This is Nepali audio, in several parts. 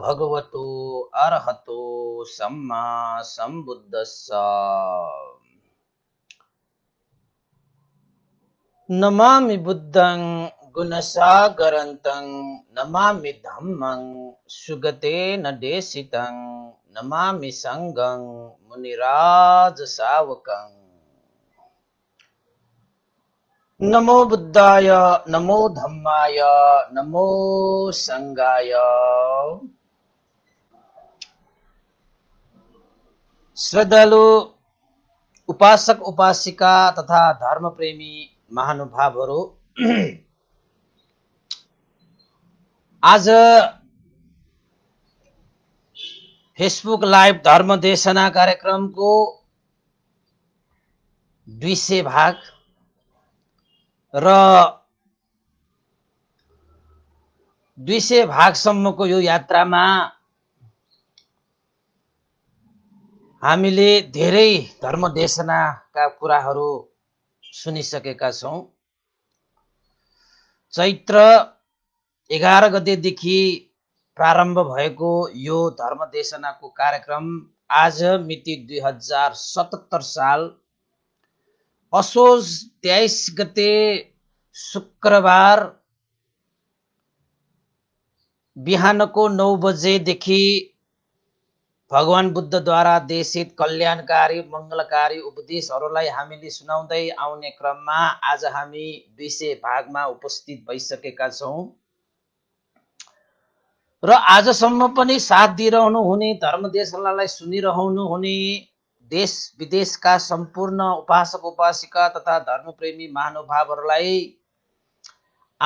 भगवतो अर्हतो नमामि बुद्धं गुणसागरन्तं नमामि धम्मं सुगतेन देशितं नमामि सङ्गं मुनिराजसावकं नमो बुद्धाय नमो धम्माय नमो सङ्गाय श्रद्धालु उपासक उपासिका तथा धर्मप्रेमी महानुभावहरू आज फेसबुक लाइभ धर्म देशना कार्यक्रमको दुई सय भाग र दुई सय भागसम्मको यो यात्रामा हामीले धेरै धर्मदेशनाका कुराहरू सुनिसकेका छौँ चैत्र एघार गतेदेखि प्रारम्भ भएको यो धर्मदेशनाको कार्यक्रम आज मिति दुई हजार सतहत्तर साल असोज तेइस गते शुक्रबार बिहानको नौ बजेदेखि भगवान् बुद्धद्वारा देशित कल्याणकारी मङ्गलकारी उपदेशहरूलाई हामीले सुनाउँदै आउने क्रममा आज हामी विषय भागमा उपस्थित भइसकेका छौँ र आजसम्म पनि साथ दिइरहनु हुने धर्म धर्मदेशलाई सुनिरहनु हुने देश विदेशका सम्पूर्ण उपासक उपासिका तथा धर्मप्रेमी महानुभावहरूलाई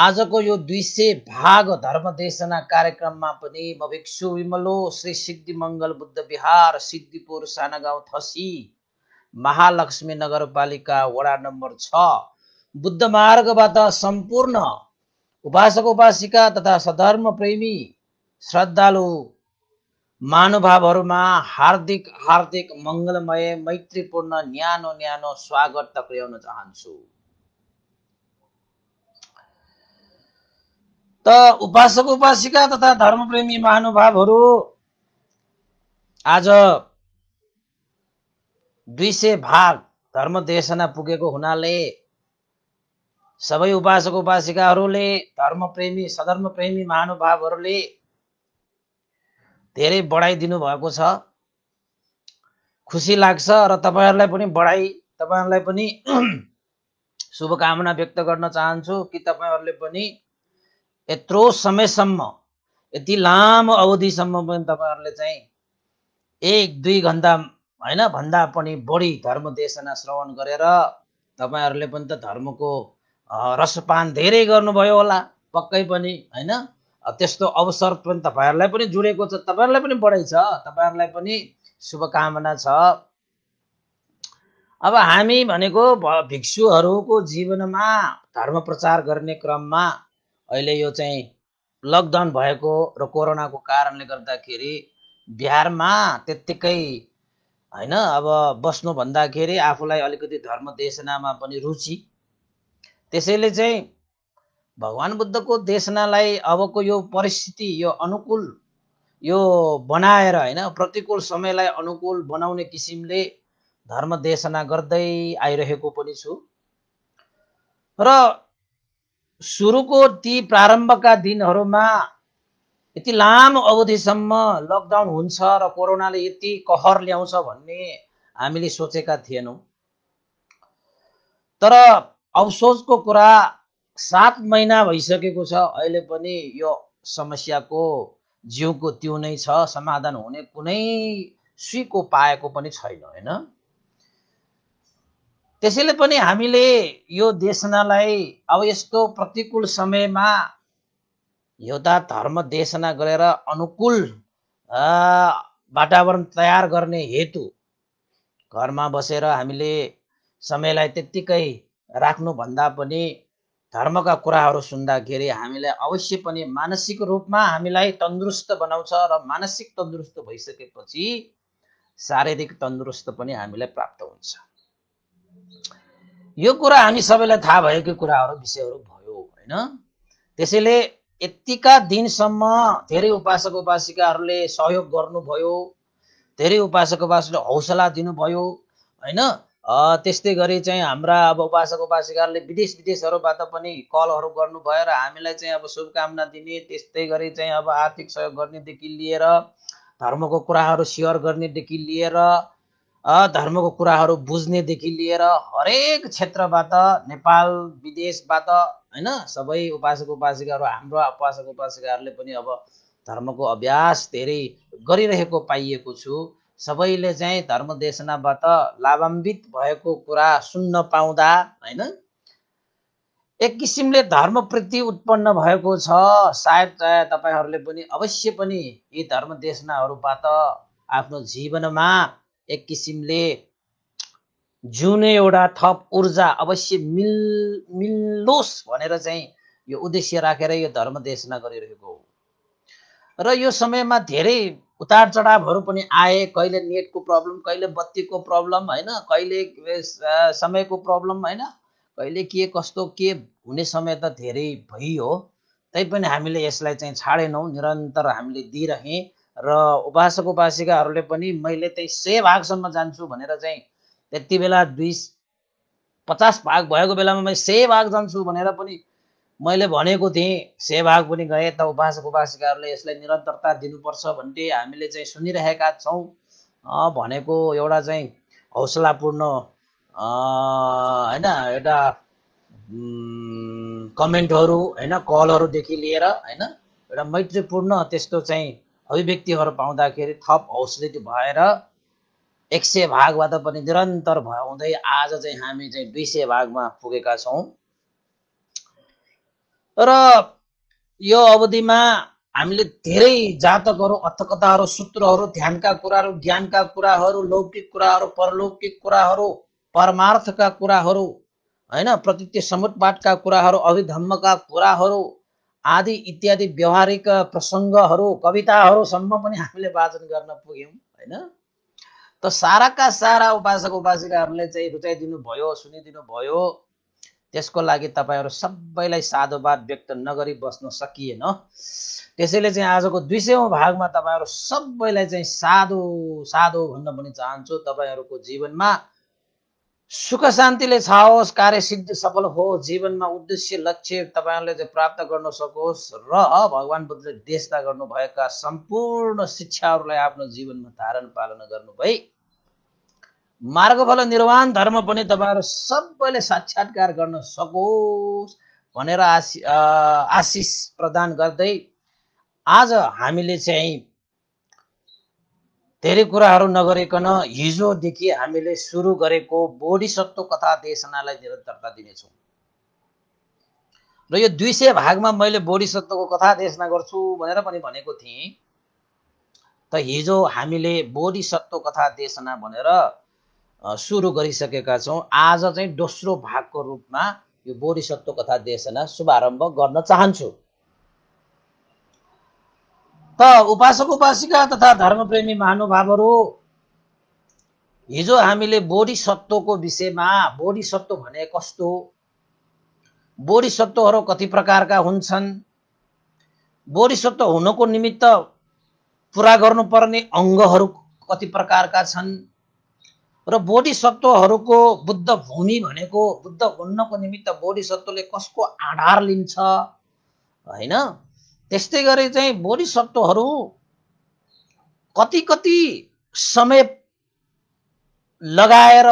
आजको यो दुई सय भाग धर्मदेशना कार्यक्रममा पनि म भिक्षु विमलो श्री सिद्धि मङ्गल बुद्ध विहार सिद्धिपुर सानागाउँ थसी महालक्ष्मी नगरपालिका वडा नम्बर छ बुद्ध मार्गबाट सम्पूर्ण उपासक उपासिका तथा सधर्म प्रेमी श्रद्धालु महानुभावहरूमा हार्दिक हार्दिक मङ्गलमय मैत्रीपूर्ण न्यानो न्यानो स्वागत तक्र्याउन चाहन्छु त उपासक उपासिका तथा धर्मप्रेमी महानुभावहरू आज दुई सय भाग धर्म धर्मदेशना पुगेको हुनाले सबै उपासक उपासिकाहरूले धर्मप्रेमी सधर्मप्रेमी महानुभावहरूले धेरै बढाइदिनु भएको छ खुसी लाग्छ र तपाईँहरूलाई पनि बढाइ तपाईँहरूलाई पनि शुभकामना व्यक्त गर्न चाहन्छु कि तपाईँहरूले पनि यत्रो समयसम्म यति लामो अवधिसम्म पनि तपाईँहरूले चाहिँ एक दुई घन्टा होइन भन्दा पनि बढी धर्म देशना श्रवण गरेर तपाईँहरूले पनि त धर्मको रसपान धेरै गर्नुभयो होला पक्कै पनि होइन त्यस्तो अवसर पनि तपाईँहरूलाई पनि जुडेको छ तपाईँहरूलाई पनि बढै छ तपाईँहरूलाई पनि शुभकामना छ अब हामी भनेको भिक्षुहरूको जीवनमा धर्म प्रचार गर्ने क्रममा अहिले यो चाहिँ लकडाउन भएको र कोरोनाको कारणले गर्दाखेरि बिहारमा त्यत्तिकै होइन अब बस्नु भन्दाखेरि आफूलाई अलिकति धर्म देशनामा पनि रुचि त्यसैले चाहिँ भगवान् बुद्धको देशनालाई अबको यो परिस्थिति यो अनुकूल यो बनाएर होइन प्रतिकूल समयलाई अनुकूल बनाउने किसिमले धर्म देशना गर्दै आइरहेको पनि छु र सुरुको ती प्रारम्भका दिनहरूमा यति लामो अवधिसम्म लकडाउन हुन्छ र कोरोनाले यति कहर ल्याउँछ भन्ने हामीले सोचेका थिएनौँ तर अफसोसको कुरा सात महिना भइसकेको छ अहिले पनि यो समस्याको जिउको त्यो नै छ समाधान हुने कुनै सुईको पाएको पनि छैन होइन त्यसैले पनि हामीले यो देशनालाई अब यस्तो प्रतिकूल समयमा एउटा धर्म देशना गरेर अनुकूल वातावरण तयार गर्ने हेतु घरमा बसेर हामीले समयलाई त्यत्तिकै राख्नुभन्दा पनि धर्मका कुराहरू सुन्दाखेरि हामीलाई अवश्य पनि मानसिक रूपमा हामीलाई तन्दुरुस्त बनाउँछ र मानसिक तन्दुरुस्त भइसकेपछि शारीरिक तन्दुरुस्त पनि हामीलाई प्राप्त हुन्छ यो कुरा हामी सबैलाई थाहा भएकै कुराहरू विषयहरू भयो होइन त्यसैले यत्तिका दिनसम्म धेरै उपासक उपासिकाहरूले सहयोग गर्नुभयो धेरै उपासक उपासले हौसला दिनुभयो होइन त्यस्तै गरी चाहिँ हाम्रा अब उपासक उपासिकाहरूले विदेश विदेशहरूबाट पनि कलहरू गर्नुभयो र हामीलाई चाहिँ अब शुभकामना दिने त्यस्तै गरी चाहिँ अब आर्थिक सहयोग गर्नेदेखि लिएर धर्मको कुराहरू सेयर गर्नेदेखि लिएर धर्मको कुराहरू बुझ्नेदेखि लिएर हरेक क्षेत्रबाट नेपाल विदेशबाट होइन सबै उपासक उपासिकाहरू हाम्रो उपासक उपासिकाहरूले पनि अब धर्मको अभ्यास धेरै गरिरहेको पाइएको छु सबैले चाहिँ धर्म देशनाबाट लाभान्वित भएको कुरा सुन्न पाउँदा होइन एक किसिमले धर्मप्रति उत्पन्न भएको छ सायद तपाईँहरूले पनि अवश्य पनि यी धर्म देशनाहरूबाट आफ्नो जीवनमा एक किसिमले जिउने एउटा थप ऊर्जा अवश्य मिल मिल्लोस् भनेर चाहिँ यो उद्देश्य राखेर यो धर्म देशना गरिरहेको हो र यो समयमा धेरै उतार चढावहरू पनि आए कहिले नेटको प्रब्लम कहिले बत्तीको प्रब्लम होइन कहिले समयको प्रब्लम होइन कहिले के कस्तो के हुने समय त धेरै भइयो तैपनि हामीले यसलाई चाहिँ छाडेनौँ निरन्तर हामीले दिइरहेँ र उपासक उपासिकाहरूले पनि मैले त्यही सय भागसम्म जान्छु भनेर चाहिँ त्यति बेला दुई पचास भाग भएको बेलामा मैले सय भाग जान्छु भनेर पनि मैले भनेको थिएँ सय भाग पनि गएँ त उपासक उपासिकाहरूले यसलाई निरन्तरता दिनुपर्छ भन्ने हामीले चाहिँ सुनिरहेका छौँ भनेको एउटा चाहिँ हौसलापूर्ण होइन एउटा कमेन्टहरू होइन कलहरूदेखि लिएर होइन एउटा मैत्रीपूर्ण त्यस्तो चाहिँ अभिव्यक्तिहरू पाउँदाखेरि थप हौसलित भएर एक सय भागबाट पनि निरन्तर भयो हुँदै आज चाहिँ हामी चाहिँ दुई सय भागमा पुगेका छौँ र यो अवधिमा हामीले धेरै जातकहरू अथकताहरू सूत्रहरू ध्यानका कुराहरू ज्ञानका कुराहरू लौकिक कुराहरू परलौकिक कुराहरू परमार्थका कुराहरू होइन प्रतीत्य समुटपाटका कुराहरू अभिधम्मका कुराहरू आदि इत्यादि व्यवहारिक प्रसङ्गहरू कविताहरूसम्म पनि हामीले वाचन गर्न पुग्यौँ होइन त साराका सारा उपासक उपासिकाहरूले चाहिँ रुचाइदिनु भयो सुनिदिनु भयो त्यसको लागि तपाईँहरू सबैलाई साधुवाद व्यक्त नगरी बस्न सकिएन त्यसैले चाहिँ आजको दुई सय भागमा तपाईँहरू सबैलाई चाहिँ साधु साधु भन्न पनि चाहन्छु तपाईँहरूको जीवनमा सुख शान्तिले छाओस् कार्य सिद्धि सफल हो जीवनमा उद्देश्य लक्ष्य तपाईँहरूले चाहिँ प्राप्त गर्न सकोस् र भगवान् बुद्धले देशता गर्नुभएका सम्पूर्ण शिक्षाहरूलाई आफ्नो जीवनमा धारण पालन गर्नु भई मार्गफल निर्वाण धर्म पनि तपाईँहरू सबैले साक्षात्कार गर्न सकोस् भनेर आशि आशिष प्रदान गर्दै आज हामीले चाहिँ धेरै कुराहरू नगरिकन हिजोदेखि हामीले सुरु गरेको बोधिसत्व कथा देशनालाई निरन्तरता दिनेछौँ र यो दुई सय भागमा मैले बोधिसत्वको कथा देशना गर्छु भनेर पनि भनेको थिएँ त हिजो हामीले बोधिसत्व कथा देशना भनेर सुरु गरिसकेका छौँ आज चाहिँ दोस्रो भागको रूपमा यो बोधिसत्व कथा देशना शुभारम्भ गर्न चाहन्छु त उपासक उपासिका तथा धर्मप्रेमी महानुभावहरू हिजो हामीले सत्वको विषयमा बोधिसत्व भने कस्तो बोधिसत्वहरू कति प्रकारका हुन्छन् बोधिसत्व हुनको निमित्त पुरा गर्नुपर्ने अङ्गहरू कति प्रकारका छन् र बोधिसत्वहरूको बुद्ध भूमि भनेको बुद्ध हुन्नको निमित्त सत्वले कसको आधार लिन्छ होइन त्यस्तै गरी चाहिँ बोधिसत्वहरू कति कति समय लगाएर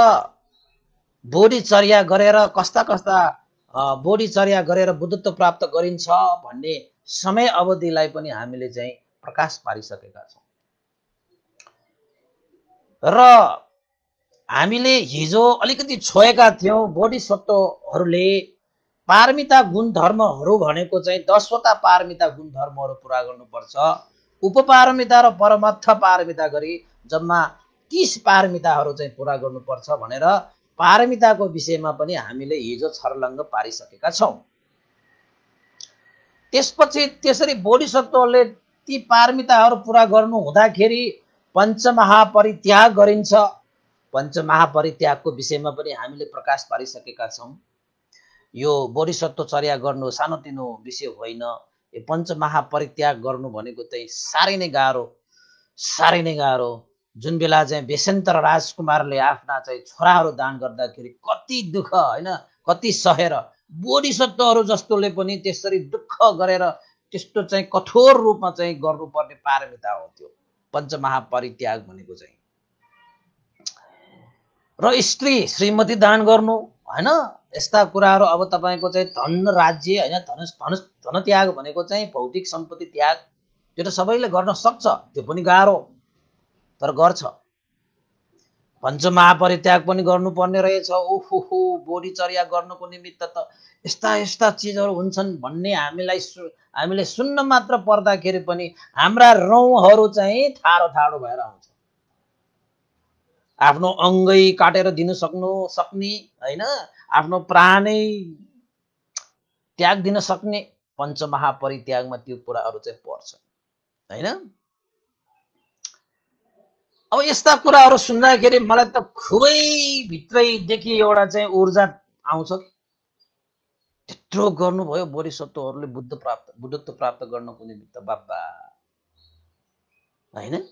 बोधिचर्या गरेर कस्ता कस्ता बोधिचर्या गरेर बुद्धत्व प्राप्त गरिन्छ भन्ने समय अवधिलाई पनि हामीले चाहिँ प्रकाश पारिसकेका छौँ र हामीले हिजो अलिकति छोएका थियौँ बोधिसत्वहरूले पारमिता गुण धर्महरू भनेको चाहिँ दसवटा पारमिता गुण धर्महरू पुरा गर्नुपर्छ उपपारमिता र परमत्थ पारमिता गरी जम्मा तिस पारमिताहरू चाहिँ पुरा गर्नुपर्छ भनेर पारमिताको विषयमा पनि हामीले हिजो छर्लङ्ग पारिसकेका छौँ त्यसपछि त्यसरी बोलिसत्वले ती पारमिताहरू पुरा गर्नु हुँदाखेरि पञ्चमहापरित्याग गरिन्छ पञ्चमहापरित्यागको विषयमा पनि हामीले प्रकाश पारिसकेका छौँ यो चर्या गर्नु सानोतिनो विषय होइन यो पञ्चमहापरित्याग गर्नु भनेको चाहिँ साह्रै नै गाह्रो साह्रै नै गाह्रो जुन बेला चाहिँ बेसन्तर राजकुमारले आफ्ना चाहिँ छोराहरू दान गर्दाखेरि कति दुःख होइन कति सहेर बोधिसत्वहरू जस्तोले पनि त्यसरी दुःख गरेर त्यस्तो चाहिँ कठोर रूपमा चाहिँ गर्नुपर्ने पारमिता हो त्यो पञ्चमहापरित्याग भनेको चाहिँ र स्त्री श्रीमती दान गर्नु होइन यस्ता कुराहरू अब तपाईँको चाहिँ धन राज्य होइन धन धन धन त्याग भनेको चाहिँ भौतिक सम्पत्ति त्याग त्यो त सबैले गर्न सक्छ त्यो पनि गाह्रो तर गर्छ पञ्च महापरित्याग पनि गर्नुपर्ने रहेछ ओहो चर्या गर्नुको निमित्त त यस्ता यस्ता चिजहरू हुन्छन् भन्ने हामीलाई सु हामीले सुन्न मात्र पर्दाखेरि पनि हाम्रा रौँहरू चाहिँ ठाडो ठाडो भएर आउँछ आफ्नो अङ्गै काटेर दिनु सक्नु सक्ने होइन आफ्नो प्राणै त्याग दिन सक्ने पञ्चमहापरित्यागमा त्यो कुराहरू चाहिँ पर्छ होइन अब यस्ता कुराहरू सुन्दाखेरि मलाई त खुबै भित्रैदेखि एउटा चाहिँ ऊर्जा आउँछ त्यत्रो गर्नुभयो बोरिसत्वहरूले बुद्ध प्राप्त बुद्धत्व प्राप्त गर्नको निमित्त बाबा होइन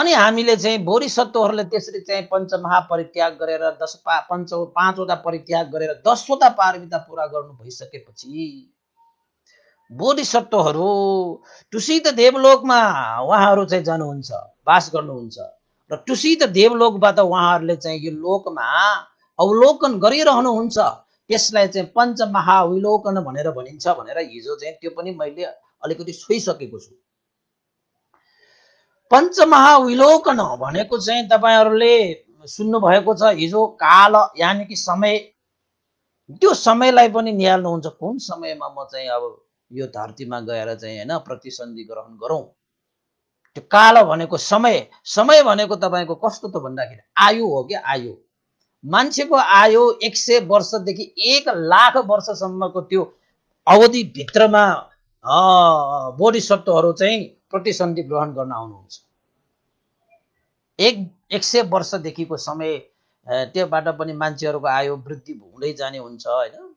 अनि हामीले चाहिँ बोरी सत्वहरूले त्यसरी चाहिँ पञ्च महापरित्याग गरेर दस पा पञ्च पाँचवटा परित्याग गरेर दसवटा पारमिता पुरा गर्नु भइसकेपछि बोधिसत्वहरू टुसित देवलोकमा उहाँहरू चाहिँ जानुहुन्छ बास गर्नुहुन्छ र टुसित देवलोकबाट उहाँहरूले चाहिँ यो लोकमा अवलोकन गरिरहनुहुन्छ त्यसलाई चाहिँ पञ्च महाविलोकन भनेर भनिन्छ भनेर हिजो चाहिँ त्यो पनि मैले अलिकति सोइसकेको छु विलोकन भनेको चाहिँ तपाईँहरूले सुन्नुभएको छ हिजो काल यानि कि समय त्यो समयलाई पनि निहाल्नुहुन्छ कुन समयमा म चाहिँ अब यो धरतीमा गएर चाहिँ होइन प्रतिसन्धि ग्रहण गरौँ त्यो काल भनेको समय समय भनेको तपाईँको कस्तो त भन्दाखेरि आयु हो कि आयु मान्छेको आयु एक सय वर्षदेखि एक लाख वर्षसम्मको त्यो अवधिभित्रमा सत्वहरू चाहिँ प्रतिसन्धि ग्रहण गर्न आउनुहुन्छ एक एक सय वर्षदेखिको समय त्योबाट पनि मान्छेहरूको आयु वृद्धि हुँदै जाने हुन्छ होइन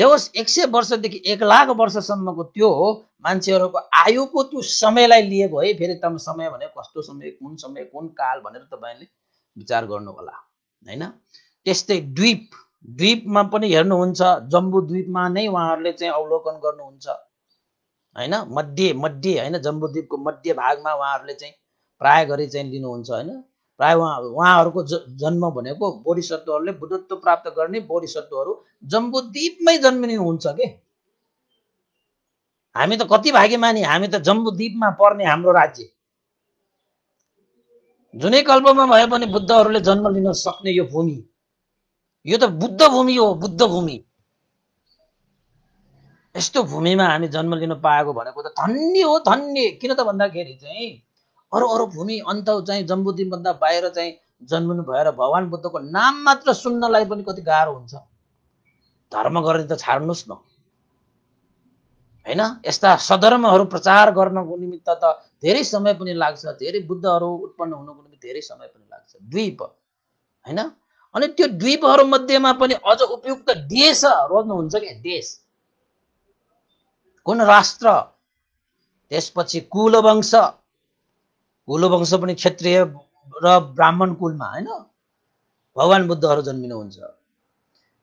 जे होस् एक सय वर्षदेखि एक लाख वर्षसम्मको त्यो हो मान्छेहरूको आयुको त्यो समयलाई लिएको है फेरि तम समय भने कस्तो समय कुन समय कुन काल भनेर तपाईँले विचार गर्नु होला होइन त्यस्तै द्वीप द्वीपमा पनि हेर्नुहुन्छ जम्बू द्वीपमा नै उहाँहरूले चाहिँ अवलोकन गर्नुहुन्छ होइन मध्य मध्य होइन जम्बुद्वीपको मध्य भागमा उहाँहरूले चाहिँ प्राय गरी चाहिँ लिनुहुन्छ होइन प्राय उहाँ उहाँहरूको जन्म भनेको बोधिसत्वहरूले बुद्धत्व प्राप्त गर्ने बोधिसत्वहरू जम्बुद्वीपमै जन्मिने हुन्छ कि हामी त कति भाग्यमानी हामी त जम्बुद्वीपमा पर्ने हाम्रो राज्य जुनै कल्पमा भए पनि बुद्धहरूले जन्म लिन सक्ने यो भूमि यो त बुद्ध भूमि हो बुद्ध भूमि यस्तो भूमिमा हामी जन्म लिन पाएको भनेको त धन्य हो धन्य किन त भन्दाखेरि चाहिँ अरू अरू भूमि अन्त चाहिँ जम्बुदिनभन्दा बाहिर चाहिँ जन्मनु भएर भगवान् बुद्धको नाम मात्र सुन्नलाई पनि कति गाह्रो हुन्छ धर्म गर्ने त छाड्नुहोस् न होइन यस्ता सधर्महरू प्रचार गर्नको निमित्त त धेरै समय पनि लाग्छ धेरै बुद्धहरू उत्पन्न हुनको निम्ति धेरै समय पनि लाग्छ द्वीप होइन अनि त्यो द्वीपहरू मध्येमा पनि अझ उपयुक्त देश रोज्नुहुन्छ क्या देश कुन राष्ट्र त्यसपछि कुलवंश कुलवंश पनि क्षेत्रीय र ब्राह्मण कुलमा होइन भगवान् बुद्धहरू जन्मिनुहुन्छ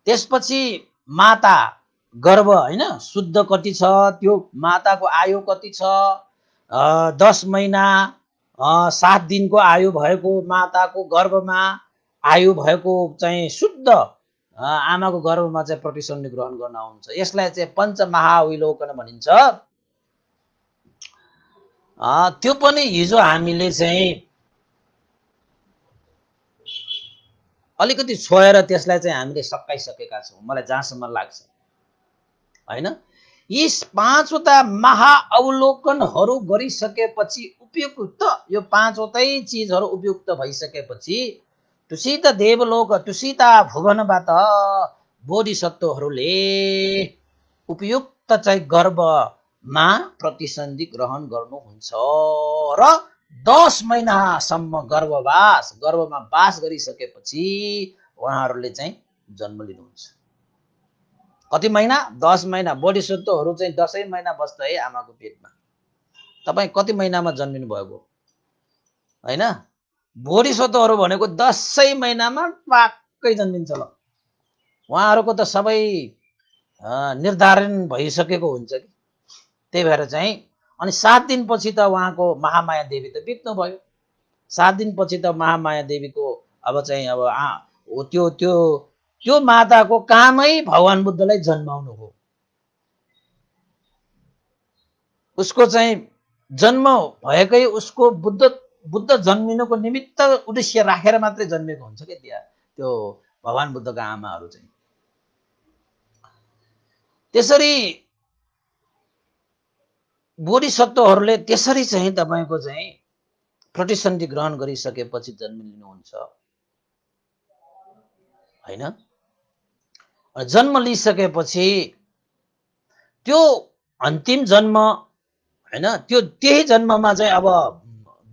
त्यसपछि माता गर्व होइन शुद्ध कति छ त्यो माताको आयु कति छ दस महिना सात दिनको आयु भएको माताको गर्भमा आयु भएको चाहिँ शुद्ध आमाको गर्भमा चाहिँ प्रतिसन्धि ग्रहण गर्न आउँछ यसलाई चाहिँ पञ्च महाविलोकन भनिन्छ त्यो पनि हिजो हामीले चाहिँ अलिकति छोएर त्यसलाई चाहिँ हामीले सकाइसकेका छौँ मलाई जहाँसम्म लाग्छ होइन यी पाँचवटा महाअवलोकनहरू गरिसकेपछि उपयुक्त यो पाँचवटै चिजहरू उपयुक्त भइसकेपछि तुसित देवलोक तुसिता भुवनबाट बोधिसत्वहरूले उपयुक्त चाहिँ गर्भमा प्रतिसन्धि ग्रहण गर्नुहुन्छ र दस महिनासम्म गर्भवास गर्भमा बास गरिसकेपछि उहाँहरूले चाहिँ जन्म लिनुहुन्छ कति महिना दस महिना बोधिसत्वहरू चाहिँ दसैँ महिना बस्छ है आमाको पेटमा तपाईँ कति महिनामा जन्मिनु भएको होइन भोरिसोतोहरू भनेको दसैँ महिनामा पाक्कै जन्मिन्छ ल उहाँहरूको त सबै निर्धारण भइसकेको हुन्छ कि त्यही भएर चाहिँ अनि सात दिनपछि त उहाँको महामाया देवी त बित्नु भयो सात दिनपछि त महामाया देवीको अब चाहिँ अब आ त्यो त्यो त्यो माताको कामै भगवान् बुद्धलाई जन्माउनु हो उसको चाहिँ जन्म भएकै उसको बुद्ध बुद्ध जन्मिनुको निमित्त उद्देश्य राखेर मात्रै जन्मेको हुन्छ क्या त्यहाँ त्यो भगवान् बुद्धका आमाहरू चाहिँ त्यसरी बोधिसत्वहरूले त्यसरी चाहिँ तपाईँको चाहिँ प्रतिसन्धि ग्रहण गरिसकेपछि जन्म लिनुहुन्छ होइन जन्म लिइसकेपछि त्यो अन्तिम जन्म होइन त्यो त्यही जन्ममा चाहिँ अब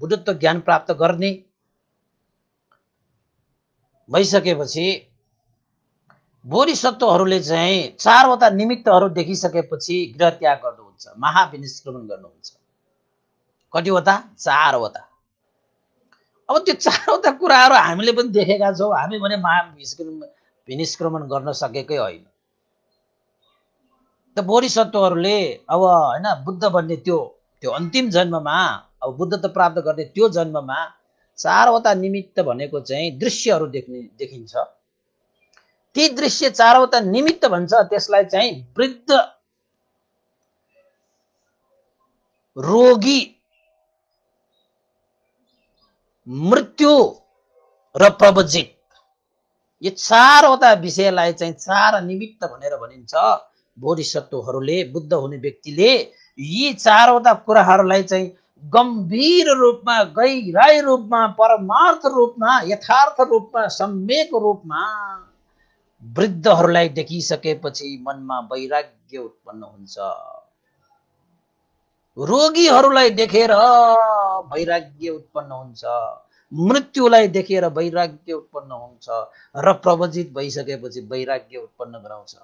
बुद्धत्व ज्ञान प्राप्त गर्ने भइसकेपछि बोरिसत्वहरूले चाहिँ चारवटा निमित्तहरू देखिसकेपछि गृह त्याग गर्नुहुन्छ महाविनिष्क्रमण गर्नुहुन्छ कतिवटा चारवटा अब त्यो चारवटा कुराहरू हामीले पनि देखेका छौँ हामी भने महाविष्क्रम विनिष्क्रमण गर्न सकेकै होइन त बोरिसत्वहरूले अब होइन बुद्ध भन्ने त्यो त्यो अन्तिम जन्ममा अब बुद्धत्व प्राप्त गर्ने त्यो जन्ममा चारवटा निमित्त भनेको चाहिँ दृश्यहरू देख्ने देखिन्छ ती दृश्य चारवटा निमित्त भन्छ त्यसलाई चाहिँ वृद्ध रोगी मृत्यु र प्रवजित यो चारवटा विषयलाई चाहिँ चार निमित्त भनेर भनिन्छ बोधिसत्वहरूले बुद्ध हुने व्यक्तिले यी चारवटा कुराहरूलाई चाहिँ गम्भीर रूपमा गहिराई रूपमा परमार्थ रूपमा यथार्थ रूपमा सम्यक रूपमा वृद्धहरूलाई देखिसकेपछि मनमा वैराग्य उत्पन्न हुन्छ रोगीहरूलाई देखेर वैराग्य उत्पन्न हुन्छ मृत्युलाई देखेर वैराग्य उत्पन्न हुन्छ र प्रवजित भइसकेपछि वैराग्य उत्पन्न गराउँछ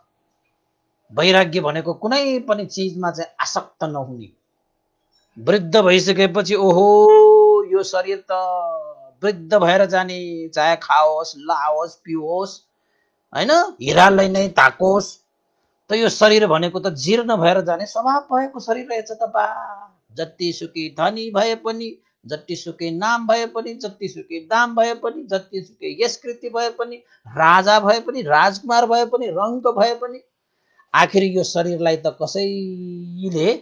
वैराग्य भनेको कुनै पनि चिजमा चाहिँ आसक्त नहुने वृद्ध भइसकेपछि ओहो यो शरीर त वृद्ध भएर जाने चाहे खाओस् लाओस् पिओस् होइन हिरालाई नै ताकोस् त यो शरीर भनेको त जीर्ण भएर जाने स्वभाव भएको शरीर रहेछ त बा जति सुकी धनी भए पनि जति सुकै नाम भए पनि जति सुकै दाम भए पनि जति यस कृति भए पनि राजा भए पनि राजकुमार भए पनि रङ्ग भए पनि आखिर यो शरीरलाई त कसैले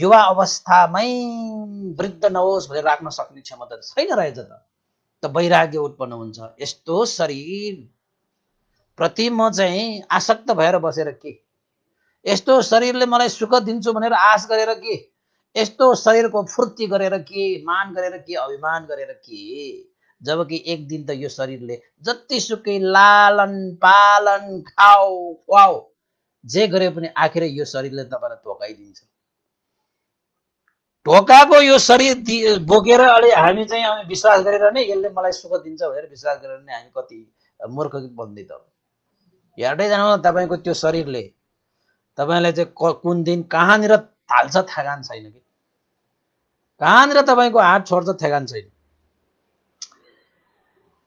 युवा अवस्थामै वृद्ध नहोस् भनेर राख्न सक्ने क्षमता छैन रहेछ त त वैराग्य उत्पन्न हुन्छ यस्तो शरीर प्रति म चाहिँ आसक्त भएर बसेर के यस्तो शरीरले मलाई सुख दिन्छु भनेर आश गरेर के यस्तो शरीरको फुर्ती गरेर के मान गरेर के अभिमान गरेर के जबकि एक दिन त यो शरीरले जति जतिसुकै लालन पालन खाऊ खुवाऊ जे गरे पनि आखिर यो शरीरले तपाईँलाई तोकाइदिन्छ ढोकाको यो शरीर बोकेर अलि हामी चाहिँ विश्वास गरेर नै यसले मलाई सुख दिन्छ भनेर विश्वास गरेर नै हामी कति मूर्ख बन्दै त हेर्दै जानु तपाईँको त्यो शरीरले तपाईँलाई चाहिँ कुन दिन कहाँनिर थाल्छ थ्यागान छैन कि कहाँनिर तपाईँको हात छोड्छ थ्यागान छैन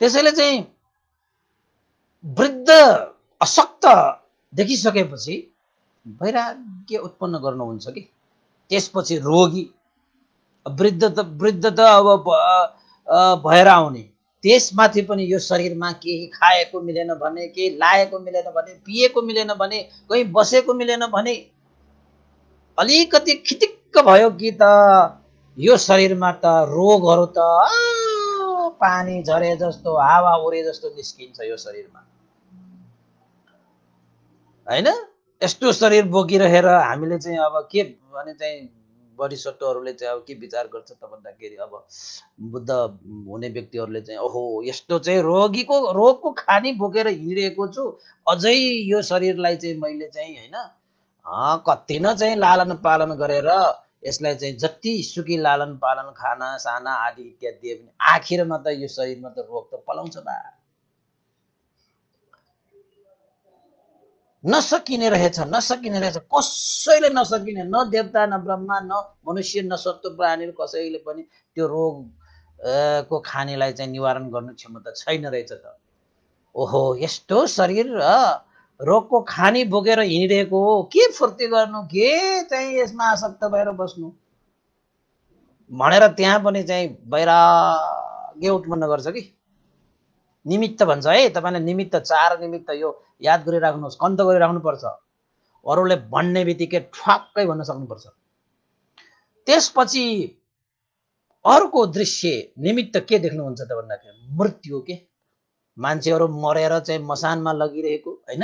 त्यसैले चाहिँ वृद्ध अशक्त देखिसकेपछि वैराग्य उत्पन्न गर्नुहुन्छ कि त्यसपछि रोगी वृद्ध त वृद्ध त अब भएर आउने त्यसमाथि पनि यो शरीरमा केही खाएको मिलेन भने केही लाएको मिलेन भने पिएको मिलेन भने कहीँ बसेको मिलेन भने अलिकति खिटिक्क भयो कि त यो शरीरमा त रोगहरू त पानी झरे जस्तो हावा उरे जस्तो निस्किन्छ यो शरीरमा होइन यस्तो शरीर बोकिरहेर हामीले चाहिँ अब के भने चाहिँ बरिसट्टोहरूले चाहिँ अब के विचार गर्छ त भन्दाखेरि अब बुद्ध हुने व्यक्तिहरूले चाहिँ ओहो यस्तो चाहिँ रोगीको रोगको खानी बोकेर हिँडिरहेको छु अझै यो शरीरलाई चाहिँ मैले चाहिँ होइन कति न चाहिँ लालन पालन गरेर यसलाई चाहिँ जति सुकी लालन पालन खाना साना आदि इत्यादि दिए पनि आखिरमा त यो शरीरमा त रोग त पलाउँछ बा नसकिने रहेछ नसकिने रहेछ कसैले नसकिने न देवता न ब्रह्मा न मनुष्य न सत्व प्राणीहरू कसैले पनि त्यो रोग को खानेलाई चाहिँ निवारण गर्नु क्षमता छैन रहेछ त ओहो यस्तो शरीर र रोगको खानी बोकेर हिँडिरहेको हो के फुर्ती गर्नु के चाहिँ यसमा आसक्त भएर बस्नु भनेर त्यहाँ पनि चाहिँ बैराग्य उत्पन्न गर्छ कि निमित्त भन्छ है तपाईँले निमित्त चार निमित्त यो याद गरिराख्नुहोस् कन्त गरिराख्नुपर्छ अरूले भन्ने बित्तिकै ठ्वाक्कै भन्न सक्नुपर्छ त्यसपछि अर्को दृश्य निमित्त के देख्नुहुन्छ त भन्दाखेरि मृत्यु के मान्छेहरू मरेर चाहिँ मसानमा लगिरहेको होइन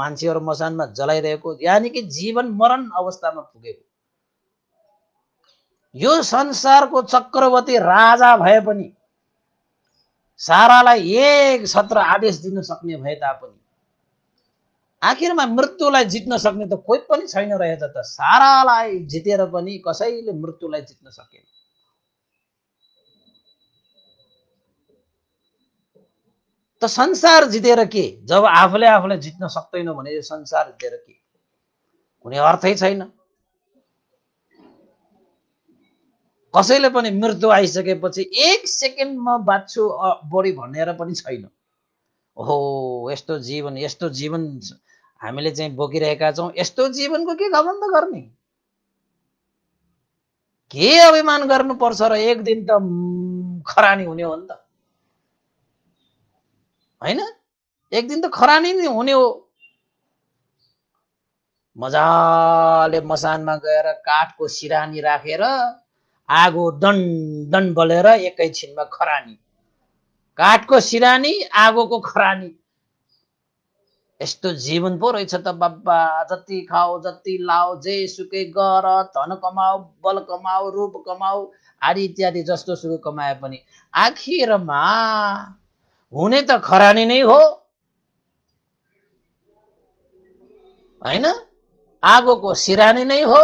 मान्छेहरू मसानमा जलाइरहेको यानि कि जीवन मरण अवस्थामा पुगेको यो संसारको चक्रवर्ती राजा भए पनि सारालाई एक सत्र आदेश दिन सक्ने भए तापनि आखिरमा मृत्युलाई जित्न सक्ने त कोही पनि छैन रहेछ त सारालाई जितेर पनि कसैले मृत्युलाई जित्न सकेन त संसार जितेर के जब आफूले आफूलाई जित्न सक्दैन भने संसार जितेर के कुनै अर्थै छैन कसैले पनि मृत्यु आइसकेपछि एक सेकेन्ड सेकेन्डमा बाँच्छु बढी भनेर पनि छैन हो यस्तो जीवन यस्तो जीवन हामीले चाहिँ बोकिरहेका छौँ यस्तो जीवनको के त गर्ने के अभिमान गर्नुपर्छ र एक दिन त खरानी हुने हो नि त होइन एक दिन त खरानी नै हुने हो मजाले मसानमा गएर काठको सिरानी राखेर आगो दन दन बलेर एकैछिनमा खरानी काठको सिरानी आगोको खरानी यस्तो जीवन पो रहेछ त बाबा जति खाओ जति लाओ जे सुकै गर धन कमाऊ बल कमाऊ रूप कमाऊ आदि इत्यादि जस्तो सुकै कमाए पनि आखिरमा हुने त खरानी नै हो होइन आगोको सिरानी नै हो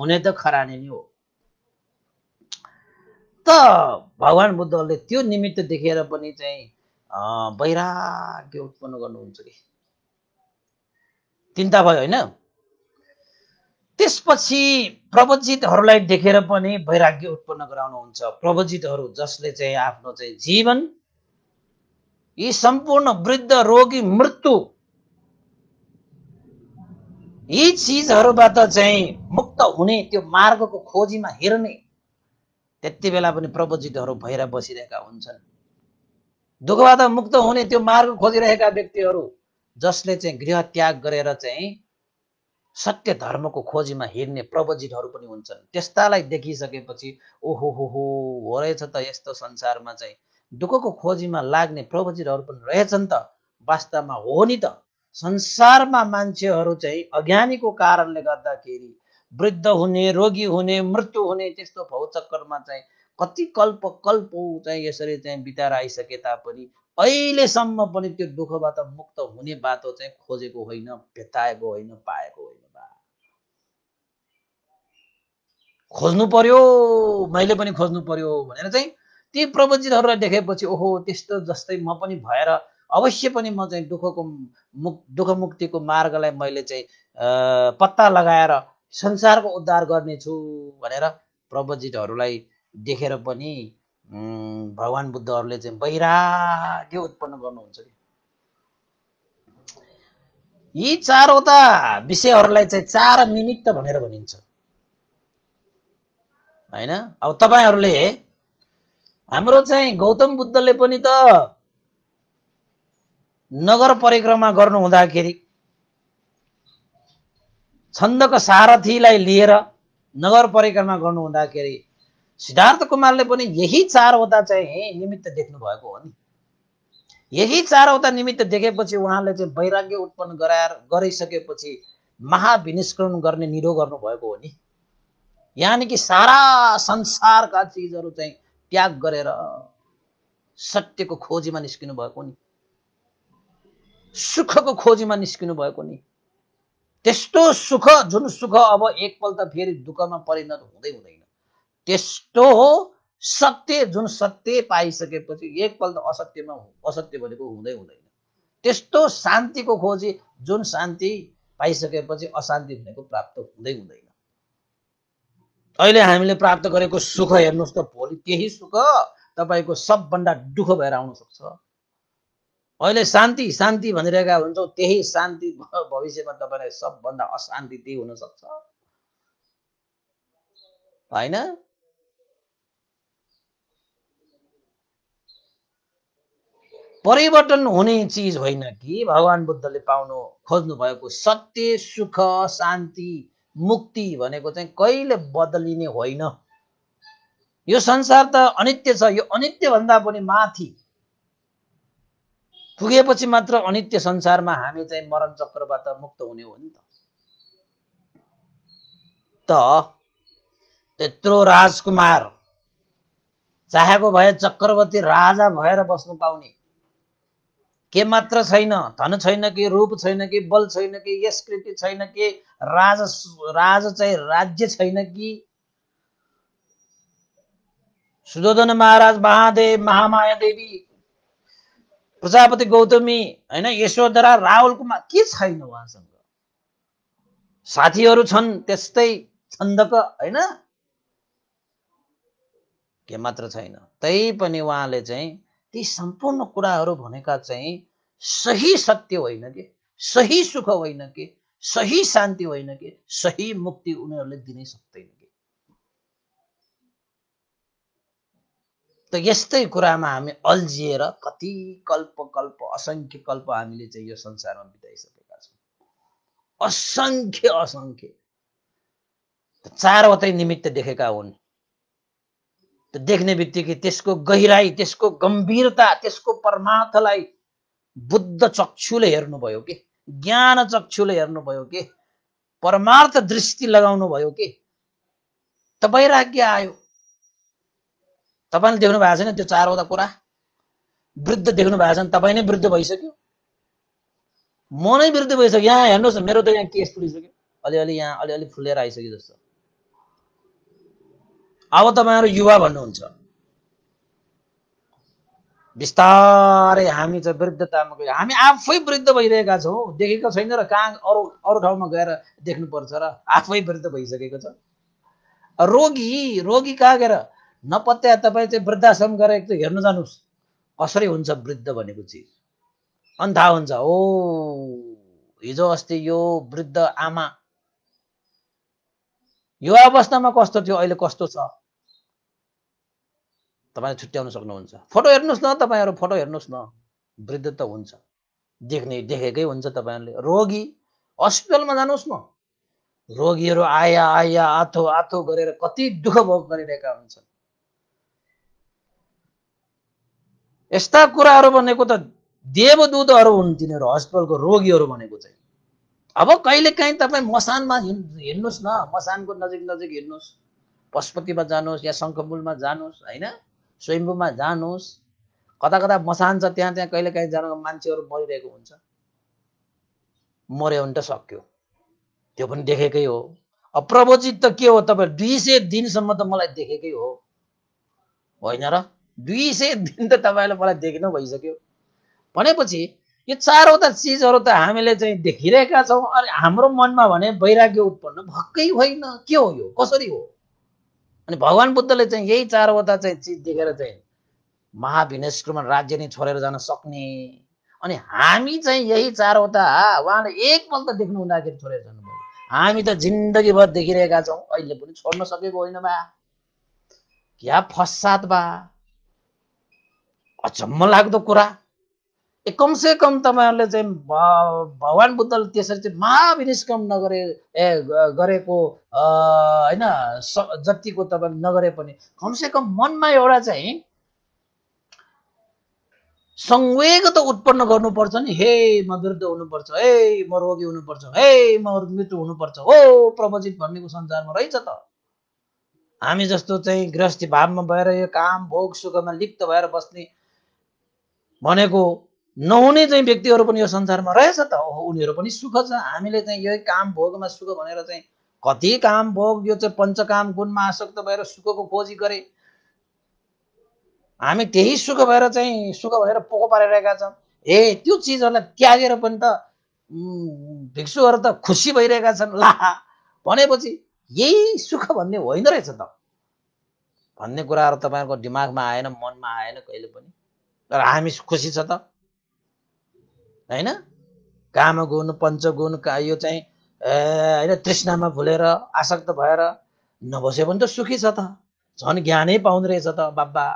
हुने त खरानी नै हो त भगवान् बुद्धले त्यो निमित्त देखेर पनि चाहिँ वैराग्य उत्पन्न गर्नुहुन्छ कि चिन्ता भयो होइन त्यसपछि प्रवजितहरूलाई देखेर पनि वैराग्य उत्पन्न गराउनुहुन्छ प्रवजितहरू जसले चाहिँ आफ्नो चाहिँ जीवन यी सम्पूर्ण वृद्ध रोगी मृत्यु यी चिजहरूबाट चाहिँ मुक्त हुने त्यो मार्गको खोजीमा हेर्ने त्यति बेला पनि प्रवजितहरू भएर बसिरहेका हुन्छन् दुःखबाट मुक्त हुने त्यो मार्ग खोजिरहेका व्यक्तिहरू जसले चाहिँ गृह त्याग गरेर चाहिँ सत्य धर्मको खोजीमा हिँड्ने प्रवजितहरू पनि हुन्छन् त्यस्तालाई देखिसकेपछि ओहो हो हो हो रहेछ त यस्तो संसारमा चाहिँ दुःखको खोजीमा लाग्ने प्रवजितहरू पनि रहेछन् त वास्तवमा हो नि त संसारमा मान्छेहरू चाहिँ अज्ञानीको कारणले गर्दाखेरि वृद्ध हुने रोगी हुने मृत्यु हुने त्यस्तो भौचक्करमा चाहिँ कति कल्प कल्प चाहिँ यसरी चाहिँ बिताएर आइसके तापनि अहिलेसम्म पनि त्यो दुःखबाट मुक्त हुने बाटो चाहिँ खोजेको होइन भेटाएको होइन पाएको होइन बा खोज्नु पर्यो मैले पनि खोज्नु पर्यो भनेर चाहिँ ती प्रवचनहरूलाई देखेपछि ओहो त्यस्तो जस्तै म पनि भएर अवश्य पनि म चाहिँ दुःखको मुक् दुःखमुक्तिको मार्गलाई मैले चाहिँ पत्ता लगाएर संसारको उद्धार गर्नेछु भनेर प्रवचितहरूलाई देखेर पनि भगवान् बुद्धहरूले चाहिँ वैराग्य उत्पन्न गर्नुहुन्छ कि यी चारवटा विषयहरूलाई चाहिँ चार निमित्त भनेर भनिन्छ होइन अब तपाईँहरूले हाम्रो चाहिँ गौतम बुद्धले पनि त नगर परिक्रमा गर्नु हुँदाखेरि छन्दको सारथीलाई लिएर नगर परिक्रमा गर्नु हुँदाखेरि सिद्धार्थ कुमारले पनि यही चारवटा चाहिँ निमित्त देख्नु भएको हो नि यही चारवटा निमित्त देखेपछि उहाँले चाहिँ वैराग्य उत्पन्न गराएर गरिसकेपछि महाविनिष्करण गर्ने निरो गर्नुभएको हो नि यानि कि सारा संसारका चिजहरू चाहिँ त्याग गरेर सत्यको खोजीमा निस्किनु भएको नि सुखको खोजीमा निस्किनु भएको नि त्यस्तो सुख जुन सुख अब एकपल्ट फेरि दुःखमा परिणत हुँदै हुँदैन त्यस्तो हो सत्य जुन सत्य पाइसकेपछि एकपल्ट असत्यमा असत्य भनेको हुँदै हुँदैन त्यस्तो शान्तिको खोजी जुन शान्ति पाइसकेपछि अशान्ति भनेको प्राप्त हुँदै हुँदैन अहिले हामीले प्राप्त गरेको सुख हेर्नुहोस् त भोलि त्यही सुख तपाईँको सबभन्दा दुःख भएर आउन सक्छ अहिले शान्ति शान्ति भनिरहेका हुन्छौ त्यही शान्ति भविष्यमा तपाईँलाई सबभन्दा अशान्ति त्यही हुनसक्छ होइन परिवर्तन हुने चिज होइन कि भगवान् बुद्धले पाउनु खोज्नु भएको सत्य सुख शान्ति मुक्ति भनेको चाहिँ कहिले बदलिने होइन यो संसार त अनित्य छ यो अनित्य भन्दा पनि माथि पुगेपछि मात्र अनित्य संसारमा हामी चाहिँ मरण चक्रबाट मुक्त हुने हो नि त त्यत्रो राजकुमार चाहेको भए चक्रवर्ती राजा भएर बस्नु पाउने के मात्र छैन धन छैन कि रूप छैन कि बल छैन कि यस कृति छैन कि राज राज चाहिँ राज्य छैन कि सुधोधन महाराज महादेव महामाया देवी प्रजापति गौतमी होइन यशोधरा राहुल कुमार के छैन उहाँसँग साथीहरू छन् त्यस्तै छन्दक होइन के मात्र छैन तै पनि उहाँले चाहिँ ती सम्पूर्ण कुराहरू भनेका चाहिँ सही सत्य होइन कि सही सुख होइन कि सही शान्ति होइन कि सही मुक्ति उनीहरूले दिनै सक्दैन कि त यस्तै कुरामा हामी अल्झिएर कति कल्प कल्प असङ्ख्य कल्प हामीले चाहिँ यो संसारमा बिताइसकेका छौँ असङ्ख्य असङ्ख्य चारवटै निमित्त देखेका हुन् देख्ने बित्तिकै त्यसको गहिराई त्यसको गम्भीरता त्यसको परमार्थलाई बुद्ध चक्षुले हेर्नुभयो कि ज्ञान चक्षुले हेर्नुभयो के परमार्थ दृष्टि लगाउनु भयो कि के वैराग्य आयो तपाईँले देख्नु भएको छैन त्यो चारवटा कुरा वृद्ध देख्नु भएको छैन तपाईँ नै वृद्ध भइसक्यो म नै वृद्ध भइसक्यो यहाँ हेर्नुहोस् न मेरो त यहाँ केस फुलिसक्यो अलिअलि यहाँ अलिअलि फुलेर आइसक्यो जस्तो अब तपाईँहरू युवा भन्नुहुन्छ बिस्तारै हामी चाहिँ वृद्धतामा गयो हामी आफै वृद्ध भइरहेका छौँ देखेको छैन र कहाँ अरू अरू ठाउँमा गएर देख्नुपर्छ र आफै वृद्ध भइसकेको छ रोगी रोगी कहाँ गएर नपत्या तपाईँ चाहिँ वृद्धाश्रम गरेर त हेर्न जानुहोस् कसरी हुन्छ वृद्ध भनेको चिज अनि थाहा हुन्छ ओ हिजो अस्ति यो वृद्ध आमा युवा अवस्थामा कस्तो थियो अहिले कस्तो छ तपाईँले छुट्याउन सक्नुहुन्छ फोटो हेर्नुहोस् न तपाईँहरू फोटो हेर्नुहोस् न वृद्ध त हुन्छ देख्ने देखेकै हुन्छ तपाईँहरूले रोगी हस्पिटलमा जानुहोस् न रोगीहरू आया आया आथो आथो गरेर कति दुःख भोग गरिरहेका हुन्छन् यस्ता कुराहरू भनेको त देवदूतहरू हुन् तिनीहरू हस्पिटलको रोगीहरू भनेको चाहिँ अब कहिले काहीँ तपाईँ मसानमा हिँड्नुहोस् न मसानको नजिक नजिक हिँड्नुहोस् पशुपतिमा जानुहोस् या शङ्खमूलमा जानुहोस् होइन स्वयम्भूमा जानुहोस् कता कता मसान छ त्यहाँ त्यहाँ कहिले काहीँ जानु मान्छेहरू मरिरहेको हुन्छ मऱ्यो भने त सक्यो त्यो पनि देखेकै हो अब प्रवचित त के हो तपाईँ दुई सय दिनसम्म त मलाई देखेकै हो होइन र दुई सय दिन त तपाईँले मलाई देख्नु भइसक्यो भनेपछि यो चारवटा चिजहरू त हामीले चाहिँ देखिरहेका छौँ अनि हाम्रो मनमा भने वैराग्य उत्पन्न भक्कै होइन के हो यो कसरी हो अनि भगवान् बुद्धले चाहिँ यही चारवटा चाहिँ चिज देखेर चाहिँ महाविनेश्वरमा राज्य नै छोडेर जान सक्ने अनि हामी चाहिँ यही चारवटा उहाँले एकपल्ट देख्नु हुँदाखेरि छोडेर जानुभयो हामी त जिन्दगीभर देखिरहेका छौँ अहिले पनि छोड्न सकेको होइन बा क्या फसाद बा अचम्म लाग्दो कुरा कमसे कम तपाईँहरूले चाहिँ भगवान् बुद्धले त्यसरी चाहिँ महाविनिष्कम नगरे ए गरेको होइन जतिको तपाईँले नगरे पनि कमसे कम मनमा एउटा चाहिँ संवेग त उत्पन्न गर्नुपर्छ नि हे म वृद्ध हुनुपर्छ हे म रोगी हुनुपर्छ हे म मृत्यु हुनुपर्छ हो प्रवचित भन्नेको संसारमा रहेछ त हामी जस्तो चाहिँ गृहस्थी भावमा भएर यो काम भोग सुखमा लिप्त भएर बस्ने भनेको नहुने चाहिँ व्यक्तिहरू पनि यो संसारमा रहेछ त ओहो उनीहरू पनि सुख छ हामीले चाहिँ यही काम भोगमा सुख भनेर चाहिँ कति काम भोग यो चाहिँ पञ्चकाम गुणमा आसक्त भएर सुखको खोजी गरे हामी त्यही सुख भएर चाहिँ सुख भनेर पोको पारिरहेका छौँ ए त्यो चिजहरूलाई त्यागेर पनि त भिक्षुहरू त खुसी भइरहेका छन् ला भनेपछि यही सुख भन्ने होइन रहेछ त भन्ने कुराहरू तपाईँहरूको दिमागमा आएन मनमा आएन कहिले पनि तर हामी खुसी छ त होइन कामगुण पञ्चगुण का यो चाहिँ होइन तृष्णामा भुलेर आसक्त भएर नबस्यो पनि त सुखी छ त झन् ज्ञानै पाउँदो रहेछ त बाबा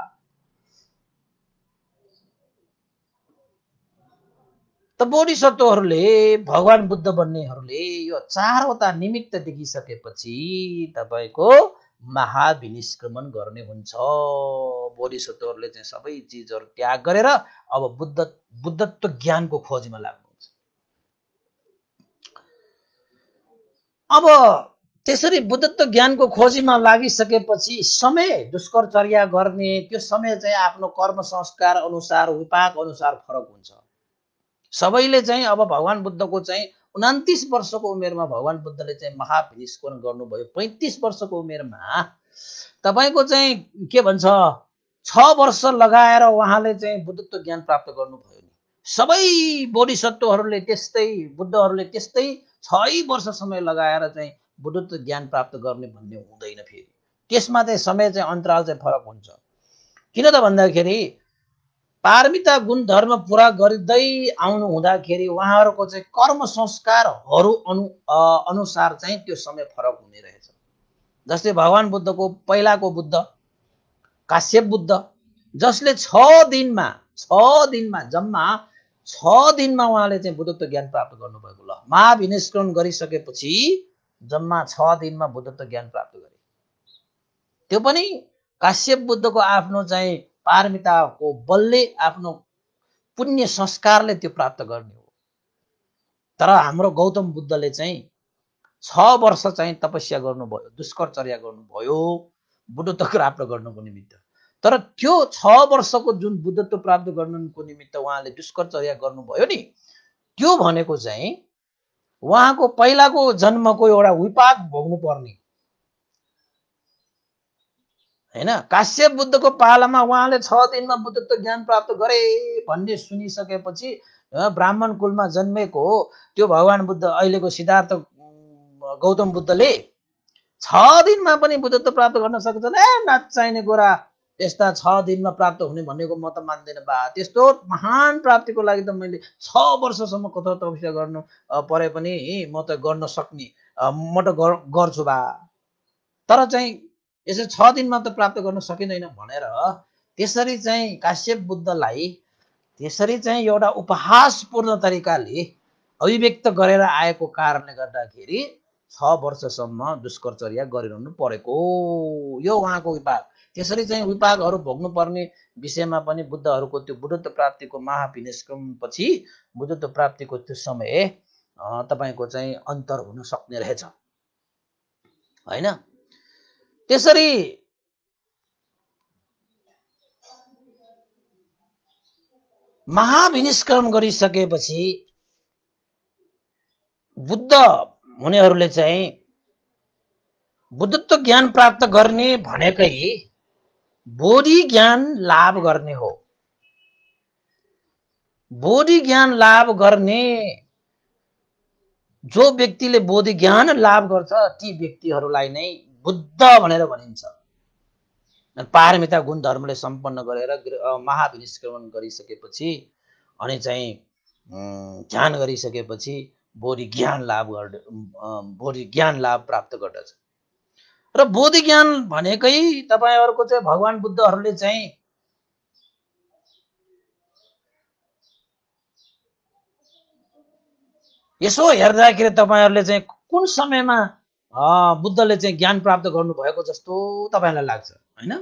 त बोधिसत्वहरूले भगवान् बुद्ध बन्नेहरूले यो चारवटा निमित्त देखिसकेपछि तपाईँको महाविनिष्क्रमण गर्ने हुन्छ बोधिसत्वहरूले चाहिँ सबै चिजहरू त्याग गरेर अब बुद्ध बुद्धत्व ज्ञानको खोजीमा लाग्नुहुन्छ अब त्यसरी बुद्धत्व ज्ञानको खोजीमा लागिसकेपछि समय दुष्कर्चर्या गर्ने त्यो समय चाहिँ आफ्नो कर्म संस्कार अनुसार विपाक अनुसार फरक हुन्छ सबैले चाहिँ अब भगवान् बुद्धको चाहिँ उनातिस वर्षको उमेरमा भगवान् बुद्धले चाहिँ महाभिनिस्करण गर्नुभयो पैँतिस वर्षको उमेरमा तपाईँको चाहिँ के भन्छ छ वर्ष लगाएर उहाँले चाहिँ बुद्धत्व ज्ञान प्राप्त गर्नुभयो नि सबै बोधिसत्वहरूले त्यस्तै बुद्धहरूले त्यस्तै छै वर्ष समय लगाएर चाहिँ बुद्धत्व ज्ञान प्राप्त गर्ने भन्ने हुँदैन फेरि त्यसमा चाहिँ समय चाहिँ अन्तराल चाहिँ फरक हुन्छ किन त भन्दाखेरि पारमिता गुण धर्म पुरा गर्दै आउनु हुँदाखेरि उहाँहरूको चाहिँ कर्म संस्कारहरू अनु अनुसार चाहिँ त्यो समय फरक हुने रहेछ जस्तै भगवान् बुद्धको पहिलाको बुद्ध काश्यप बुद्ध जसले छ दिनमा छ दिनमा जम्मा छ दिनमा उहाँले चाहिँ बुद्धत्व ज्ञान प्राप्त गर्नुभएको ल महाविनिष्करण गरिसकेपछि जम्मा छ दिनमा बुद्धत्व ज्ञान प्राप्त गरे त्यो पनि काश्यप बुद्धको आफ्नो चाहिँ पारमिताको बलले आफ्नो पुण्य संस्कारले त्यो प्राप्त गर्ने हो तर हाम्रो गौतम बुद्धले चाहिँ छ वर्ष चाहिँ तपस्या गर्नुभयो दुष्कर्चर्या गर्नुभयो बुद्धत्व प्राप्त गर्नुको निमित्त तर त्यो छ वर्षको जुन बुद्धत्व प्राप्त गर्नुको निमित्त उहाँले दुष्कर्चर्या गर्नुभयो नि त्यो भनेको चाहिँ उहाँको पहिलाको जन्मको एउटा विपाक भोग्नुपर्ने होइन काश्यप बुद्धको पालामा उहाँले छ दिनमा बुद्धत्व ज्ञान प्राप्त गरे भन्ने सुनिसकेपछि ब्राह्मण कुलमा जन्मेको हो त्यो भगवान् बुद्ध अहिलेको सिद्धार्थ गौतम बुद्धले छ दिनमा पनि बुद्धत्व प्राप्त गर्न सक्छन् ए नाच चाहिने गोरा यस्ता छ दिनमा प्राप्त हुने भनेको म त मान्दैन बा त्यस्तो महान प्राप्तिको लागि त मैले छ वर्षसम्म कथा तपस्या गर्नु परे पनि म त गर्न सक्ने म त गर्छु बा तर चाहिँ यसो छ दिनमा त प्राप्त गर्न सकिँदैन भनेर त्यसरी चाहिँ काश्यप बुद्धलाई त्यसरी चाहिँ एउटा उपहासपूर्ण तरिकाले अभिव्यक्त गरेर आएको कारणले गर्दाखेरि छ वर्षसम्म दुष्कर्चर्या गरिरहनु परेको यो उहाँको विभाग त्यसरी चाहिँ विभागहरू भोग्नुपर्ने विषयमा पनि बुद्धहरूको त्यो बुद्धत्व प्राप्तिको महाभिनिष्क्रम पछि बुद्धत्व प्राप्तिको त्यो समय तपाईँको चाहिँ अन्तर हुन सक्ने रहेछ होइन त्यसरी महाविनिष्करण गरिसकेपछि बुद्ध हुनेहरूले चाहिँ बुद्धत्व ज्ञान प्राप्त गर्ने भनेकै बोधि ज्ञान लाभ गर्ने हो बोधि ज्ञान लाभ गर्ने जो व्यक्तिले बोधि ज्ञान लाभ गर्छ ती व्यक्तिहरूलाई नै बुद्ध भनेर भनिन्छ पारमिता गुण धर्मले सम्पन्न गरेर महाविनिष्क्रमण गरिसकेपछि अनि चाहिँ ध्यान गरिसकेपछि बोधि ज्ञान लाभ गर् बोधि ज्ञान लाभ प्राप्त गर्दछ र बोधि ज्ञान भनेकै तपाईँहरूको चाहिँ भगवान् बुद्धहरूले चाहिँ यसो हेर्दाखेरि तपाईँहरूले चाहिँ कुन समयमा बुद्धले चाहिँ ज्ञान प्राप्त गर्नुभएको जस्तो तपाईँलाई लाग्छ होइन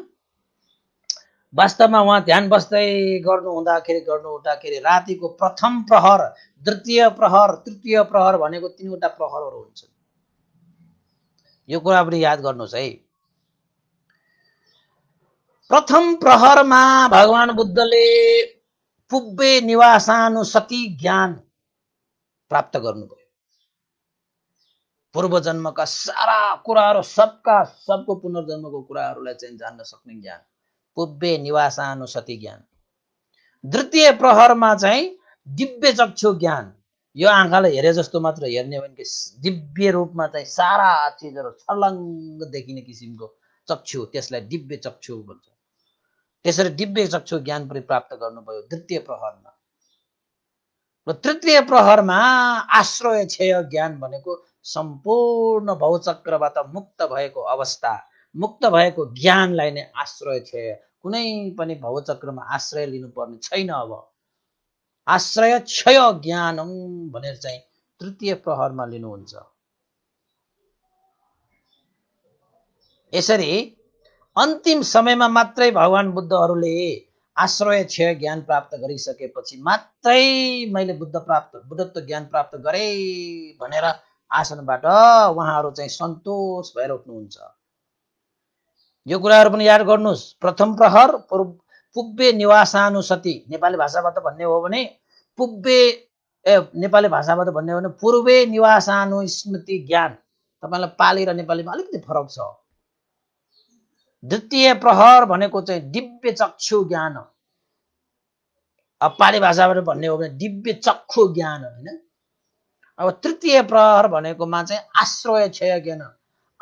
वास्तवमा उहाँ ध्यान बस्दै गर्नु हुँदाखेरि गर्नु हुँदाखेरि रातिको प्रथम प्रहर द्वितीय प्रहर तृतीय प्रहर भनेको तिनवटा प्रहरहरू हुन्छ यो कुरा पनि याद गर्नुहोस् है प्रथम प्रहरमा भगवान् बुद्धले पुब्बे सती ज्ञान प्राप्त गर्नुभयो पूर्वजन्मका सारा कुराहरू सबका सबको पुनर्जन्मको कुराहरूलाई चाहिँ जान्न सक्ने ज्ञान पुब्य निवासानुसति ज्ञान द्वितीय प्रहरमा चाहिँ दिव्य चक्षु ज्ञान यो आँखाले हेरे जस्तो मात्र हेर्ने हो भने दिव्य रूपमा चाहिँ सारा चिजहरू छलङ्ग देखिने किसिमको चक्षु त्यसलाई दिव्य चक्षु भन्छ त्यसरी दिव्य चक्षु ज्ञान पनि प्राप्त गर्नुभयो तृतीय प्रहरमा र तृतीय प्रहरमा आश्रय क्षय ज्ञान भनेको सम्पूर्ण भौचक्रबाट मुक्त भएको अवस्था मुक्त भएको ज्ञानलाई नै आश्रय क्षय कुनै पनि भवचक्रमा आश्रय लिनुपर्ने छैन अब आश्रय क्षय ज्ञानम भनेर चाहिँ तृतीय प्रहरमा लिनुहुन्छ यसरी अन्तिम समयमा मात्रै भगवान् बुद्धहरूले आश्रय क्षय ज्ञान प्राप्त गरिसकेपछि मात्रै मैले बुद्ध प्राप्त बुद्धत्व ज्ञान प्राप्त गरे भनेर आसनबाट उहाँहरू चाहिँ सन्तोष भएर उठ्नुहुन्छ यो कुराहरू पनि याद गर्नुहोस् प्रथम प्रहर पुब्बे निवासानुसति नेपाली भाषामा त भन्ने हो भने पुब्बे ए नेपाली त भन्ने हो भने पूर्वे निवासानुस्मृति ज्ञान तपाईँलाई पाली र नेपालीमा अलिकति फरक छ द्वितीय प्रहर भनेको चाहिँ दिव्य चक्षु ज्ञान अब पाली भाषाबाट भन्ने हो भने दिव्य चक्षु ज्ञान होइन अब तृतीय प्रहर भनेकोमा चाहिँ आश्रय क्षय ज्ञान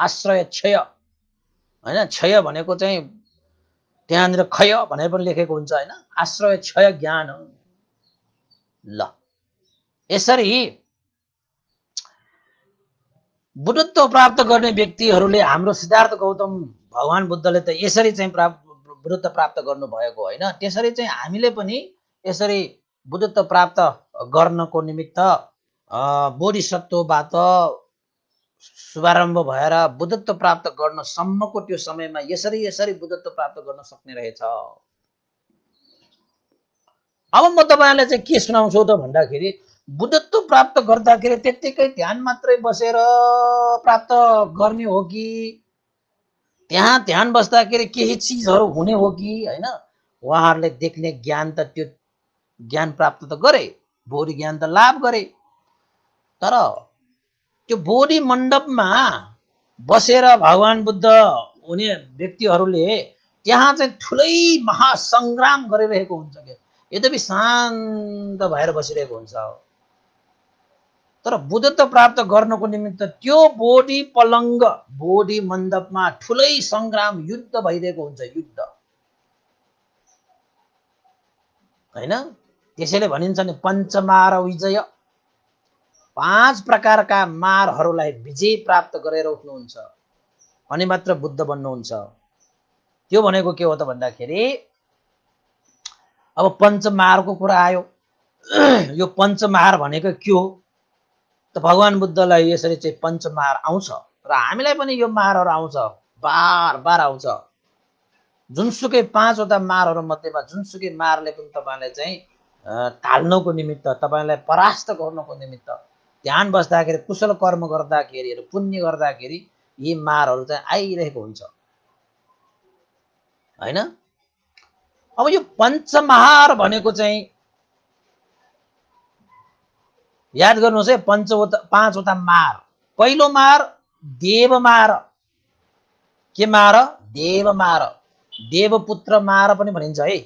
आश्रय क्षय होइन क्षय भनेको चाहिँ त्यहाँनिर क्षय भनेर पनि लेखेको हुन्छ होइन आश्रय क्षय ज्ञान ल यसरी बुद्धत्व प्राप्त गर्ने व्यक्तिहरूले हाम्रो सिद्धार्थ गौतम भगवान् बुद्धले त यसरी चाहिँ प्राप्त बुद्धत्व प्राप्त गर्नुभएको होइन त्यसरी चाहिँ हामीले पनि यसरी बुद्धत्व प्राप्त गर्नको निमित्त बोधिसत्वबाट शुभारम्भ भएर बुद्धत्व प्राप्त गर्न सम्मको त्यो समयमा यसरी यसरी बुद्धत्व प्राप्त गर्न सक्ने रहेछ अब म तपाईँहरूलाई चाहिँ के सुनाउँछु त भन्दाखेरि बुद्धत्व प्राप्त गर्दाखेरि त्यत्तिकै ध्यान मात्रै बसेर प्राप्त गर्ने हो कि त्यहाँ ध्यान बस्दाखेरि केही चिजहरू हुने हो कि होइन उहाँहरूले देख्ने ज्ञान त त्यो ज्ञान प्राप्त त गरे भोरी ज्ञान त लाभ गरे तर त्यो बोधि मण्डपमा बसेर भगवान् बुद्ध हुने व्यक्तिहरूले त्यहाँ चाहिँ ठुलै महासङ्ग्राम गरिरहेको हुन्छ क्या यद्यपि शान्त भएर बसिरहेको हुन्छ तर बुद्धत्व प्राप्त गर्नको निमित्त त्यो बोधि पलङ्ग बोधि मण्डपमा ठुलै सङ्ग्राम युद्ध भइरहेको हुन्छ युद्ध होइन त्यसैले भनिन्छ नि पञ्चमार विजय पाँच प्रकारका मारहरूलाई विजय प्राप्त गरेर उठ्नुहुन्छ अनि मात्र बुद्ध बन्नुहुन्छ त्यो भनेको के हो त भन्दाखेरि अब पञ्चमारको कुरा आयो यो पञ्चमार भनेको के हो त भगवान् बुद्धलाई यसरी चाहिँ पञ्चमार आउँछ र हामीलाई पनि यो मारहरू आउँछ बार बार आउँछ जुनसुकै पाँचवटा मारहरू मध्येमा जुनसुकै मारले पनि तपाईँलाई चाहिँ टाल्नको निमित्त तपाईँलाई परास्त गर्नको निमित्त ध्यान बस्दाखेरि कुशल कर्म गर्दाखेरि पुण्य गर्दाखेरि यी मारहरू चाहिँ आइरहेको हुन्छ होइन अब यो पञ्चमहार भनेको चाहिँ याद गर्नुहोस् है पञ्चवटा पाँचवटा मार पहिलो मार देवमार के मार देवमार देवपुत्र मार पनि भनिन्छ है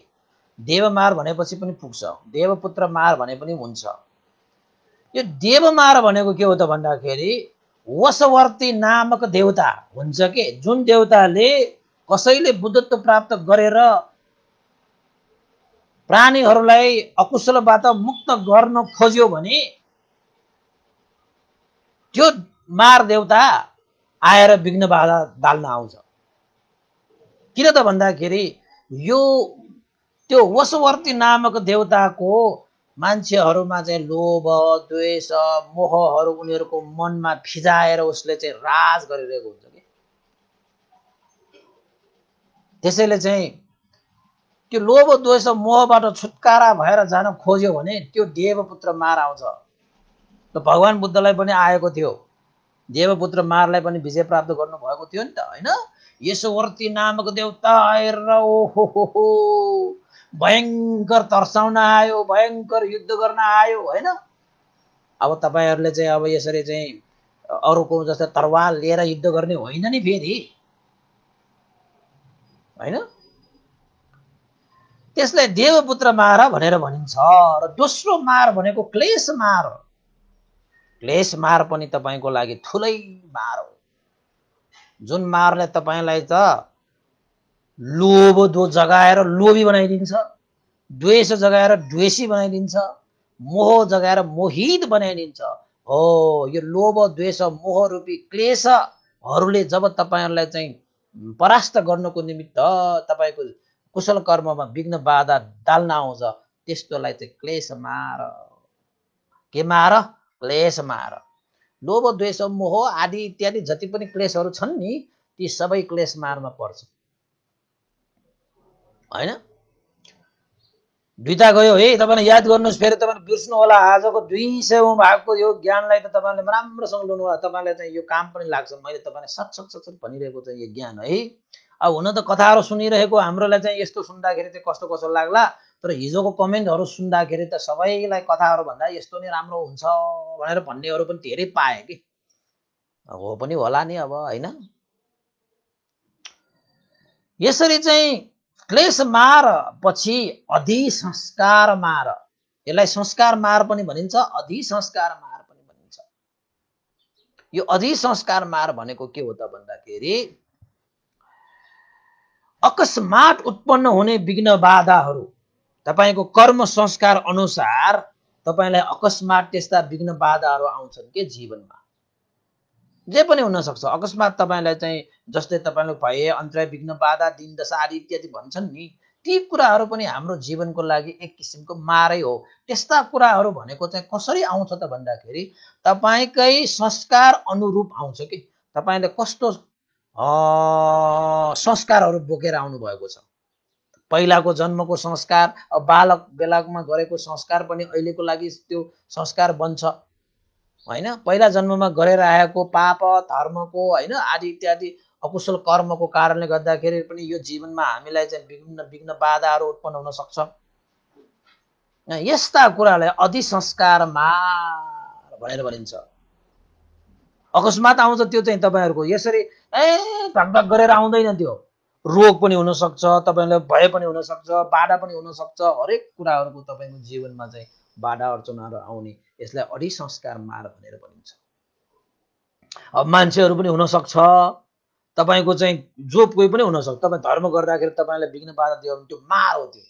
देवमार भनेपछि पनि पुग्छ देवपुत्र मार भने पनि हुन्छ यो देवमार भनेको के हो त भन्दाखेरि वशवर्ती नामक देवता हुन्छ के जुन देवताले कसैले बुद्धत्व प्राप्त गरेर प्राणीहरूलाई अकुशलबाट मुक्त गर्न खोज्यो भने त्यो मार देवता आएर विघ्न बाधा डाल्न आउँछ किन त भन्दाखेरि यो त्यो वशवर्ती नामक देवताको मान्छेहरूमा चाहिँ लोभ द्वेष मोहहरू उनीहरूको मनमा फिजाएर उसले चाहिँ राज गरिरहेको हुन्छ कि त्यसैले चाहिँ त्यो लोभ द्वेष मोहबाट छुटकारा भएर जान खोज्यो भने त्यो देवपुत्र मार आउँछ त भगवान् बुद्धलाई पनि आएको थियो देवपुत्र मारलाई पनि विजय प्राप्त गर्नुभएको थियो नि त होइन यसोवर्ती नामको देवता आएर ओहो भयङ्कर तर्साउन आयो भयङ्कर युद्ध गर्न आयो होइन अब तपाईँहरूले चाहिँ अब यसरी चाहिँ अरूको जस्तै तरवार लिएर युद्ध गर्ने होइन नि फेरि होइन त्यसलाई देवपुत्र मार भनेर भनिन्छ र दोस्रो मार भनेको क्लेश मार क्लेश मार पनि तपाईँको लागि ठुलै मार हो जुन मारले तपाईँलाई त लोभ दो जगाएर लोभी बनाइदिन्छ द्वेष जगाएर द्वेषी बनाइदिन्छ मोह जगाएर मोहित बनाइदिन्छ हो यो लोभ द्वेष मोह रूपी क्लेशहरूले जब तपाईँहरूलाई चाहिँ परास्त गर्नुको निमित्त तपाईँको कुशल कर्ममा विघ्न बाधा डाल्न आउँछ त्यस्तोलाई चाहिँ क्लेश मार के मार क्लेश मार लोभ द्वेष मोह आदि इत्यादि जति पनि क्लेशहरू छन् नि ती सबै क्लेश मार्न पर्छ होइन दुइटा गयो है तपाईँले याद गर्नुहोस् फेरि तपाईँले बिर्सनु होला आजको दुई सय भागको यो ज्ञानलाई त तपाईँले राम्रोसँग लिनु होला तपाईँलाई चाहिँ यो काम पनि लाग्छ मैले तपाईँलाई सचक सक्षम भनिरहेको चाहिँ यो ज्ञान है अब हुन त कथाहरू सुनिरहेको हाम्रोलाई चाहिँ यस्तो सुन्दाखेरि चाहिँ कस्तो कस्तो लाग्ला तर हिजोको कमेन्टहरू सुन्दाखेरि त सबैलाई कथाहरू भन्दा यस्तो नै राम्रो हुन्छ भनेर भन्नेहरू पनि धेरै पाएँ कि हो पनि होला नि अब होइन यसरी चाहिँ क्लेश मार पछि अधिसंस्कार मार यसलाई संस्कार मार पनि भनिन्छ अधिसंस्कार मार पनि भनिन्छ यो अधिसंस्कार मार भनेको के हो त भन्दाखेरि अकस्मात उत्पन्न हुने विघ्न बाधाहरू तपाईँको कर्म संस्कार अनुसार तपाईँलाई अकस्मात त्यस्ता विघ्न बाधाहरू आउँछन् के जीवनमा जे पनि हुनसक्छ अकस्मात तपाईँलाई चाहिँ जस्तै तपाईँले भए अन्तराय विघ्न बाधा दिन दशा आदि इत्यादि भन्छन् नि ती कुराहरू पनि हाम्रो जीवनको लागि एक किसिमको मारै हो त्यस्ता कुराहरू भनेको चाहिँ कसरी आउँछ त भन्दाखेरि तपाईँकै संस्कार अनुरूप आउँछ कि तपाईँले कस्तो संस्कारहरू बोकेर आउनुभएको छ पहिलाको जन्मको संस्कार बालक बेलामा गरेको संस्कार पनि अहिलेको लागि त्यो संस्कार बन्छ होइन पहिला जन्ममा गरेर आएको पाप धर्मको होइन आदि इत्यादि अकुशल कर्मको कारणले गर्दाखेरि पनि यो जीवनमा हामीलाई चाहिँ विभिन्न विघ्न बाधाहरू उत्पन्न हुन सक्छ यस्ता कुरालाई अधिसंस्कार संस्कारमा भनेर भनिन्छ अकस्मात आउँछ त्यो चाहिँ तपाईँहरूको यसरी ए भागभाग गरेर आउँदैन त्यो रोग पनि हुनसक्छ तपाईँलाई भय पनि हुनसक्छ बाधा पनि हुनसक्छ हरेक कुराहरूको तपाईँको जीवनमा चाहिँ बाधा अर्चनाहरू आउने यसलाई संस्कार मार भनेर भनिन्छ अब मान्छेहरू पनि हुनसक्छ तपाईँको चाहिँ जो कोही पनि हुनसक्छ तपाईँ धर्म गर्दाखेरि तपाईँलाई विघ्न बाधा दियो भने त्यो मार हो त्यो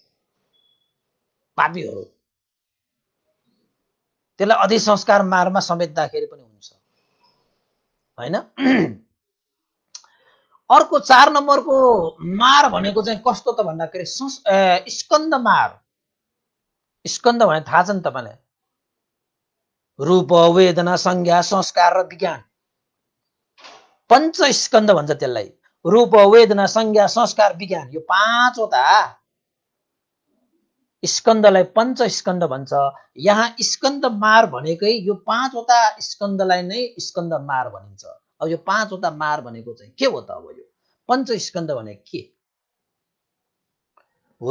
पापी त्यसलाई त्यसलाई संस्कार मारमा समेट्दाखेरि पनि हुन्छ होइन अर्को चार नम्बरको मार भनेको चाहिँ कस्तो त भन्दाखेरि स्कन्द मार स्कन्द भने थाहा छ नि तपाईँलाई रूप वेदना संज्ञा संस्कार र विज्ञान पञ्च स्कन्द भन्छ त्यसलाई रूप वेदना संज्ञा संस्कार विज्ञान यो पाँचवटा स्कन्दलाई पञ्च स्कन्द भन्छ यहाँ स्कन्द मार भनेकै यो पाँचवटा स्कन्दलाई नै स्कन्द मार भनिन्छ अब यो पाँचवटा मार भनेको चाहिँ के हो त अब यो पञ्च स्कन्द भने के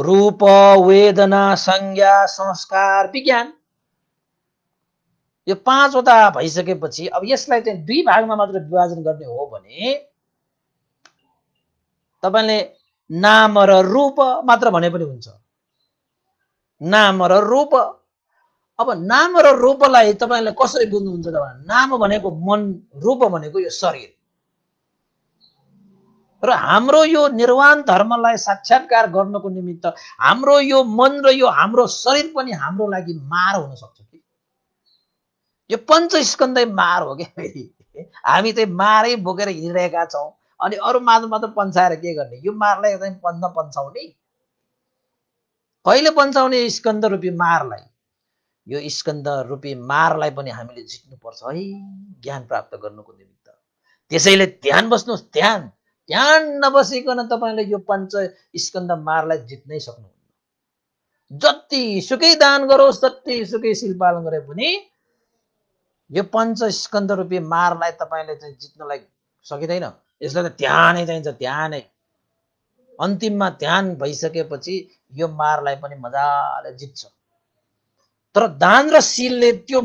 रूप वेदना संज्ञा संस्कार विज्ञान यो पाँचवटा भइसकेपछि अब यसलाई चाहिँ दुई भागमा मात्र विभाजन गर्ने हो भने तपाईँले नाम र रूप मात्र भने पनि हुन्छ नाम र रूप अब नाम र रूपलाई तपाईँले कसरी बुझ्नुहुन्छ त नाम भनेको मन रूप भनेको यो शरीर र हाम्रो यो निर्वाण धर्मलाई साक्षात्कार गर्नको निमित्त हाम्रो यो मन र यो हाम्रो शरीर पनि हाम्रो लागि मार हुन सक्छ कि यो पञ्च स्कन्दै मार हो क्या फेरि हामी चाहिँ मारै बोकेर हिँडिरहेका छौँ अनि अरू माझ मात्र पन्साएर के गर्ने यो मारलाई एकदम पन्ध पन्साउने कहिले पन्छाउने स्कन्द रूपी मारलाई यो स्कन्द रूपी मारलाई पनि हामीले जित्नुपर्छ है ज्ञान प्राप्त गर्नुको निमित्त त्यसैले ध्यान बस्नुहोस् ध्यान ध्यान नबसिकन तपाईँले यो पञ्च स्कन्द मारलाई जित्नै सक्नुहुन्न जति सुकै दान गरोस् जति सुकै शिल पालन गरे पनि यो पञ्च स्कन्द रूपी मारलाई तपाईँले चाहिँ जित्नलाई सकिँदैन यसलाई त ध्यानै चाहिन्छ ध्यानै अन्तिममा ध्यान भइसकेपछि यो मारलाई पनि मजाले जित्छ तर दान र शिलले त्यो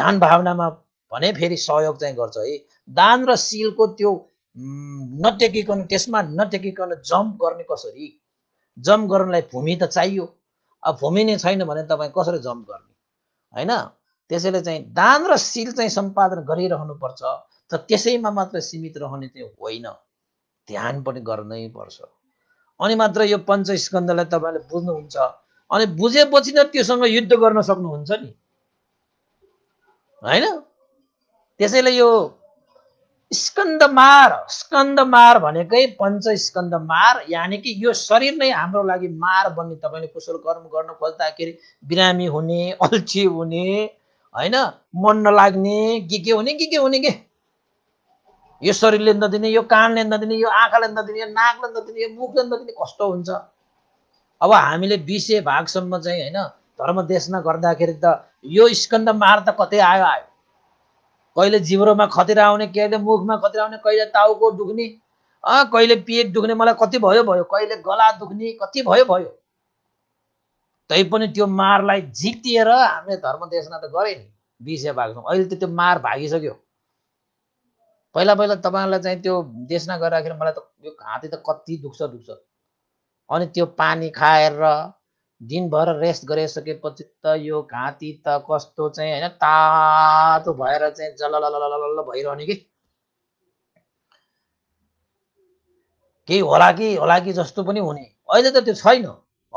ध्यान भावनामा भने फेरि सहयोग चाहिँ गर्छ है दान र शिलको त्यो नटेकिकन त्यसमा नटेकिकन जम्प गर्ने कसरी जम्प गर्नलाई भूमि त चाहियो अब भूमि नै छैन भने तपाईँ कसरी जम्प गर्ने होइन त्यसैले चाहिँ दान र सिल चाहिँ सम्पादन गरिरहनुपर्छ त त्यसैमा मात्र सीमित रहने चाहिँ होइन ध्यान पनि गर्नै पर्छ अनि मात्र यो पञ्च स्कन्दलाई तपाईँले बुझ्नुहुन्छ अनि बुझेपछि त त्योसँग युद्ध गर्न सक्नुहुन्छ नि होइन त्यसैले यो स्कन्दमार स्कन्दमार भनेकै पञ्च स्कन्दमार यानि कि यो शरीर नै हाम्रो लागि मार बन्ने तपाईँले कुशल कर्म गर्न खोज्दाखेरि बिरामी हुने अल्छी हुने होइन मन नलाग्ने के के हुने के के हुने के यो शरीरले नदिने यो कानले नदिने यो आँखाले नदिने यो नाकले नदिने यो मुखले नदिने कस्तो हुन्छ अब हामीले बिसे भागसम्म चाहिँ होइन धर्म देशमा गर्दाखेरि त यो स्कन्दमार त कतै आयो आयो कहिले जिब्रोमा खतिरा आउने कहिले मुखमा खतिरा आउने कहिले टाउको दुख्ने कहिले पेट दुख्ने मलाई कति भयो भयो कहिले गला दुख्ने कति भयो भयो तैपनि त्यो मारलाई जितिएर हामीले धर्म देशना त गरे नि विषय भाग्छौँ अहिले त त्यो मार भागिसक्यो पहिला पहिला तपाईँलाई चाहिँ त्यो देशना गरिराखेर मलाई त यो हाते त कति दुख्छ दुख्छ अनि त्यो पानी खाएर दिनभर रेस्ट गरिसकेपछि त यो घाँटी त कस्तो चाहिँ होइन तातो भएर चाहिँ जल भइरहने कि केही होला कि होला कि जस्तो पनि हुने अहिले त त्यो छैन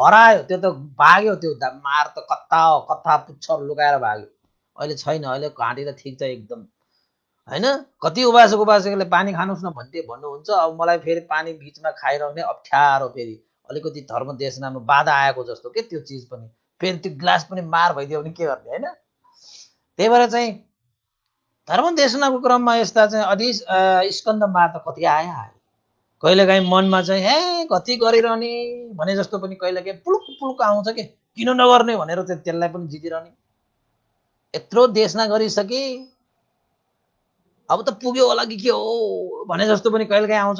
हरायो त्यो त भाग्यो त्यो मार त कत्ता हो कत्ता पुच्छर लुकाएर भाग्यो अहिले छैन अहिले घाँटी त ठिक छ एकदम होइन कति उपासक उपासकले पानी खानुहोस् न भन्थे भन्नुहुन्छ अब मलाई फेरि पानी बिचमा खाइरहने अप्ठ्यारो फेरि अलिकति धर्म देशनामा बाधा आएको जस्तो के त्यो चिज पनि फेरि त्यो ग्लास पनि मार भइदियो भने के गर्ने होइन त्यही भएर चाहिँ धर्म देशनाको क्रममा यस्ता चाहिँ अधि स्कन्द मार त कति आयो आयो कहिलेकाहीँ मनमा चाहिँ हे कति गरिरहने भने जस्तो पनि कहिलेकाहीँ पुलुक पुलुक आउँछ कि किन नगर्ने भनेर चाहिँ त्यसलाई पनि जितिरहने यत्रो देशना गरिसके अब त पुग्यो होला कि के हो भने जस्तो पनि कहिलेकाहीँ आउँछ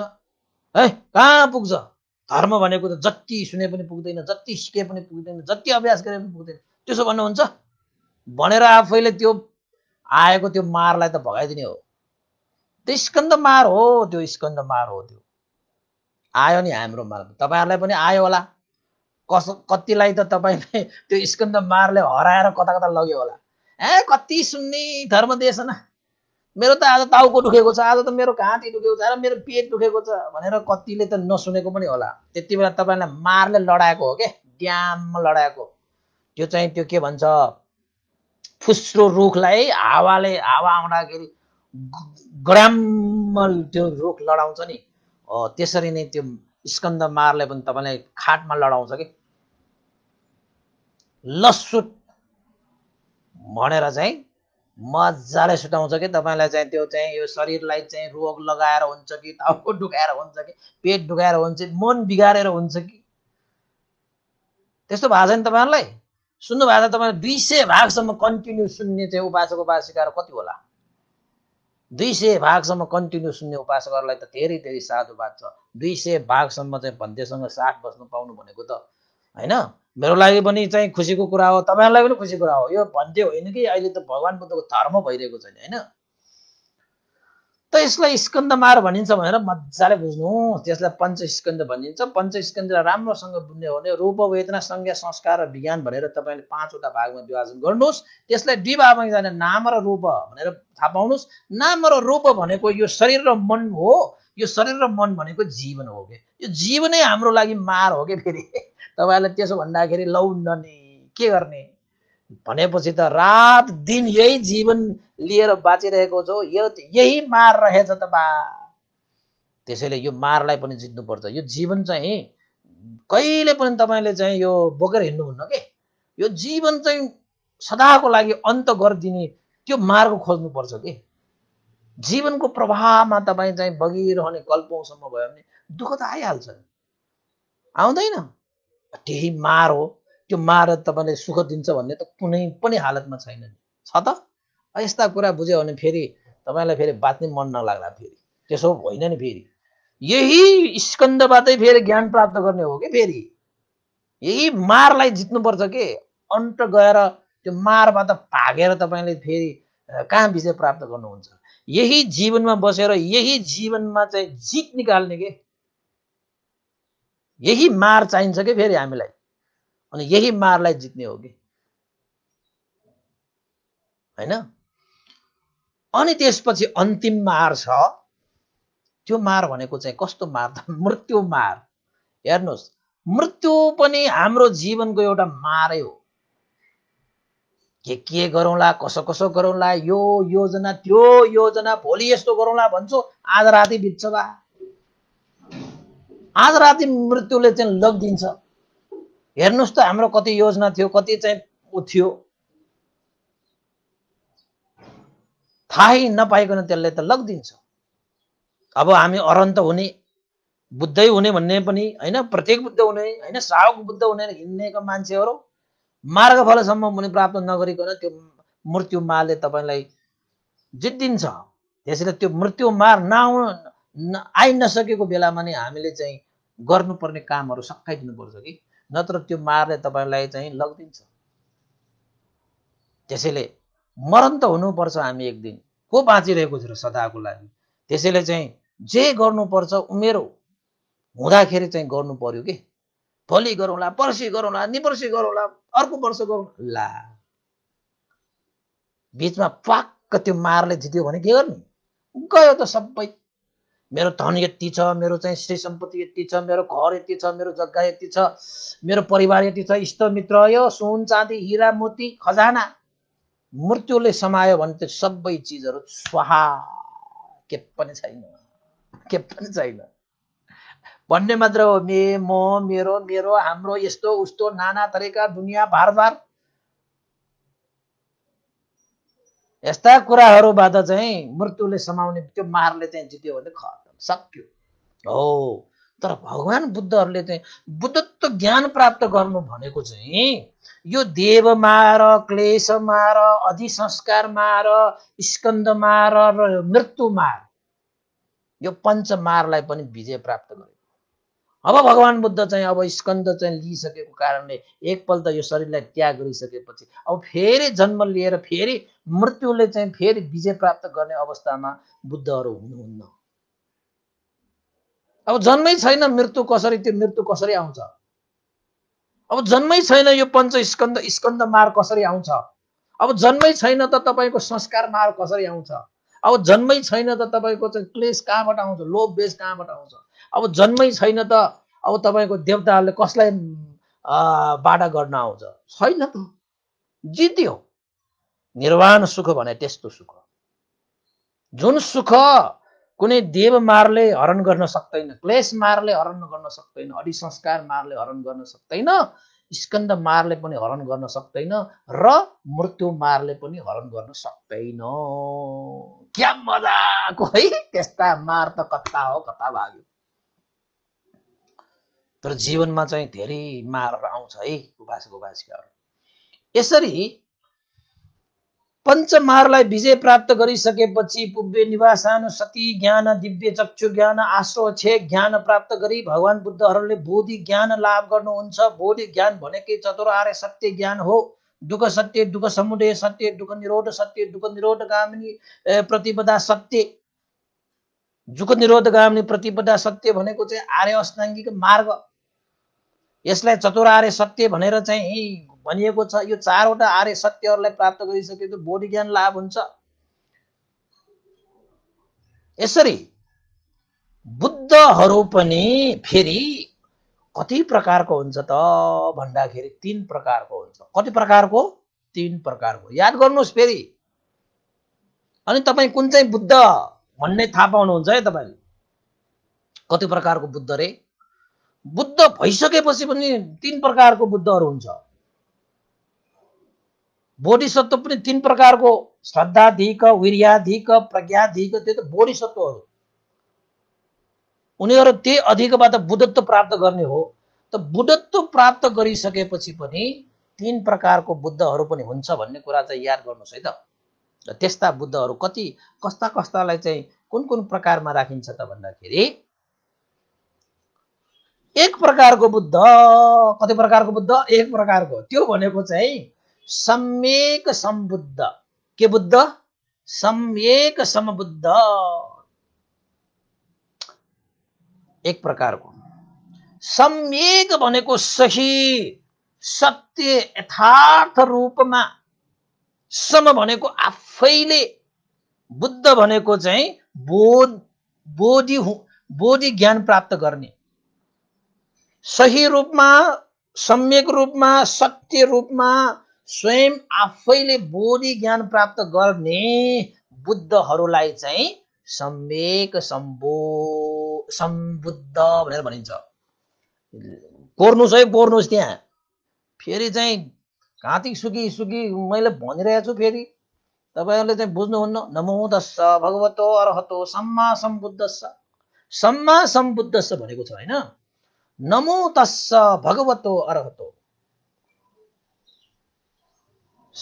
है कहाँ पुग्छ धर्म भनेको त जति सुने पनि पुग्दैन जति सिके पनि पुग्दैन जति अभ्यास गरे पनि पुग्दैन त्यसो भन्नुहुन्छ भनेर आफैले त्यो आएको त्यो मारलाई त भगाइदिने हो त्यो स्कन्द मार हो त्यो स्कन्द मार हो त्यो आयो नि हाम्रो मार तपाईँहरूलाई पनि आयो होला कस कतिलाई त तपाईँले त्यो स्कन्द मारले हराएर कता कता लग्यो होला ए कति सुन्ने धर्म देश ना मेरो त आज टाउको दुखेको छ आज त मेरो घाँटी दुखेको छ र मेरो पेट दुखेको छ भनेर कतिले त नसुनेको पनि होला त्यति बेला तपाईँलाई मारले लडाएको हो क्या ड्याममा लडाएको त्यो चाहिँ त्यो के भन्छ फुस्रो रुखलाई हावाले हावा आउँदाखेरि ग्राममा त्यो रुख लडाउँछ नि त्यसरी नै त्यो स्कन्द मारले पनि तपाईँलाई खाटमा लडाउँछ कि लसुट भनेर चाहिँ मजाले सुटाउँछ कि तपाईँलाई चाहिँ त्यो चाहिँ यो शरीरलाई चाहिँ रोग लगाएर हुन्छ कि टाउको डुकाएर हुन्छ कि पेट डुकाएर हुन्छ कि मन बिगारेर हुन्छ कि त्यस्तो भएको छ नि तपाईँहरूलाई सुन्नु भएको छ तपाईँलाई दुई सय भागसम्म कन्टिन्यू सुन्ने चाहिँ उपासक उपासिकाहरू कति होला दुई सय भागसम्म कन्टिन्यू सुन्ने उपासकहरूलाई त धेरै धेरै साधुवाद छ दुई सय भागसम्म चाहिँ भन्तेसँग साथ बस्नु पाउनु भनेको त होइन मेरो लागि पनि चाहिँ खुसीको कुरा हो तपाईँहरूलाई पनि खुसी कुरा हो यो भन्थे होइन कि अहिले त भगवान् बुद्धको धर्म भइरहेको छैन होइन त यसलाई स्कन्द मार भनिन्छ भनेर मजाले बुझ्नु त्यसलाई पञ्च स्कन्द भनिन्छ पञ्च स्कन्दलाई राम्रोसँग बुझ्ने हो भने रूप वेदना संज्ञा संस्कार र विज्ञान भनेर तपाईँले पाँचवटा भागमा विभाजन गर्नुहोस् त्यसलाई भागमा जाने नाम र रूप भनेर थाहा पाउनुहोस् नाम र रूप भनेको यो शरीर र मन हो यो शरीर र मन भनेको जीवन हो कि यो जीवनै हाम्रो लागि मार हो कि फेरि तपाईँहरूलाई त्यसो भन्दाखेरि नि के गर्ने भनेपछि त रात दिन यही जीवन लिएर बाँचिरहेको छ यो यही मार रहेछ त बा त्यसैले यो मारलाई पनि जित्नुपर्छ यो जीवन चाहिँ कहिले पनि तपाईँले चाहिँ यो बोकेर हिँड्नुहुन्न कि यो जीवन चाहिँ सदाको लागि अन्त गरिदिने त्यो मार्ग खोज्नुपर्छ कि जीवनको प्रभावमा तपाईँ चाहिँ बगिरहने कल्पौँसम्म भयो भने दुःख त आइहाल्छ आउँदैन त्यही मार हो त्यो मार तपाईँले सुख दिन्छ भन्ने त कुनै पनि हालतमा छैन नि छ त यस्ता कुरा बुझ्यो भने फेरि तपाईँलाई फेरि बाँच्ने मन नलाग्ला फेरि त्यसो होइन नि फेरि यही स्कन्दबाटै फेरि ज्ञान प्राप्त गर्ने हो कि फेरि यही मारलाई जित्नुपर्छ के अन्त गएर त्यो मारबाट भागेर तपाईँले फेरि कहाँ विजय प्राप्त गर्नुहुन्छ यही जीवनमा बसेर यही जीवनमा चाहिँ जित निकाल्ने के यही मार चाहिन्छ कि फेरि हामीलाई अनि यही मारलाई जित्ने हो कि होइन अनि त्यसपछि अन्तिम मार छ त्यो मार भनेको चाहिँ कस्तो मार त मृत्यु मार हेर्नुहोस् मृत्यु पनि हाम्रो जीवनको एउटा मारै हो के के गरौँला कसो कसो गरौँला यो योजना त्यो योजना भोलि यस्तो गरौँला भन्छु आज राति बित्छ बा आज राति मृत्युले चाहिँ लगिदिन्छ हेर्नुहोस् त हाम्रो कति योजना थियो कति चाहिँ ऊ थियो थाहै नपाइकन त्यसले त लगिदिन्छ अब हामी अरन्त हुने बुद्धै हुने भन्ने पनि होइन प्रत्येक बुद्ध हुने होइन सावक बुद्ध हुने हिँड्नेको मान्छेहरू मार्गफलसम्म फलसम्म मुनि प्राप्त नगरिकन त्यो मृत्यु मारले तपाईँलाई जित्दिन्छ त्यसैले त्यो मृत्यु मार नआउन आइ नसकेको बेलामा नै हामीले चाहिँ गर्नुपर्ने कामहरू दिनुपर्छ कि नत्र त्यो मारले तपाईँलाई चाहिँ लगिदिन्छ त्यसैले मरण त हुनुपर्छ हामी एक दिन को बाँचिरहेको छ र सदाको लागि त्यसैले चाहिँ जे गर्नुपर्छ उमेर हुँदाखेरि चाहिँ गर्नु पर्यो कि भोलि गरौँला पर्सि गरौँला निपर्सी गरौँला अर्को वर्ष गरौँ ला बिचमा प्वाक्क त्यो मारले जित्यो भने के गर्ने गयो त सबै मेरो धन यति छ मेरो चाहिँ श्री सम्पत्ति यति छ मेरो घर यति छ मेरो जग्गा यति छ मेरो परिवार यति छ इष्टमित्र यो सुन चाँदी हिरा मोती खजाना मृत्युले समायो भने त्यो सबै चिजहरू स्वाहा के पनि छैन के पनि छैन भन्ने मात्र हो मे म मेरो मेरो हाम्रो यस्तो उस्तो नाना तरिका दुनियाँ भारभार यस्ता कुराहरूबाट चाहिँ मृत्युले समाउने त्यो मारले चाहिँ जित्यो भने खत्तम सक्यो हो तर भगवान् बुद्धहरूले चाहिँ बुद्धत्व ज्ञान प्राप्त गर्नु भनेको चाहिँ यो देव मार क्लेश मार संस्कार मार स्कन्द मार र मृत्यु मार यो पञ्च मारलाई पनि विजय प्राप्त गर्नु अब भगवान् बुद्ध चाहिँ अब स्कन्द चाहिँ लिइसकेको कारणले एकपल्ट यो शरीरलाई त्याग गरिसकेपछि अब फेरि जन्म लिएर फेरि मृत्युले चाहिँ फेरि विजय प्राप्त गर्ने अवस्थामा बुद्धहरू हुनुहुन्न अब जन्मै छैन मृत्यु कसरी त्यो मृत्यु कसरी आउँछ अब जन्मै छैन यो पञ्च स्कन्द स्कन्द मार कसरी आउँछ अब जन्मै छैन त तपाईँको संस्कार मार कसरी आउँछ अब जन्मै छैन त तपाईँको चाहिँ क्लेस कहाँबाट आउँछ लोभ बेस कहाँबाट आउँछ अब जन्मै छैन त अब तपाईँको देवताहरूले कसलाई बाडा गर्न आउँछ छैन त जित्यो निर्वाण सुख भने त्यस्तो सुख जुन सुख कुनै देव मारले हरण गर्न सक्दैन क्लेश मारले हरण गर्न सक्दैन अडि संस्कार मारले हरण गर्न सक्दैन स्कन्द मारले पनि हरण गर्न सक्दैन र मृत्यु मारले पनि हरण गर्न सक्दैन क्या मजाको है त्यस्ता मार त कता हो कता भाग्यो तर जीवनमा चाहिँ धेरै मारहरू आउँछ है उपासक उपासिकाहरू यसरी पञ्चमारलाई विजय प्राप्त गरिसकेपछि पुब्बे निवासानु सती ज्ञान दिव्य चक्षु ज्ञान आश्रो छे ज्ञान प्राप्त गरी भगवान् बुद्धहरूले बोधि ज्ञान लाभ गर्नुहुन्छ बोधि ज्ञान भनेकै आर्य सत्य ज्ञान हो दुःख सत्य दुःख समुदय सत्य दुःख निरोध सत्य दुःख निरोध गामिनी प्रतिपदा सत्य दुःख निरोध गामिनी प्रतिपदा सत्य भनेको चाहिँ आर्य अष्टाङ्गिक मार्ग यसलाई चतुरार्य सत्य भनेर चाहिँ भनिएको छ यो चारवटा आर्य सत्यहरूलाई प्राप्त त बोध ज्ञान लाभ हुन्छ यसरी बुद्धहरू पनि फेरि कति प्रकारको हुन्छ त भन्दाखेरि तिन प्रकारको हुन्छ कति प्रकारको तिन प्रकारको याद गर्नुहोस् फेरि अनि तपाईँ कुन चाहिँ बुद्ध भन्ने थाहा पाउनुहुन्छ है तपाईँले कति प्रकारको बुद्ध रे बुद्ध भइसकेपछि पनि तिन प्रकारको बुद्धहरू हुन्छ बोधिसत्व पनि तिन प्रकारको श्रद्धाधिक वीर्याधिक प्रज्ञाधिक त्यो त बोधिसत्वहरू उनीहरू त्यही अधिकबाट बुद्धत्व प्राप्त गर्ने हो त बुद्धत्व प्राप्त गरिसकेपछि पनि तिन प्रकारको बुद्धहरू पनि हुन्छ भन्ने कुरा चाहिँ याद गर्नुहोस् है त त्यस्ता बुद्धहरू कति कस्ता कस्तालाई चाहिँ कुन कुन प्रकारमा राखिन्छ त भन्दाखेरि एक प्रकारको बुद्ध कति प्रकारको बुद्ध एक प्रकारको त्यो भनेको चाहिँ सम्यक सम्बुद्ध के बुद्ध सम्यक समबुद्ध एक प्रकारको सम्यक भनेको सही सत्य यथार्थ रूपमा सम भनेको आफैले बुद्ध भनेको चाहिँ बोध बोधि बोधि ज्ञान प्राप्त गर्ने सही रूपमा सम्यक रूपमा सत्य रूपमा स्वयं आफैले बोधि ज्ञान प्राप्त गर्ने बुद्धहरूलाई चाहिँ सम्यक सम्बो सम्बुद्ध भनेर भनिन्छ कोर्नुहोस् है कोर्नुहोस् त्यहाँ फेरि चाहिँ घाँती सुकी सुकी मैले भनिरहेको छु फेरि तपाईँहरूले चाहिँ बुझ्नुहुन्न नमो भगवतो अरहतो सम्मा सम्बुद्ध सम्मा सम्बुद्ध भनेको छ होइन नमो तस्स भगवतो अरहतो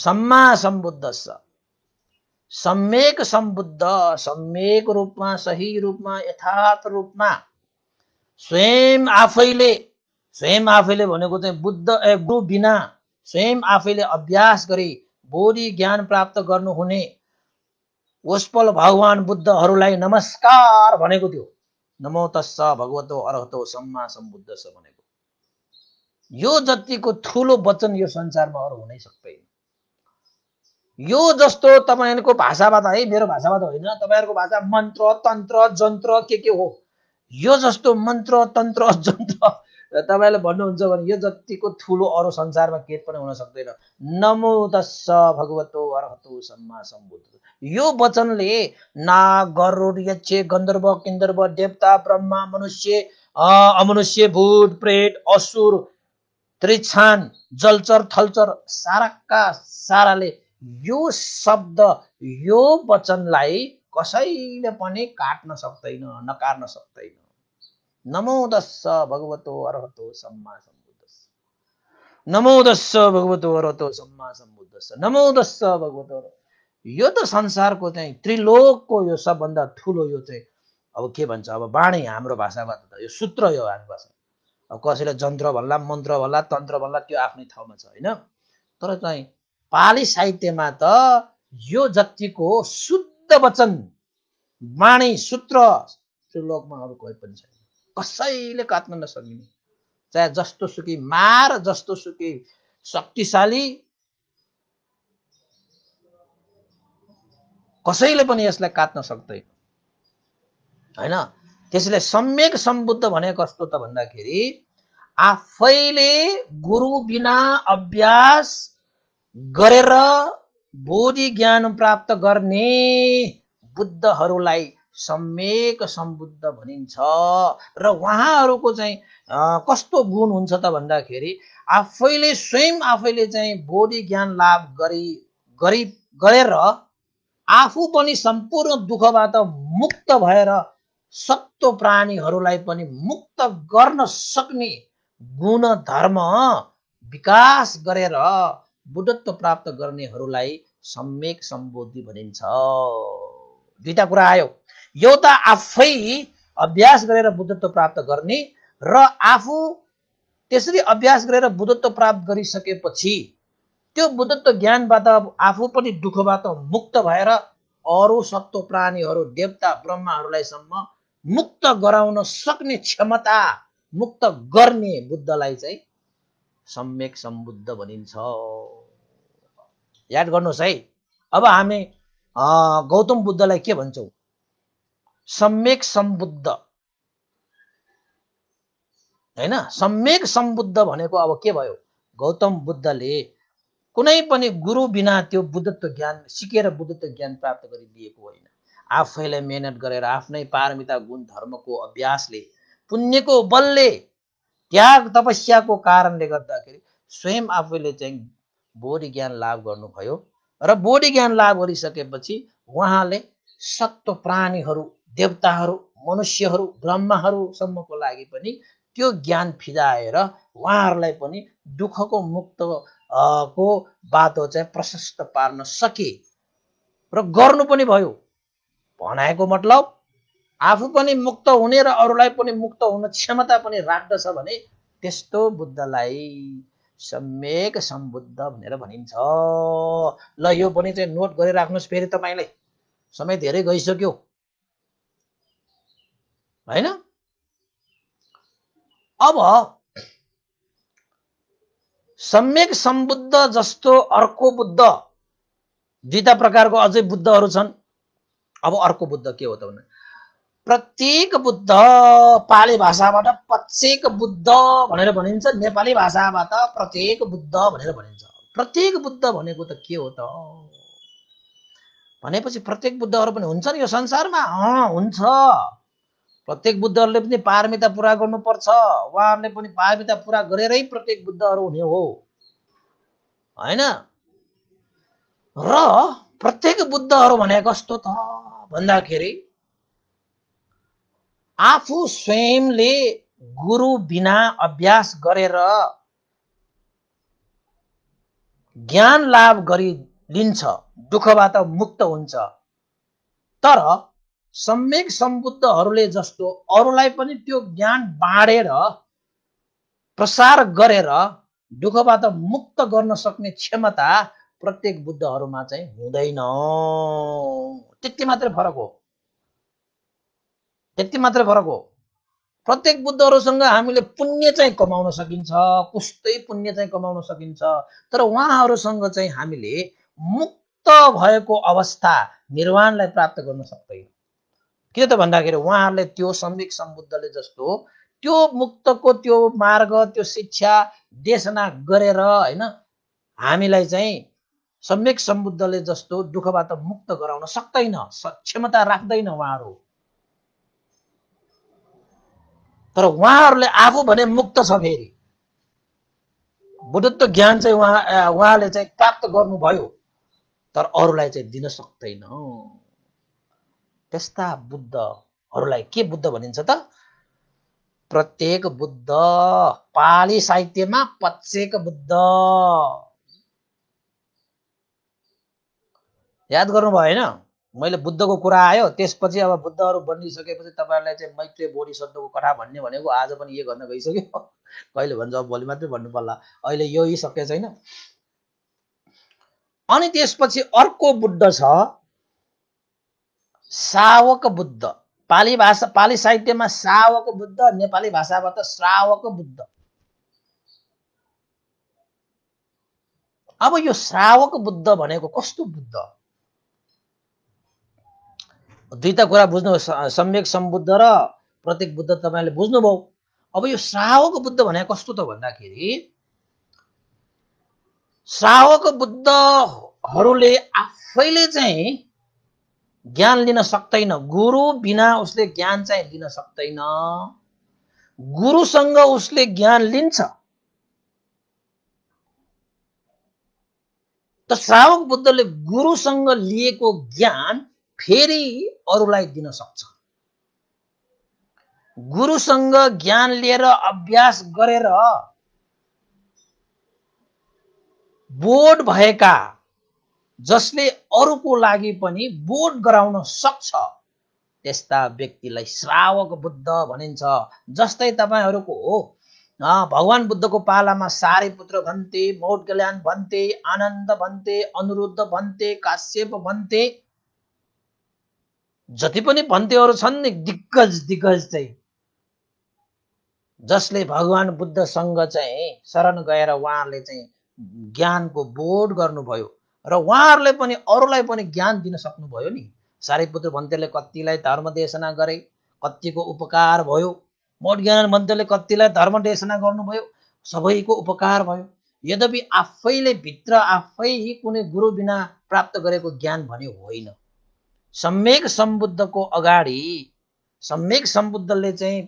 सम्मा सम्बुद्धस्स सम्यक सम्बुद्ध सम्यक रूपमा सही रूपमा यथार्थ रूपमा स्वयं आफैले स्वयं आफैले भनेको चाहिँ बुद्ध ए गुरु बिना स्वयं आफैले अभ्यास गरी बोधि ज्ञान प्राप्त गर्नुहुने उसपल भगवान् बुद्धहरूलाई नमस्कार भनेको थियो नमो तस् भगवतो अरहतो सम्मा सम्बुद्ध भनेको यो जतिको ठुलो वचन यो संसारमा अरू हुनै सक्दैन यो जस्तो तपाईँहरूको भाषाबाट है मेरो भाषामा त होइन तपाईँहरूको भाषा मन्त्र तन्त्र जन्त्र के के हो यो जस्तो मन्त्र तन्त्र जन्त्र तपाईँले भन्नुहुन्छ भने यो जतिको ठुलो अरू संसारमा के पनि हुन सक्दैन नमो तस्स भगवतो अर्हतो सम्मा सम्बुद्ध यो वचनले ना गरुड यक्ष गन्धर्व किन्दर्व देवता ब्रह्मा मनुष्य अमनुष्य भूत प्रेत असुर त्रिछान जलचर थलचर साराका साराले यो शब्द यो वचनलाई कसैले पनि काट्न सक्दैन नकार्न सक्दैन नमोदस्स भगवतो अरहतो सम्मा सम्बुद्धस्स नमोदस्स भगवतो अरहतो सम्मा सम्बुद्धस्स नमोदस्स भगवतो यो त संसारको चाहिँ त्रिलोकको यो सबभन्दा ठुलो यो चाहिँ अब के भन्छ अब बाणी हाम्रो भाषामा त यो सूत्र यो हाम्रो भाषा अब कसैले जन्त्र भन्ला मन्त्र भन्ला तन्त्र भन्ला त्यो आफ्नै ठाउँमा छ होइन तर चाहिँ पाली साहित्यमा त यो जतिको शुद्ध वचन बाणी सूत्र त्रिलोकमा अरू कोही पनि छैन कसैले काट्न नसकिने चाहे जस्तो सुकै मार जस्तो सुकै शक्तिशाली कसैले पनि यसलाई काट्न सक्दैन होइन त्यसले सम्यक सम्बुद्ध भने कस्तो त भन्दाखेरि आफैले गुरु बिना अभ्यास गरेर बोधि ज्ञान प्राप्त गर्ने बुद्धहरूलाई सम्यक सम्बुद्ध भनिन्छ र उहाँहरूको चाहिँ कस्तो गुण हुन्छ त भन्दाखेरि आफैले स्वयं आफैले चाहिँ बोधि ज्ञान लाभ गरी गरी गरेर आफू पनि सम्पूर्ण दुःखबाट मुक्त भएर सत्व प्राणीहरूलाई पनि मुक्त गर्न सक्ने गुण धर्म विकास गरेर बुद्धत्व प्राप्त गर्नेहरूलाई सम्यक सम्बोधि भनिन्छ दुईवटा कुरा आयो एउटा आफै अभ्यास गरेर बुद्धत्व प्राप्त गर्ने र आफू त्यसरी अभ्यास गरेर बुद्धत्व प्राप्त गरिसकेपछि त्यो बुद्धत्व ज्ञानबाट आफू पनि दुःखबाट मुक्त भएर अरू सत्व प्राणीहरू देवता सम्म मुक्त गराउन सक्ने क्षमता मुक्त गर्ने बुद्धलाई चाहिँ सम्यक सम्बुद्ध भनिन्छ याद गर्नुहोस् है अब हामी गौतम बुद्धलाई के भन्छौँ सम्यक सम्बुद्ध होइन सम्यक सम्बुद्ध भनेको अब के भयो गौतम बुद्धले कुनै पनि गुरु बिना त्यो बुद्धत्व ज्ञान सिकेर बुद्धत्व ज्ञान प्राप्त गरिदिएको होइन आफैलाई मेहनत गरेर आफ्नै पारमिता गुण धर्मको अभ्यासले पुण्यको बलले त्याग तपस्याको कारणले गर्दाखेरि स्वयं आफैले चाहिँ बोडी ज्ञान लाभ गर्नुभयो र बोडी ज्ञान लाभ गरिसकेपछि उहाँले सत्व प्राणीहरू देवताहरू मनुष्यहरू ब्रह्माहरूसम्मको लागि पनि त्यो ज्ञान फिजाएर उहाँहरूलाई पनि दुःखको मुक्त को बाटो चाहिँ प्रशस्त पार्न सके र गर्नु पनि भयो भनाएको मतलब आफू पनि मुक्त हुने र अरूलाई पनि मुक्त हुन क्षमता पनि राख्दछ भने त्यस्तो बुद्धलाई सम्यक सम्बुद्ध भनेर भनिन्छ ल यो पनि चाहिँ नोट गरिराख्नुहोस् फेरि तपाईँलाई समय धेरै गइसक्यो होइन अब सम्यक सम्बुद्ध जस्तो अर्को बुद्ध दुईटा प्रकारको अझै बुद्धहरू छन् अब अर्को बुद्ध के हो त भने प्रत्येक बुद्ध पाली भाषाबाट प्रत्येक बुद्ध भनेर भनिन्छ नेपाली भाषाबाट प्रत्येक बुद्ध भनेर भनिन्छ प्रत्येक बुद्ध भनेको त के हो त भनेपछि प्रत्येक बुद्धहरू पनि हुन्छन् यो संसारमा अँ हुन्छ प्रत्येक बुद्धहरूले पनि पारमिता पुरा गर्नुपर्छ उहाँहरूले पनि पारमिता पुरा गरेरै प्रत्येक बुद्धहरू हुने हो होइन र प्रत्येक बुद्धहरू भने कस्तो त भन्दाखेरि आफू स्वयंले गुरु बिना अभ्यास गरेर ज्ञान लाभ गरी लिन्छ दुःखबाट मुक्त हुन्छ तर सम्यक सम्बुद्धहरूले जस्तो अरूलाई पनि त्यो ज्ञान बाँडेर प्रसार गरेर दुःखबाट मुक्त गर्न सक्ने क्षमता प्रत्येक बुद्धहरूमा चाहिँ हुँदैन त्यति मात्रै फरक हो त्यति मात्रै फरक हो प्रत्येक बुद्धहरूसँग हामीले पुण्य चाहिँ कमाउन सकिन्छ कुस्तै पुण्य चाहिँ कमाउन सकिन्छ तर उहाँहरूसँग चाहिँ हामीले मुक्त भएको अवस्था निर्वाणलाई प्राप्त गर्न सक्दैन किन त भन्दाखेरि उहाँहरूले त्यो सम्यक सम्बुद्धले जस्तो त्यो मुक्तको त्यो मार्ग त्यो शिक्षा देशना गरेर होइन हामीलाई चाहिँ सम्यक सम्बुद्धले जस्तो दुःखबाट मुक्त गराउन सक्दैन सक्षमता राख्दैन उहाँहरू तर उहाँहरूले आफू भने मुक्त छ फेरि बुद्धत्व ज्ञान चाहिँ उहाँ उहाँले चाहिँ प्राप्त गर्नुभयो तर अरूलाई चाहिँ दिन सक्दैन त्यस्ता बुद्धहरूलाई के बुद्ध भनिन्छ त प्रत्येक बुद्ध पाली साहित्यमा पच्चेक बुद्ध याद गर्नुभयो होइन मैले बुद्धको कुरा आयो त्यसपछि अब बुद्धहरू बनिसकेपछि तपाईँहरूलाई चाहिँ मैत्री बोडी शब्दको कथा भन्ने भनेको आज पनि यो गर्न गइसक्यो कहिले भन्छ अब भोलि मात्रै भन्नु पर्ला अहिले यो सके छैन अनि त्यसपछि अर्को बुद्ध छ श्रावक बुद्ध पाली भाषा पाली साहित्यमा श्रावक बुद्ध नेपाली भाषाबाट श्रावक बुद्ध अब यो श्रावक बुद्ध भनेको कस्तो बुद्ध दुईवटा कुरा बुझ्नु सम्यक सम्बुद्ध र प्रत्येक बुद्ध तपाईँले बुझ्नुभयो अब यो श्रावक बुद्ध भनेको कस्तो त भन्दाखेरि श्रावक बुद्धहरूले आफैले चाहिँ ज्ञान लिन सक्दैन गुरु बिना उसले ज्ञान चाहिँ लिन सक्दैन गुरुसँग उसले ज्ञान लिन्छ त श्रावक बुद्धले गुरुसँग लिएको ज्ञान फेरि अरूलाई दिन सक्छ गुरुसँग ज्ञान लिएर अभ्यास गरेर बोर्ड भएका जसले अरूको लागि पनि बोध गराउन सक्छ त्यस्ता व्यक्तिलाई श्रावक बुद्ध भनिन्छ जस्तै तपाईँहरूको हो भगवान् बुद्धको पालामा सारे पुत्र भन्थे मौट कल्याण भन्थे आनन्द भन्थे अनुरुद्ध भन्थे काश्यप भन्थे जति पनि भन्थेहरू छन् नि दिग्गज दिग्गज चाहिँ जसले भगवान् बुद्धसँग चाहिँ शरण गएर उहाँले चाहिँ ज्ञानको बोध गर्नुभयो र उहाँहरूले पनि अरूलाई पनि ज्ञान दिन सक्नुभयो नि सारीपुत्र भन्तेले कतिलाई धर्म देशना गरे कतिको उपकार भयो मोट ज्ञान मन्त्रीले कतिलाई देशना गर्नुभयो सबैको उपकार भयो यद्यपि आफैले भित्र आफै कुनै गुरु बिना प्राप्त गरेको ज्ञान भने होइन सम्यक सम्बुद्धको अगाडि सम्यक सम्बुद्धले चाहिँ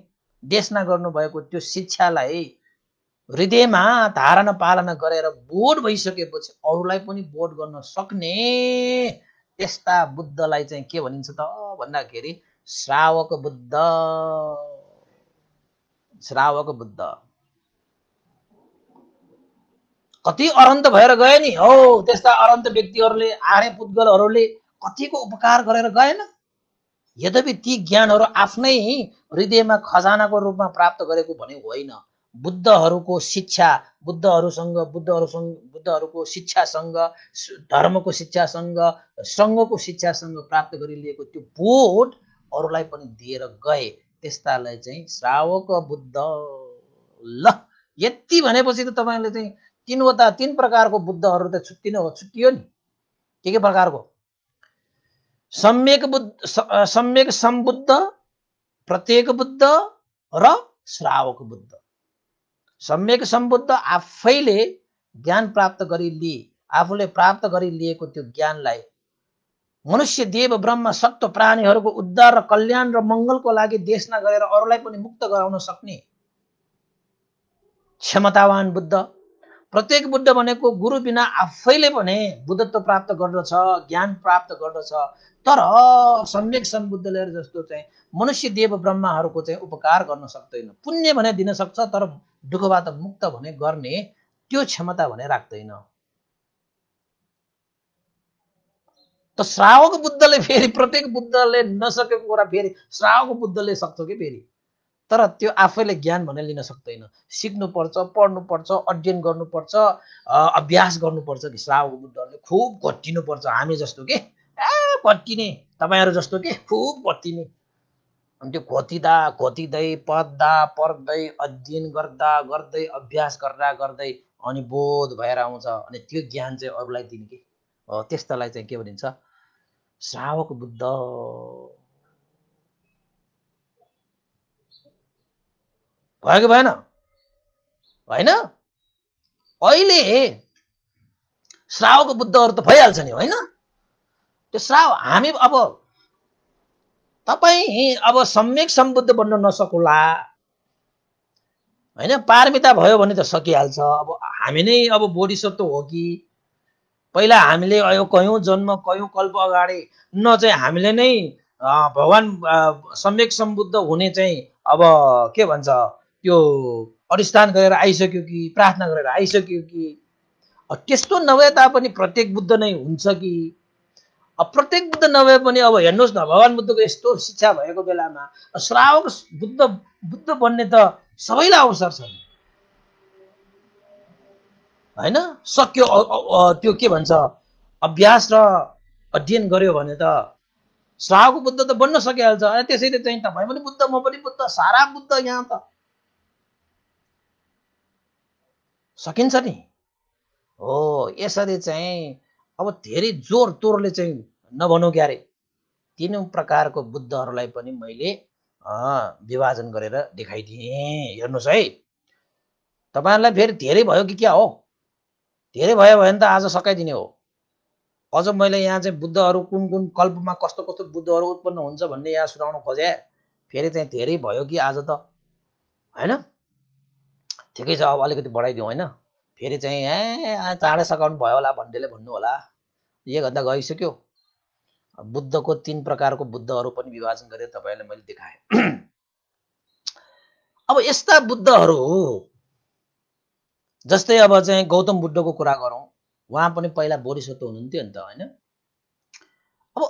देशना गर्नुभएको त्यो शिक्षालाई हृदयमा धारण पालन गरेर बोध भइसकेपछि अरूलाई पनि बोध गर्न सक्ने यस्ता बुद्धलाई चाहिँ के भनिन्छ त भन्दाखेरि श्रावक बुद्ध श्रावक बुद्ध कति अरन्त भएर गए नि हो त्यस्ता अरन्त व्यक्तिहरूले आर्य पुद्गलहरूले कतिको उपकार गरेर गएन यद्यपि ती ज्ञानहरू आफ्नै हृदयमा खजानाको रूपमा प्राप्त गरेको भने होइन बुद्धहरूको शिक्षा बुद्धहरूसँग बुद्धहरूसँग बुद्धहरूको शिक्षासँग धर्मको शिक्षासँग सङ्घको शिक्षासँग प्राप्त गरिलिएको त्यो बोट अरूलाई पनि दिएर गए त्यस्तालाई चाहिँ श्रावक बुद्ध ल यति भनेपछि त तपाईँले चाहिँ तिनवटा तिन प्रकारको बुद्धहरू त छुट्टिन छुट्टियो नि के के प्रकारको सम्यक बुद्ध सम्यक सम्बुद्ध प्रत्येक बुद्ध र श्रावक बुद्ध सम्यक सम्बुद्ध आफैले ज्ञान प्राप्त गरी लिए आफूले प्राप्त गरी लिएको त्यो ज्ञानलाई मनुष्य देव ब्रह्म सत्व प्राणीहरूको उद्धार र कल्याण र मङ्गलको लागि देशना गरेर अरूलाई पनि मुक्त गराउन सक्ने क्षमतावान बुद्ध प्रत्येक बुद्ध भनेको गुरु बिना आफैले पनि बुद्धत्व प्राप्त गर्दछ ज्ञान प्राप्त गर्दछ तर सम्यक सम्बुद्धले जस्तो चाहिँ मनुष्य देव ब्रह्माहरूको चाहिँ उपकार गर्न सक्दैन पुण्य भने दिन सक्छ तर दुःखबाट मुक्त भने गर्ने त्यो क्षमता भने राख्दैन त श्रावक बुद्धले फेरि प्रत्येक बुद्धले नसकेको कुरा फेरि श्रावक बुद्धले सक्छ कि फेरि तर त्यो आफैले ज्ञान भनेर लिन सक्दैन सिक्नुपर्छ पढ्नुपर्छ अध्ययन गर्नुपर्छ अभ्यास गर्नुपर्छ कि साहु बुद्धहरूले खुब घटिनुपर्छ हामी जस्तो कि ए घटिने तपाईँहरू जस्तो कि खुब घटिने अनि त्यो घोतिँदा घोतिँदै पढ्दा पढ्दै अध्ययन गर्दा गर्दै अभ्यास गर्दा गर्दै अनि बोध भएर आउँछ अनि त्यो ज्ञान चाहिँ अरूलाई दिने कि त्यस्तालाई चाहिँ के भनिन्छ श्रावक बुद्ध भयो कि भएन होइन अहिले श्रावको बुद्धहरू त भइहाल्छ नि होइन त्यो श्राव हामी अब तपाईँ अब सम्यक सम्बुद्ध बन्न नसकुला होइन पारमिता भयो भने त सकिहाल्छ अब हामी नै अब बोडिसत्व हो कि पहिला हामीले यो कयौँ जन्म कयौँ कल्प अगाडि न चाहिँ हामीले नै भगवान् सम्यक सम्बुद्ध हुने चाहिँ अब के भन्छ त्यो अधिष्ठान गरेर आइसक्यो कि प्रार्थना गरेर आइसक्यो कि त्यस्तो नभए तापनि प्रत्येक बुद्ध नै हुन्छ कि प्रत्येक बुद्ध नभए पनि अब हेर्नुहोस् न भगवान् बुद्धको यस्तो शिक्षा भएको बेलामा श्रावक बुद्ध बुद्ध बन्ने त सबैलाई अवसर छ होइन सक्यो त्यो के भन्छ अभ्यास र अध्ययन गर्यो भने त श्रावक बुद्ध त बन्न सकिहाल्छ त्यसैले चाहिँ तपाईँ पनि बुद्ध म पनि बुद्ध सारा बुद्ध यहाँ त सकिन्छ नि हो यसरी चाहिँ अब धेरै जोर तोरले चाहिँ नभनौँ क्यारे तिनै प्रकारको बुद्धहरूलाई पनि मैले विभाजन गरेर देखाइदिएँ हेर्नुहोस् है तपाईँहरूलाई फेरि धेरै भयो कि क्या हो धेरै भयो भने त आज सकाइदिने हो अझ मैले यहाँ चाहिँ बुद्धहरू कुन कुन कल्पमा कस्तो कस्तो बुद्धहरू उत्पन्न हुन्छ भन्ने यहाँ सुनाउन खोजेँ फेरि चाहिँ धेरै भयो कि आज त होइन ठिकै छ अब अलिकति बढाइदिउँ होइन फेरि चाहिँ ए चाँडै सघाउनु भयो होला भन्नेले भन्नु होला एक घन्टा गइसक्यो बुद्धको तिन प्रकारको बुद्धहरू पनि विभाजन गरेर तपाईँलाई मैले देखाएँ अब यस्ता बुद्धहरू जस्तै अब चाहिँ गौतम बुद्धको कुरा गरौँ उहाँ पनि पहिला बोरिसत्व हुनुहुन्थ्यो नि त होइन अब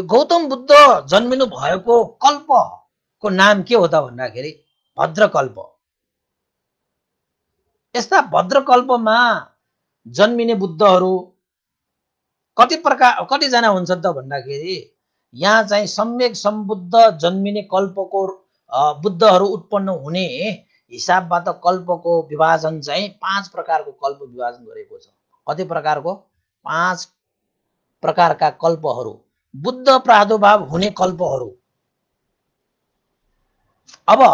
यो गौतम बुद्ध जन्मिनु भएको कल्पको नाम के हो त भन्दाखेरि भद्रकल्प यस्ता भद्रकल्पमा जन्मिने बुद्धहरू कति प्रकार कतिजना हुन्छन् त भन्दाखेरि यहाँ चाहिँ सम्यक सम्बुद्ध जन्मिने कल्पको बुद्धहरू उत्पन्न हुने हिसाबबाट कल्पको विभाजन चाहिँ पाँच प्रकारको कल्प विभाजन गरेको छ कति प्रकारको पाँच प्रकारका कल्पहरू बुद्ध प्रादुर्भाव हुने कल्पहरू अब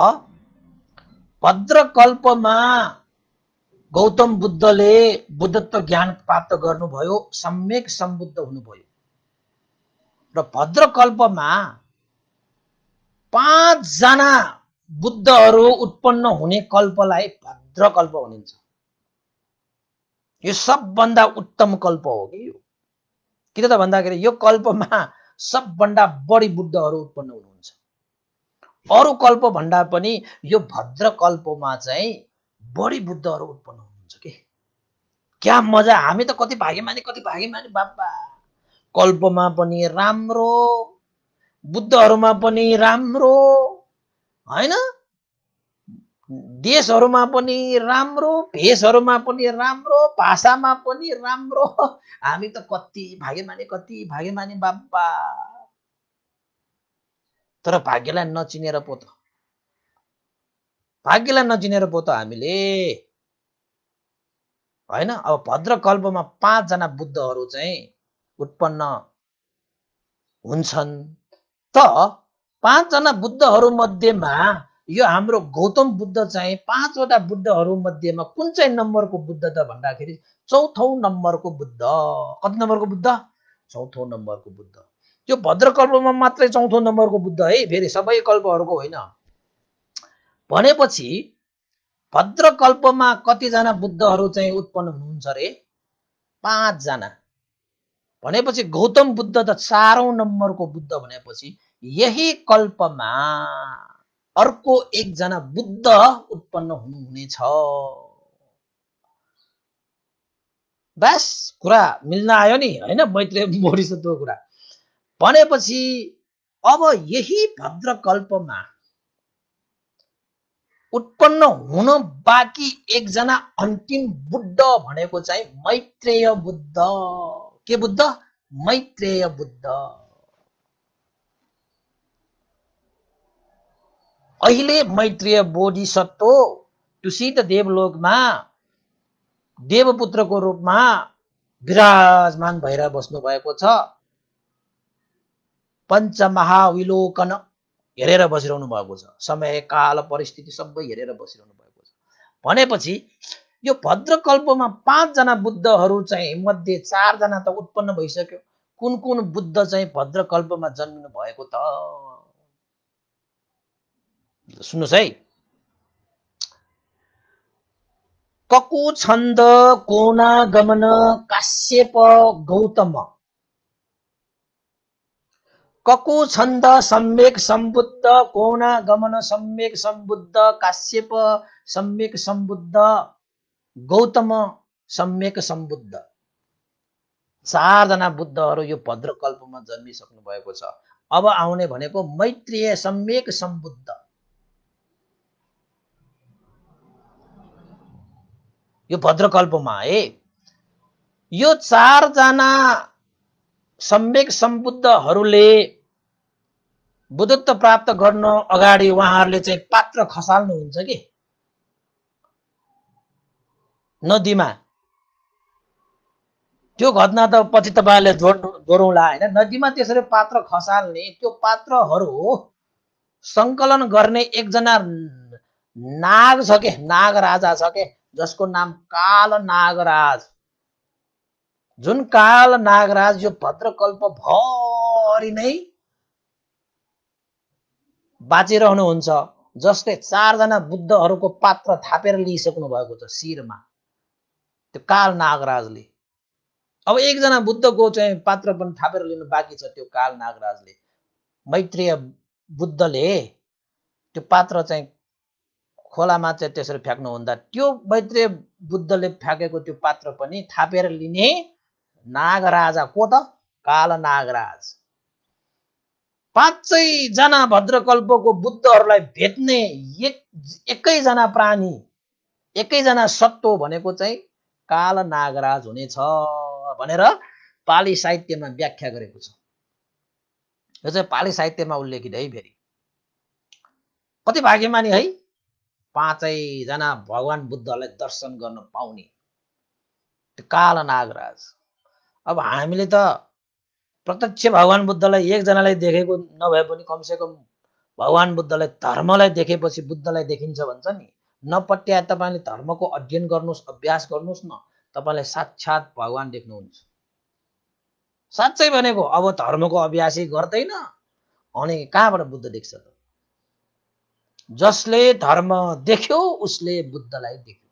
भद्रकल्पमा गौतम बुद्धले बुद्धत्व ज्ञान प्राप्त गर्नुभयो सम्यक सम्बुद्ध हुनुभयो र भद्रकल्पमा पाँचजना बुद्धहरू उत्पन्न हुने कल्पलाई भद्रकल्प भनिन्छ यो सबभन्दा उत्तम कल्प हो कि यो किन त भन्दाखेरि यो कल्पमा सबभन्दा बढी बुद्धहरू उत्पन्न हुनुहुन्छ अरू कल्प भन्दा पनि यो भद्रकल्पमा चाहिँ बढी बुद्धहरू उत्पन्न हुनुहुन्छ कि क्या मजा हामी त कति भाग्यमानी कति भाग्यमानी बाबा कल्पमा पनि राम्रो बुद्धहरूमा पनि राम्रो होइन देशहरूमा पनि राम्रो भेषहरूमा पनि राम्रो भाषामा पनि राम्रो हामी त कति भाग्यमानी कति भाग्यमानी बाबा तर भाग्यलाई नचिनेर पो त भाग्यलाई नचिनेर पो त हामीले होइन अब भद्रकल्पमा पाँचजना बुद्धहरू चाहिँ उत्पन्न हुन्छन् त पाँचजना बुद्धहरू मध्येमा यो हाम्रो गौतम बुद्ध चाहिँ पाँचवटा बुद्धहरू मध्येमा कुन चाहिँ नम्बरको बुद्ध त भन्दाखेरि चौथो नम्बरको बुद्ध कति नम्बरको बुद्ध चौथो नम्बरको बुद्ध त्यो भद्रकल्पमा मात्रै चौथो नम्बरको बुद्ध है फेरि सबै कल्पहरूको होइन भनेपछि भद्रकल्पमा कतिजना बुद्धहरू चाहिँ उत्पन्न हुनुहुन्छ अरे पाँचजना भनेपछि गौतम बुद्ध त चारौँ नम्बरको बुद्ध भनेपछि यही कल्पमा अर्को एकजना बुद्ध उत्पन्न हुनुहुनेछ बस कुरा मिल्न आयो नि होइन मैत्री मोडिसत्वको कुरा भनेपछि अब यही भद्रकल्पमा उत्पन्न हुन बाँकी एकजना अन्तिम बुद्ध भनेको चाहिँ मैत्रेय बुद्ध के बुद्ध मैत्रेय बुद्ध अहिले मैत्रेय टुसी त देवलोकमा देवपुत्रको रूपमा विराजमान भएर बस्नु भएको छ पञ्चमहाविलोकन हेरेर बसिरहनु भएको छ समय काल परिस्थिति सबै हेरेर बसिरहनु भएको छ भनेपछि यो भद्रकल्पमा पाँचजना बुद्धहरू चाहिँ मध्ये चारजना त उत्पन्न भइसक्यो कुन कुन बुद्ध चाहिँ भद्रकल्पमा जन्मिनु भएको त सुन्नुहोस् है ककु छन्द कोना गमन काश्यप गौतम कको छन्द सम्यक सम्बुद्ध कोणा गमन सम्यक सम्बुद्ध काश्यप सम्यक सम्बुद्ध गौतम सम्यक सम्बुद्ध चारजना बुद्धहरू यो भद्रकल्पमा जन्मिसक्नु भएको छ अब आउने भनेको मैत्रीय सम्यक सम्बुद्ध यो भद्रकल्पमा है यो चारजना सम्यक सम्बुद्धहरूले बुद्धत्व प्राप्त गर्न अगाडि उहाँहरूले चाहिँ पात्र खसाल्नुहुन्छ कि नदीमा त्यो घटना त पछि तपाईँहरूले जोडौँला होइन नदीमा त्यसरी पात्र खसाल्ने त्यो पात्रहरू सङ्कलन गर्ने एकजना नाग छ के नाग राजा छ के जसको नाम काल नागराज जुन काल नागराज यो भद्रकल्प भरि नै बाँचिरहनुहुन्छ जसले चारजना बुद्धहरूको पात्र थापेर लिइसक्नु भएको छ शिरमा त्यो काल नागराजले अब एकजना बुद्धको चाहिँ पात्र पनि थापेर लिनु बाँकी छ त्यो काल नागराजले मैत्रेय बुद्धले त्यो पात्र चाहिँ खोलामा चाहिँ त्यसरी हुँदा त्यो मैत्रेय बुद्धले फ्याँकेको त्यो पात्र पनि थापेर लिने नागराजा को त काल नागराज पाँचैजना भद्रकल्पको बुद्धहरूलाई भेट्ने एक एकैजना प्राणी एकैजना सत्व भनेको चाहिँ काल नागराज हुनेछ भनेर पाली साहित्यमा व्याख्या गरेको छ यो चाहिँ पाली साहित्यमा उल्लेखित है फेरि कति भाग्यमानी है पाँचैजना भगवान् बुद्धलाई दर्शन गर्न पाउने काल नागराज अब हामीले त प्रत्यक्ष भगवान् बुद्धलाई एकजनालाई देखेको नभए पनि कमसेकम भगवान् बुद्धलाई धर्मलाई देखेपछि बुद्धलाई देखिन्छ भन्छ नि नपट्याए तपाईँले धर्मको अध्ययन गर्नुहोस् अभ्यास गर्नुहोस् न तपाईँलाई साक्षात् भगवान् देख्नुहुन्छ साँच्चै भनेको अब धर्मको अभ्यासै गर्दैन अनि कहाँबाट बुद्ध देख्छ त जसले धर्म देख्यो उसले बुद्धलाई देख्यो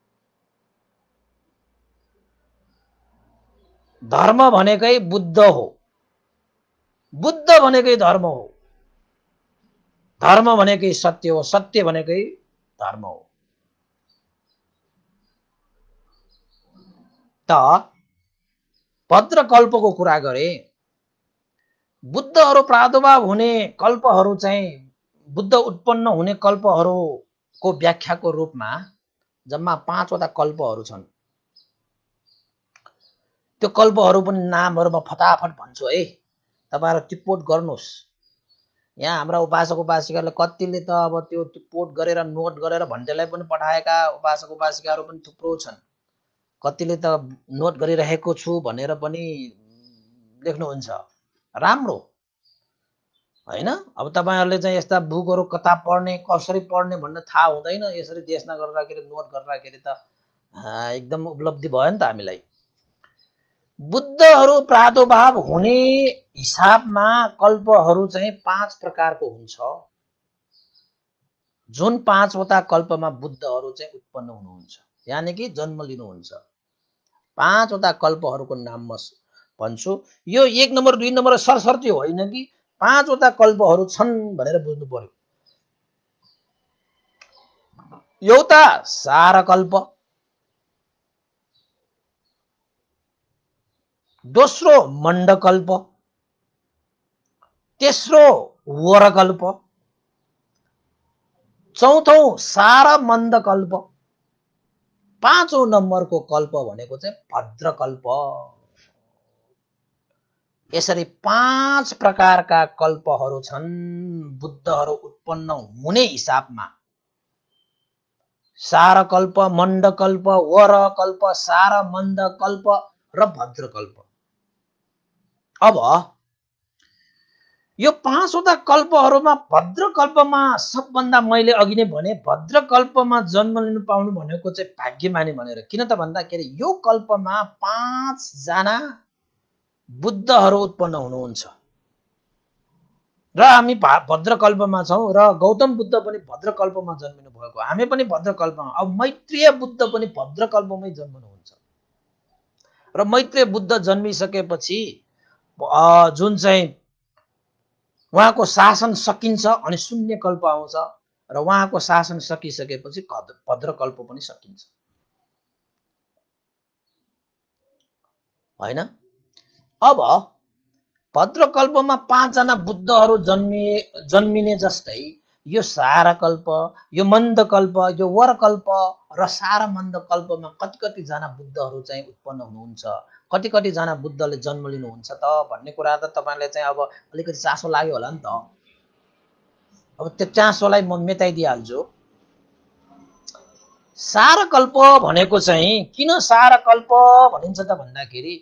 धर्म भनेकै बुद्ध हो बुद्ध भनेकै धर्म हो धर्म भनेकै सत्य हो सत्य भनेकै धर्म हो त भद्रकल्पको कुरा गरे बुद्धहरू प्रादुर्भाव हुने कल्पहरू चाहिँ बुद्ध उत्पन्न हुने कल्पहरूको व्याख्याको रूपमा जम्मा पाँचवटा कल्पहरू छन् त्यो कल्पहरू पनि नामहरू म फटाफट भन्छु है तपाईँहरू टिपोट गर्नुहोस् यहाँ हाम्रा उपासक उपासिकाहरूले कतिले त अब त्यो टिपोट गरेर नोट गरेर भन्टेलाई पनि पठाएका उपासक उपासिकाहरू पनि थुप्रो छन् कतिले त नोट गरिरहेको छु भनेर पनि लेख्नुहुन्छ राम्रो होइन अब तपाईँहरूले चाहिँ यस्ता बुकहरू कता पढ्ने कसरी पढ्ने भन्ने थाहा हुँदैन यसरी नगर गर्दाखेरि नोट गर्दाखेरि त एकदम उपलब्धि भयो नि त हामीलाई शब्दहरू प्रादुर्भाव हुने हिसाबमा कल्पहरू चाहिँ पाँच प्रकारको हुन्छ जुन पाँचवटा कल्पमा बुद्धहरू चाहिँ उत्पन्न हुनुहुन्छ यानि कि जन्म लिनुहुन्छ पाँचवटा कल्पहरूको नाम म भन्छु यो एक नम्बर दुई नम्बर सरसर्ती होइन कि पाँचवटा कल्पहरू छन् भनेर बुझ्नु पर्यो एउटा सारकल्प कल्प दोस्रो मण्डकल्प तेस्रो वरकल्प चौथौ सारा मन्दकल्प पाँचौँ नम्बरको कल्प भनेको चाहिँ भद्रकल्प यसरी पाँच प्रकारका कल्पहरू छन् बुद्धहरू उत्पन्न हुने हिसाबमा सारकल्प मण्डकल्प वरकल्प सार मन्दकल्प र भद्रकल्प अब यो पाँचवटा कल्पहरूमा भद्रकल्पमा सबभन्दा मैले अघि नै भने भद्रकल्पमा जन्म लिनु पाउनु भनेको चाहिँ भाग्यमानी भनेर किन त भन्दाखेरि यो कल्पमा पाँचजना बुद्धहरू उत्पन्न हुनुहुन्छ र हामी भा भद्रकल्पमा छौँ र गौतम बुद्ध पनि भद्रकल्पमा जन्मिनु भएको हामी पनि भद्रकल्पमा अब मैत्रीय बुद्ध पनि भद्रकल्पमै जन्मनुहुन्छ र मैत्रीय बुद्ध जन्मिसकेपछि जुन चाहिँ उहाँको शासन सकिन्छ अनि शून्य कल्प आउँछ र उहाँको शासन सकिसकेपछि भद्रकल्प पनि सकिन्छ होइन अब भद्रकल्पमा पाँचजना बुद्धहरू जन्मिए जन्मिने जस्तै यो सारकल्प यो मन्दकल्प यो वरकल्प र सारा मन्दकल्पमा कति कतिजना बुद्धहरू चाहिँ उत्पन्न हुनुहुन्छ कति कतिजना बुद्धले जन्म लिनुहुन्छ त भन्ने कुरा त तपाईँलाई चाहिँ अब अलिकति चासो लाग्यो होला नि त अब त्यो चासोलाई म मेटाइदिइहाल्छु सारकल्प भनेको चाहिँ किन सारकल्प भनिन्छ त भन्दाखेरि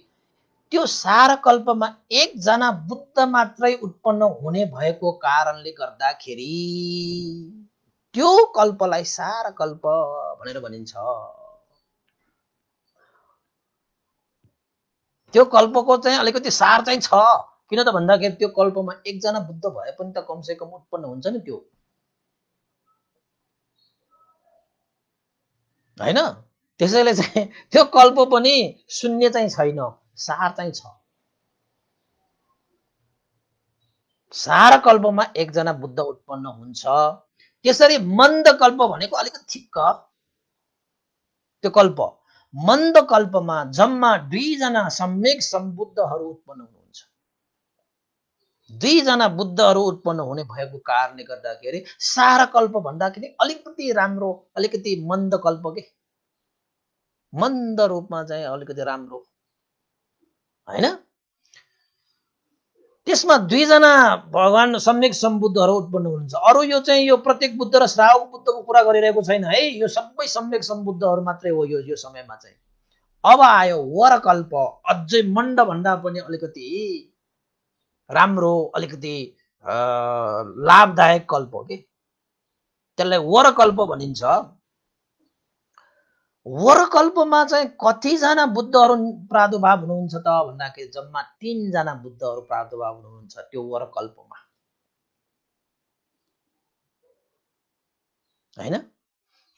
त्यो सारकल्पमा एकजना बुद्ध मात्रै उत्पन्न हुने भएको कारणले गर्दाखेरि त्यो कल्पलाई सारकल्प भनेर भनिन्छ त्यो कल्पको चाहिँ अलिकति सार चाहिँ छ किन त भन्दाखेरि त्यो कल्पमा एकजना बुद्ध भए पनि त कमसे कम उत्पन्न हुन्छ नि त्यो होइन त्यसैले चाहिँ त्यो कल्प पनि शून्य चाहिँ छैन सार चाहिँ छ सार कल्पमा एकजना बुद्ध उत्पन्न हुन्छ त्यसरी मन्द कल्प भनेको अलिकति ठिक्क त्यो कल्प मन्द कल्पमा जम्मा दुईजना सम्यक सम्बुद्धहरू उत्पन्न हुनुहुन्छ दुईजना बुद्धहरू उत्पन्न हुने भएको कारणले गर्दाखेरि सार कल्प भन्दाखेरि अलिकति राम्रो अलिकति मन्द कल्प के मन्द रूपमा चाहिँ अलिकति राम्रो होइन त्यसमा दुईजना भगवान् सम्यक सम्बुद्धहरू उत्पन्न हुनुहुन्छ अरू यो चाहिँ यो प्रत्येक बुद्ध र श्रावक बुद्धको कुरा गरिरहेको छैन है यो सबै सम्यक सम्बुद्धहरू मात्रै हो यो यो समयमा चाहिँ अब आयो वरकल्प अझै मण्डभन्दा पनि अलिकति राम्रो अलिकति लाभदायक कल्प हो कि त्यसलाई वरकल्प भनिन्छ वरकल्पमा चाहिँ कतिजना बुद्धहरू प्रादुर्भाव हुनुहुन्छ त भन्दाखेरि जम्मा तिनजना बुद्धहरू प्रादुर्भाव हुनुहुन्छ त्यो वरकल्पमा होइन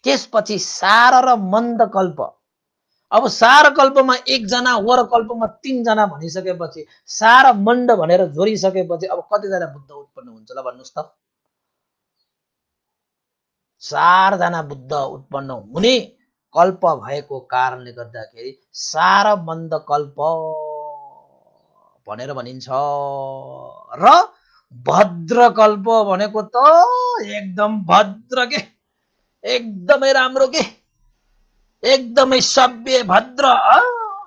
त्यसपछि सार र मन्दकल्प अब सारकल्पमा एकजना वरकल्पमा तिनजना भनिसकेपछि सार मण्ड भनेर जोडिसकेपछि अब कतिजना बुद्ध उत्पन्न हुन्छ ल भन्नुहोस् त चारजना बुद्ध उत्पन्न हुने कल्प भएको कारणले गर्दाखेरि सार मन्द कल्प भनेर भनिन्छ र भद्रकल्प भनेको त एकदम भद्र के एकदमै राम्रो के एकदमै सभ्य भद्र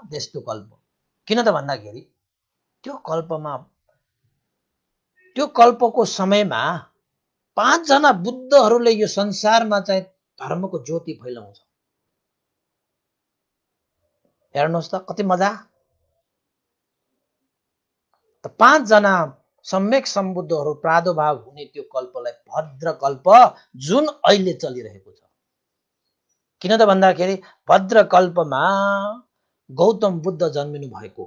त्यस्तो कल्प किन त भन्दाखेरि त्यो कल्पमा त्यो कल्पको समयमा पाँचजना बुद्धहरूले यो संसारमा चाहिँ धर्मको ज्योति फैलाउँछ हेर्नुहोस् त कति मजा त पाँचजना सम्यक सम्बुद्धहरू प्रादुर्भाव हुने त्यो कल्पलाई भद्र कल्प जुन अहिले चलिरहेको छ किन त भन्दाखेरि भद्र कल्पमा गौतम बुद्ध जन्मिनु भएको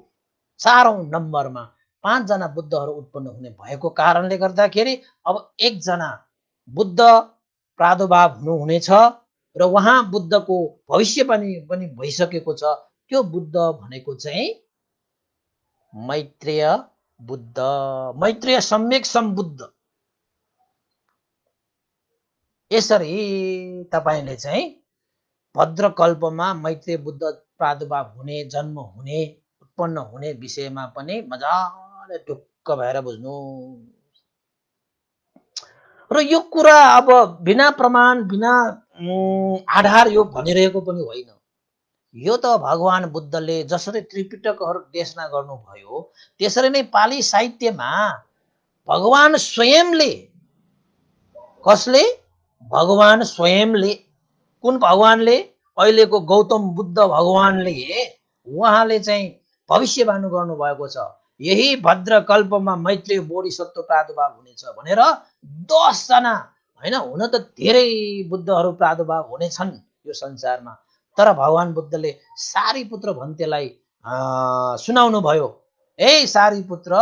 चारौँ नम्बरमा पाँचजना बुद्धहरू उत्पन्न हुने भएको कारणले गर्दाखेरि अब एकजना बुद्ध प्रादुर्भाव हुनुहुनेछ र उहाँ बुद्धको भविष्य पनि भइसकेको छ त्यो बुद्ध भनेको चाहिँ मैत्रेय बुद्ध मैत्रेय सम्यक सम्बुद्ध यसरी तपाईँले चाहिँ भद्रकल्पमा मैत्रेय बुद्ध प्रादुर्भाव हुने जन्म हुने उत्पन्न हुने विषयमा पनि मजाले ढुक्क भएर बुझ्नु र यो कुरा अब बिना प्रमाण बिना आधार यो भनिरहेको पनि होइन यो त भगवान् बुद्धले जसरी त्रिपिटकहरू देशना गर्नुभयो त्यसरी नै पाली साहित्यमा भगवान् स्वयंले कसले भगवान् स्वयंले कुन भगवान्ले अहिलेको गौतम बुद्ध भगवान्ले उहाँले चाहिँ भविष्यवाणु गर्नुभएको छ यही भद्रकल्पमा मैत्री बोडी सत्व प्रादुर्भाव हुनेछ भनेर दसजना होइन हुन त धेरै बुद्धहरू प्रादुर्भाव हुनेछन् यो संसारमा तर भगवान् बुद्धले सारी पुत्र भन्तेलाई सुनाउनु भयो ए सारी पुत्र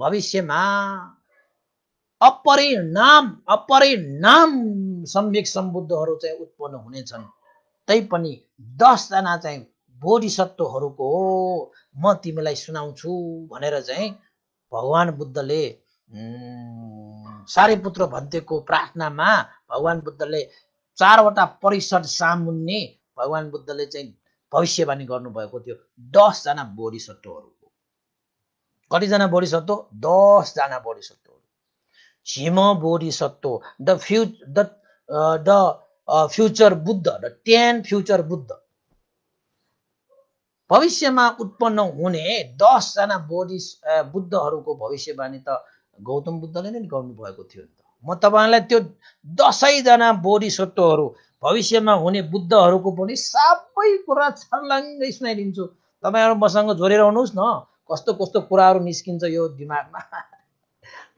भविष्यमा अपरिणाम अपरिणाम सम्यक सम्बुद्धहरू चाहिँ उत्पन्न हुनेछन् तैपनि दसजना चाहिँ बोधिसत्वहरूको म तिमीलाई सुनाउँछु भनेर चाहिँ भगवान् बुद्धले सारिपुत्र भन्तेको प्रार्थनामा भगवान् बुद्धले चारवटा परिषद सामुन्ने भगवान् बुद्धले चाहिँ भविष्यवाणी गर्नुभएको थियो दसजना बोडिसत्वहरूको कतिजना बोडिसत्व दसजना बोडिसत्वहरू हिम बोडिसत्व the few the the future Buddha the ten future Buddha भविष्यमा उत्पन्न हुने दसजना बोधि बुद्धहरूको भविष्यवाणी त गौतम बुद्धले नै गर्नुभएको थियो नि त म तपाईँलाई त्यो दसैँजना बोधिसत्वहरू भविष्यमा हुने बुद्धहरूको पनि सबै कुरा छर्लाङ्गै सुनाइदिन्छु तपाईँहरू मसँग जोडेर आउनुहोस् न कस्तो कस्तो कुराहरू निस्किन्छ यो दिमागमा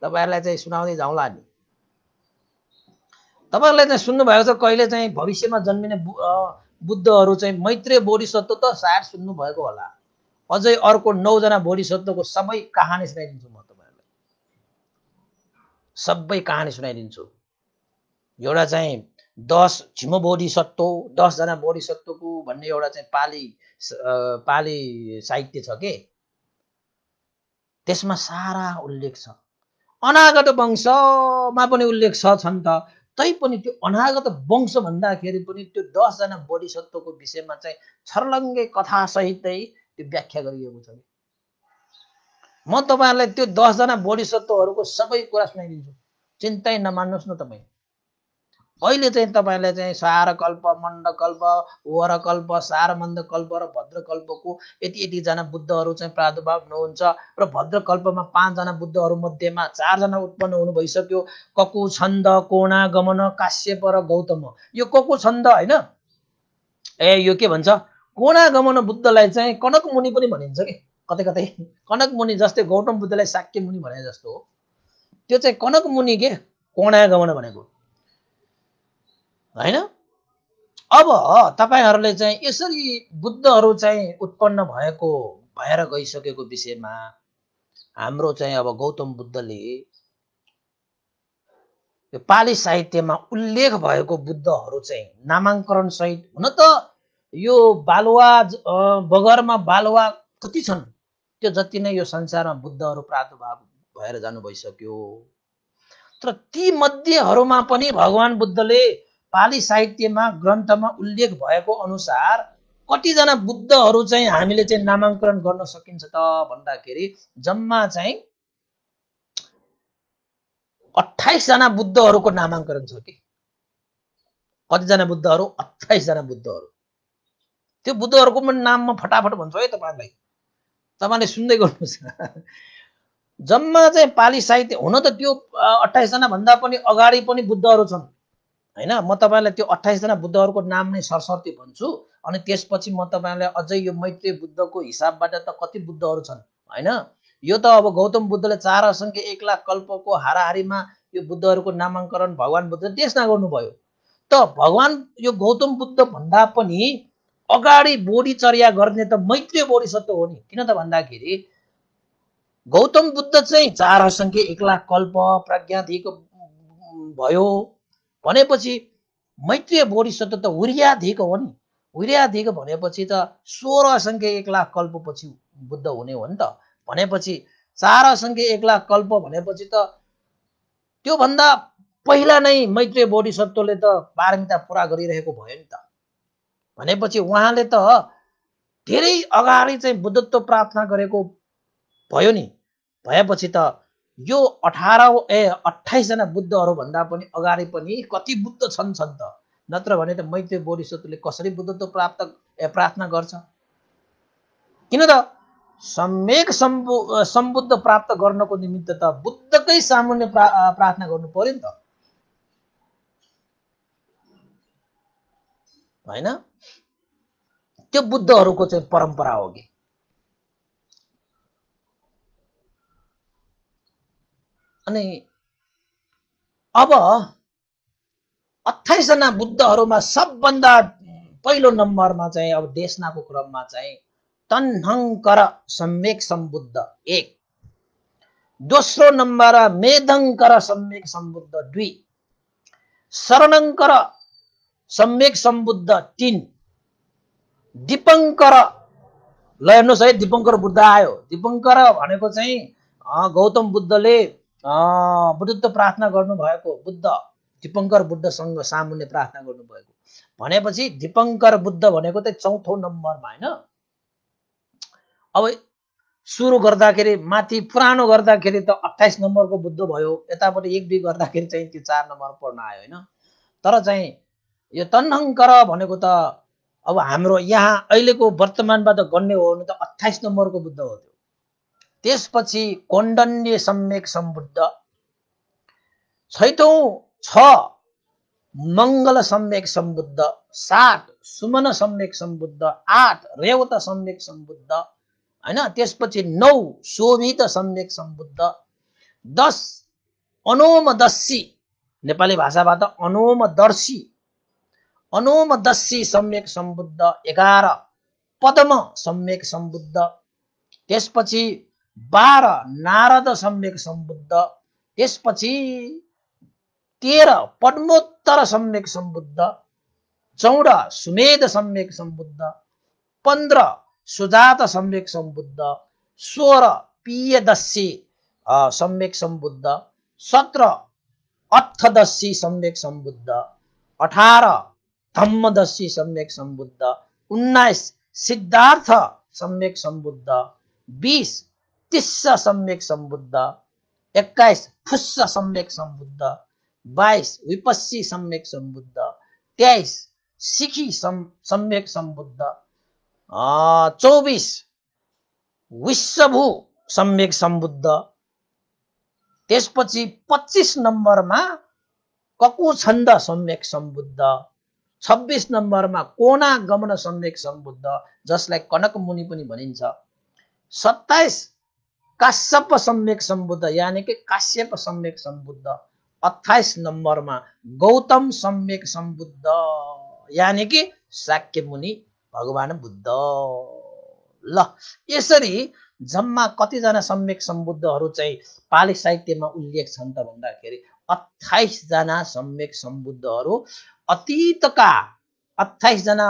तपाईँहरूलाई चाहिँ सुनाउँदै जाउँला नि तपाईँहरूलाई चाहिँ सुन्नुभएको छ कहिले चाहिँ भविष्यमा जन्मिने बुद्धहरू चाहिँ मैत्रे बोधिसत्व त सायद सुन्नुभएको होला अझै अर्को नौजना बोधिसत्वको सबै कहानी सुनाइदिन्छु म तपाईँहरूलाई सबै कहानी सुनाइदिन्छु एउटा चाहिँ दस झिमो बोधिसत्व दसजना बोधिसत्वको भन्ने एउटा चाहिँ पाली पाली साहित्य छ के त्यसमा सारा उल्लेख छ अनागत वंशमा पनि उल्लेख छ छन् त तैपनि त्यो अनागत वंश भन्दाखेरि पनि त्यो दसजना बोधिसत्वको विषयमा चाहिँ छर्लङ्गे कथासहितै त्यो व्याख्या गरिएको छ कि म तपाईँहरूलाई त्यो दसजना बोधिसत्वहरूको सबै कुरा सुनाइदिन्छु चिन्तै नमान्नुहोस् न तपाईँ अहिले चाहिँ तपाईँलाई चाहिँ सारकल्प मण्डकल्प वरकल्प सारमन्दकल्प र भद्रकल्पको यति यतिजना बुद्धहरू चाहिँ प्रादुर्भाव हुनुहुन्छ र भद्रकल्पमा पाँचजना बुद्धहरू मध्येमा चारजना उत्पन्न हुनु भइसक्यो ककु छन्द कोणा गमन काश्यप र गौतम यो ककु छन्द होइन ए यो के भन्छ कोणा गमन बुद्धलाई चाहिँ कनक मुनि पनि भनिन्छ कि कतै कतै कनक मुनि जस्तै गौतम बुद्धलाई साक्य मुनि भने जस्तो हो त्यो चाहिँ कनक मुनि के कोणा गमन भनेको होइन अब तपाईँहरूले चाहिँ यसरी बुद्धहरू चाहिँ उत्पन्न भएको भएर गइसकेको विषयमा हाम्रो चाहिँ अब गौतम बुद्धले यो पाली साहित्यमा उल्लेख भएको बुद्धहरू चाहिँ नामाङ्करण सहित हुन त यो बालुवा बगरमा बालुवा कति छन् त्यो जति नै यो संसारमा बुद्धहरू प्रादुर्भाव भएर जानु भइसक्यो तर ती मध्येहरूमा पनि भगवान् बुद्धले पाली साहित्यमा ग्रन्थमा उल्लेख भएको अनुसार कतिजना बुद्धहरू चाहिँ हामीले चाहिँ नामाङ्करण गर्न सकिन्छ त भन्दाखेरि जम्मा चाहिँ अठाइसजना बुद्धहरूको नामाङ्करण छ कि कतिजना बुद्धहरू अठाइसजना बुद्धहरू त्यो बुद्धहरूको पनि नाममा फटाफट भन्छु है तपाईँलाई तपाईँले सुन्दै गर्नुहोस् जम्मा चाहिँ पाली साहित्य हुन त त्यो अठाइसजना भन्दा पनि अगाडि पनि बुद्धहरू छन् होइन म तपाईँलाई त्यो अठाइसजना बुद्धहरूको नाम नै सरस्वती भन्छु अनि त्यसपछि म तपाईँलाई अझै यो मैत्री बुद्धको हिसाबबाट त कति बुद्धहरू छन् होइन यो त अब गौतम बुद्धले चार असङ्ख्य एक लाख कल्पको हाराहारीमा यो बुद्धहरूको नामाङ्करण भगवान् बुद्धले देशना गर्नुभयो त भगवान् यो गौतम बुद्ध भन्दा पनि अगाडि बोडीचर्या गर्ने त मैत्री सत्व हो नि किन त भन्दाखेरि गौतम बुद्ध चाहिँ चार असङ्ख्य एक लाख कल्प प्रज्ञाधिको भयो भनेपछि मैत्रीय बोधिसत्व त उर्याधिक हो नि उर्याधिक भनेपछि त सोह्र सङ्ख्या एक लाख कल्पपछि बुद्ध हुने हो नि त भनेपछि चार असङ्ख्य एक लाख कल्प भनेपछि त त्योभन्दा पहिला नै मैत्रीय सत्वले त पारमिता पुरा गरिरहेको भयो नि त भनेपछि उहाँले त धेरै अगाडि चाहिँ बुद्धत्व प्रार्थना गरेको भयो नि भएपछि त यो अठार ए अठाइसजना बुद्धहरू भन्दा पनि अगाडि पनि कति बुद्ध छन् छन् त नत्र भने त मैत्री बोधिसत्वले कसरी बुद्धत्व प्राप्त प्रार्थना गर्छ किन त सम्यक सम्बु सम्बुद्ध प्राप्त गर्नको निमित्त त बुद्धकै सामान्य प्रा प्रार्थना गर्नु पर्यो नि त होइन त्यो बुद्धहरूको चाहिँ परम्परा हो कि अनि अब अठाइसजना बुद्धहरूमा सबभन्दा पहिलो नम्बरमा चाहिँ अब देशनाको क्रममा चाहिँ तन्हङ्कर सम्यक सम्बुद्ध एक दोस्रो नम्बर मेधङ्कर सम्यक सम्बुद्ध दुई शरणङ्कर सम्यक सम्बुद्ध तिन दिपङ्कर ल हेर्नुहोस् है दिपङ्कर बुद्ध आयो दिपङ्कर भनेको चाहिँ गौतम बुद्धले बुद्धत्व प्रार्थना गर्नुभएको बुद्ध दिपङ्कर बुद्धसँग सामुन्ने प्रार्थना गर्नुभएको भनेपछि दिपङ्कर बुद्ध भनेको चाहिँ चौथो नम्बरमा होइन अब सुरु गर्दाखेरि माथि पुरानो गर्दाखेरि त अठाइस नम्बरको बुद्ध भयो यतापट्टि एक दुई गर्दाखेरि चाहिँ त्यो चार नम्बर पढ्न आयो होइन तर चाहिँ यो तन्हङ्कर भनेको त अब हाम्रो यहाँ अहिलेको वर्तमानबाट गर्ने हो भने त अठाइस नम्बरको बुद्ध हो त्यो त्यसपछि कोण्डन्य सम्यक सम्बुद्ध छैठौँ छ मङ्गल सम्यक सम्बुद्ध सात सुमन सम्यक सम्बुद्ध आठ रेवत सम्यक सम्बुद्ध होइन त्यसपछि नौ शोभित सम्यक सम्बुद्ध दस अनोमदस्सी नेपाली भाषाबाट अनोमदर्शी अनोमदस्सी सम्यक सम्बुद्ध एघार पद्म सम्यक सम्बुद्ध त्यसपछि बाह्र नारद सम्यक सम्बुद्ध त्यसपछि तेह्र पद्मोत्तर सम्यक सम्बुद्ध चौध सुमेध सम्यक सम्बुद्ध पन्ध्र सुजात सम्यक सम्बुद्ध सोह्र पियदशी सम्यक सम्बुद्ध सत्र अर्थदशी सम्यक सम्बुद्ध अठार धम्मदशी सम्यक सम्बुद्ध उन्नाइस सिद्धार्थ सम्यक सम्बुद्ध बिस तिस्स सम्यक सम्बुद्ध एक्काइस फुस्स सम्यक सम्बुद्ध बाइस विपस्सी सम्यक सम्बुद्ध तेइस सिखी सम्यक सम्बुद्ध चौबिस विश्वभु सम्यक सम्बुद्ध त्यसपछि पच्चिस नम्बरमा ककु छन्द सम्यक सम्बुद्ध छब्बिस नम्बरमा कोना गमन सम्यक सम्बुद्ध जसलाई कनक मुनि पनि भनिन्छ सत्ताइस काश्यप सम्यक सम्बुद्ध यानि कि काश्यप सम्यक सम्बुद्ध अठाइस नम्बरमा गौतम सम्यक सम्बुद्ध यानि कि शाक्य मुनि भगवान बुद्ध ल यसरी जम्मा कतिजना सम्यक सम्बुद्धहरू चाहिँ पाली साहित्यमा उल्लेख छन् त भन्दाखेरि अठाइसजना सम्यक सम्बुद्धहरू अतीतका अठाइसजना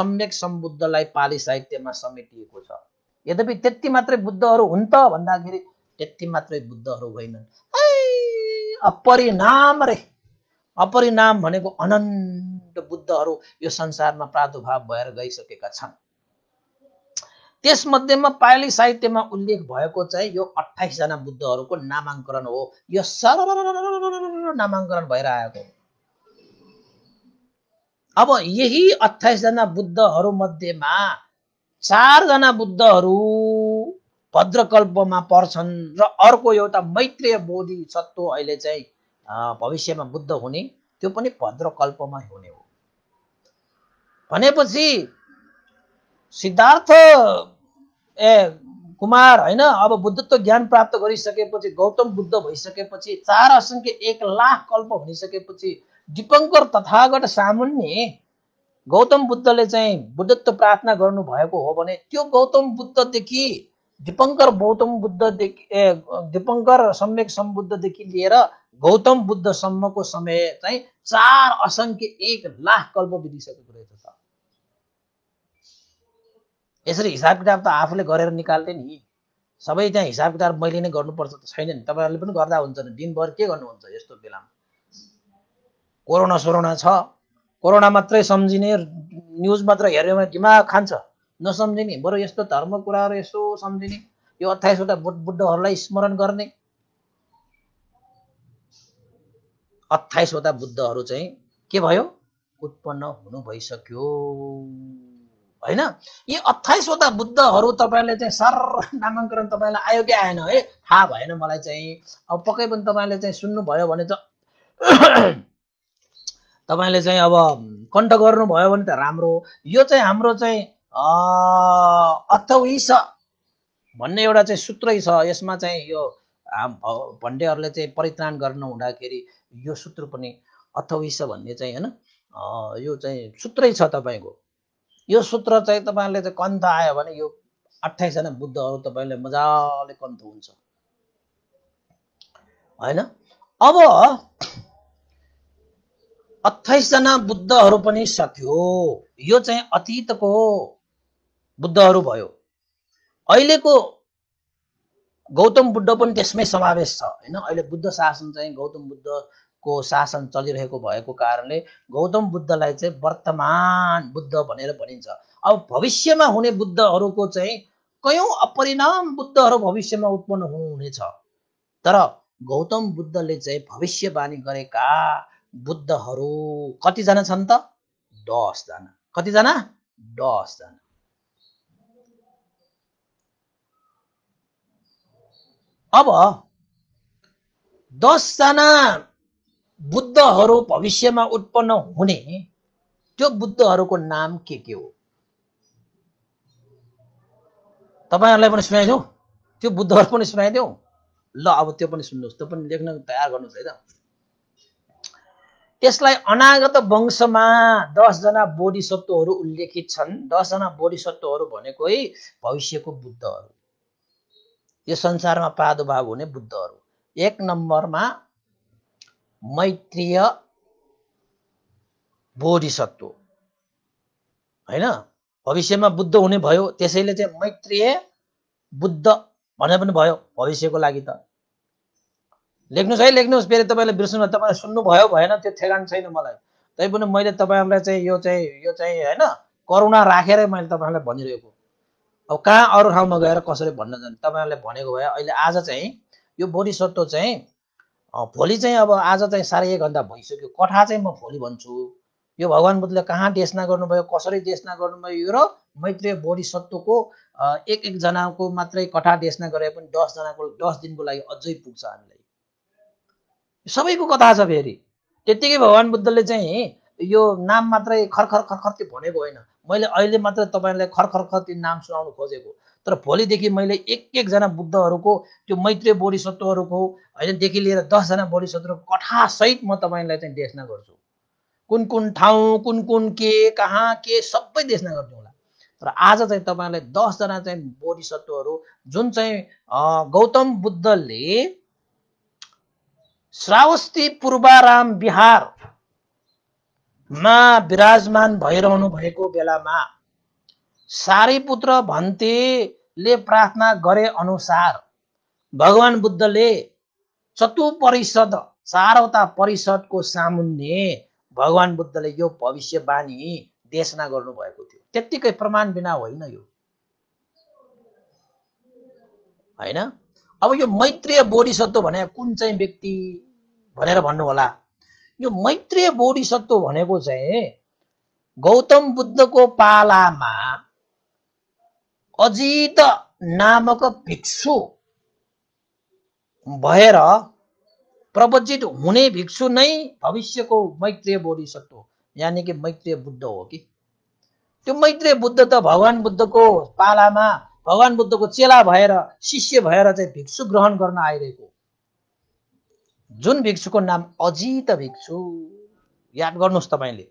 सम्यक सम्बुद्धलाई पाली साहित्यमा समेटिएको छ यद्यपि त्यति मात्रै बुद्धहरू हुन् त भन्दाखेरि त्यति मात्रै बुद्धहरू होइनन् अपरिणाम रे अपरिणाम भनेको अनन्त बुद्धहरू यो संसारमा प्रादुर्भाव भएर गइसकेका छन् त्यसमध्येमा पाली साहित्यमा उल्लेख भएको चाहिँ यो अठाइसजना बुद्धहरूको नामाङ्करण हो यो सर नामाङ्करण भएर आएको हो अब यही अठाइसजना बुद्धहरू मध्येमा चारजना बुद्धहरू भद्रकल्पमा पर्छन् र अर्को एउटा मैत्रेय बोधि सत्व अहिले चाहिँ भविष्यमा बुद्ध हुने त्यो पनि भद्रकल्पमा हुने हो भनेपछि सिद्धार्थ ए कुमार होइन अब बुद्धत्व ज्ञान प्राप्त गरिसकेपछि गौतम बुद्ध भइसकेपछि चार असङ्ख्य एक लाख कल्प भनिसकेपछि दिपङ्कर तथागत सामान्य गौतम बुद्धले चाहिँ बुद्धत्व प्रार्थना गर्नुभएको हो भने त्यो गौतम बुद्धदेखि दिपङ्कर गौतम बुद्धदेखि ए दिपङ्कर सम्यक सम्बुद्धदेखि लिएर गौतम बुद्धसम्मको समय चाहिँ चार असङ्ख्य एक लाख कल्प बितिसकेको रहेछ यसरी हिसाब किताब त आफूले गरेर निकाल्थे नि सबै त्यहाँ हिसाब किताब मैले नै गर्नुपर्छ त छैन नि तपाईँहरूले पनि गर्दा हुन्छ नि दिनभर के गर्नुहुन्छ यस्तो बेलामा कोरोना सोरोना छ कोरोना मात्रै सम्झिने न्युज मात्र हेऱ्यो भने दिमाग खान्छ नसम्झिने बरु यस्तो धर्म कुराहरू यसो सम्झिने यो अठाइसवटा बुद्ध बुद्धहरूलाई स्मरण गर्ने अठाइसवटा बुद्धहरू चाहिँ के भयो उत्पन्न हुनु भइसक्यो होइन यी अठाइसवटा बुद्धहरू तपाईँले चाहिँ सर नामाङ्करण तपाईँलाई आयो कि आएन है थाहा भएन मलाई चाहिँ अब पक्कै पनि तपाईँले चाहिँ सुन्नुभयो भने त तपाईँले चाहिँ अब कण्ठ गर्नुभयो भने त राम्रो यो चाहिँ हाम्रो चाहिँ अथवै छ भन्ने एउटा चाहिँ सूत्रै छ यसमा चाहिँ यो भन्डेहरूले चाहिँ परित्राण गर्न हुँदाखेरि यो सूत्र पनि अथवै छ भन्ने चाहिँ होइन यो चाहिँ सूत्रै छ तपाईँको यो सूत्र चाहिँ तपाईँले चाहिँ कन्थ आयो भने यो अठाइसजना बुद्धहरू तपाईँले मजाले कन्थ हुन्छ होइन अब अठाइसजना बुद्धहरू पनि सक्यो यो चाहिँ अतीतको बुद्धहरू भयो अहिलेको गौतम बुद्ध पनि त्यसमै समावेश छ होइन अहिले बुद्ध शासन चाहिँ गौतम बुद्धको शासन चलिरहेको भएको कारणले गौतम बुद्धलाई चाहिँ वर्तमान बुद्ध भनेर भनिन्छ अब भविष्यमा हुने बुद्धहरूको चाहिँ कयौँ अपरिणाम बुद्धहरू भविष्यमा उत्पन्न हुनुहुनेछ तर गौतम बुद्धले चाहिँ भविष्यवाणी गरेका बुद्धहरू कतिजना छन् त दसजना कतिजना दसजना अब दसजना बुद्धहरू भविष्यमा उत्पन्न हुने त्यो बुद्धहरूको नाम के के हो तपाईँहरूलाई पनि सुनाइदेऊ त्यो बुद्धहरू पनि सुनाइदेऊ ल अब त्यो पनि सुन्नुहोस् त्यो पनि लेख्न तयार गर्नुहोस् है त यसलाई अनागत वंशमा दसजना बोधिसत्वहरू उल्लेखित छन् दसजना बोधिसत्वहरू है भविष्यको बुद्धहरू यो संसारमा प्रादुर्भाव हुने बुद्धहरू एक नम्बरमा मैत्रीय बोधिसत्व होइन भविष्यमा बुद्ध हुने भयो त्यसैले चाहिँ मैत्रीय बुद्ध भने पनि भयो भविष्यको लागि त लेख्नुहोस् है लेख्नुहोस् फेरि तपाईँले बिर्सनु तपाईँले सुन्नुभयो भएन त्यो ठेगान छैन मलाई तैपनि मैले तपाईँहरूलाई चाहिँ यो चाहिँ यो चाहिँ होइन करुणा राखेरै मैले तपाईँहरूलाई भनिरहेको अब कहाँ अरू ठाउँमा गएर कसरी भन्न जाने तपाईँहरूले भनेको भए अहिले आज चाहिँ यो सत्व चाहिँ भोलि चाहिँ अब आज चाहिँ साढे एक घन्टा भइसक्यो कथा चाहिँ म भोलि भन्छु यो भगवान् बुद्धले कहाँ देशना गर्नुभयो कसरी देशना गर्नुभयो यो र बोडी सत्वको एक एकजनाको मात्रै कथा देशना गरे पनि दसजनाको दस दिनको लागि अझै पुग्छ हामीलाई सबैको कथा छ फेरि त्यत्तिकै भगवान् बुद्धले चाहिँ यो नाम मात्रै खरखर खरखर त्यो भनेको होइन मैले अहिले मात्र तपाईँलाई खरखर खर त्यो नाम सुनाउनु खोजेको तर भोलिदेखि मैले एक एकजना बुद्धहरूको त्यो मैत्री सत्वहरूको होइनदेखि लिएर दसजना सत्वहरूको कठासहित म तपाईँलाई चाहिँ देशना गर्छु कुन कुन ठाउँ कुन कुन के कहाँ के सबै देशना गर्छु होला तर आज चाहिँ तपाईँलाई दसजना चाहिँ सत्वहरू जुन चाहिँ गौतम बुद्धले श्रावस्ती पूर्वाराम बिहारमा विराजमान भइरहनु भएको बेलामा सारीपुत्र भन्तेले प्रार्थना गरे अनुसार भगवान बुद्धले चतु परिषद चारवटा परिषदको सामुन्ने भगवान बुद्धले यो भविष्यवाणी देशना गर्नुभएको थियो त्यत्तिकै प्रमाण बिना होइन यो होइन अब यो मैत्रीय बोधिसत्व भने कुन चाहिँ व्यक्ति भनेर भन्नु होला यो मैत्रीय बोधिसत्व भनेको चाहिँ गौतम बुद्धको पालामा अजित नामक भिक्षु भएर प्रवजित हुने भिक्षु नै भविष्यको मैत्रीय बोधिसत्व यानि कि मैत्रीय बुद्ध हो कि त्यो मैत्रीय बुद्ध त भगवान बुद्धको पालामा भगवान बुद्धको चेला भएर शिष्य भएर चाहिँ भिक्षु ग्रहण गर्न आइरहेको जुन भिक्षुको नाम अजित भिक्षु याद गर्नुहोस् तपाईँले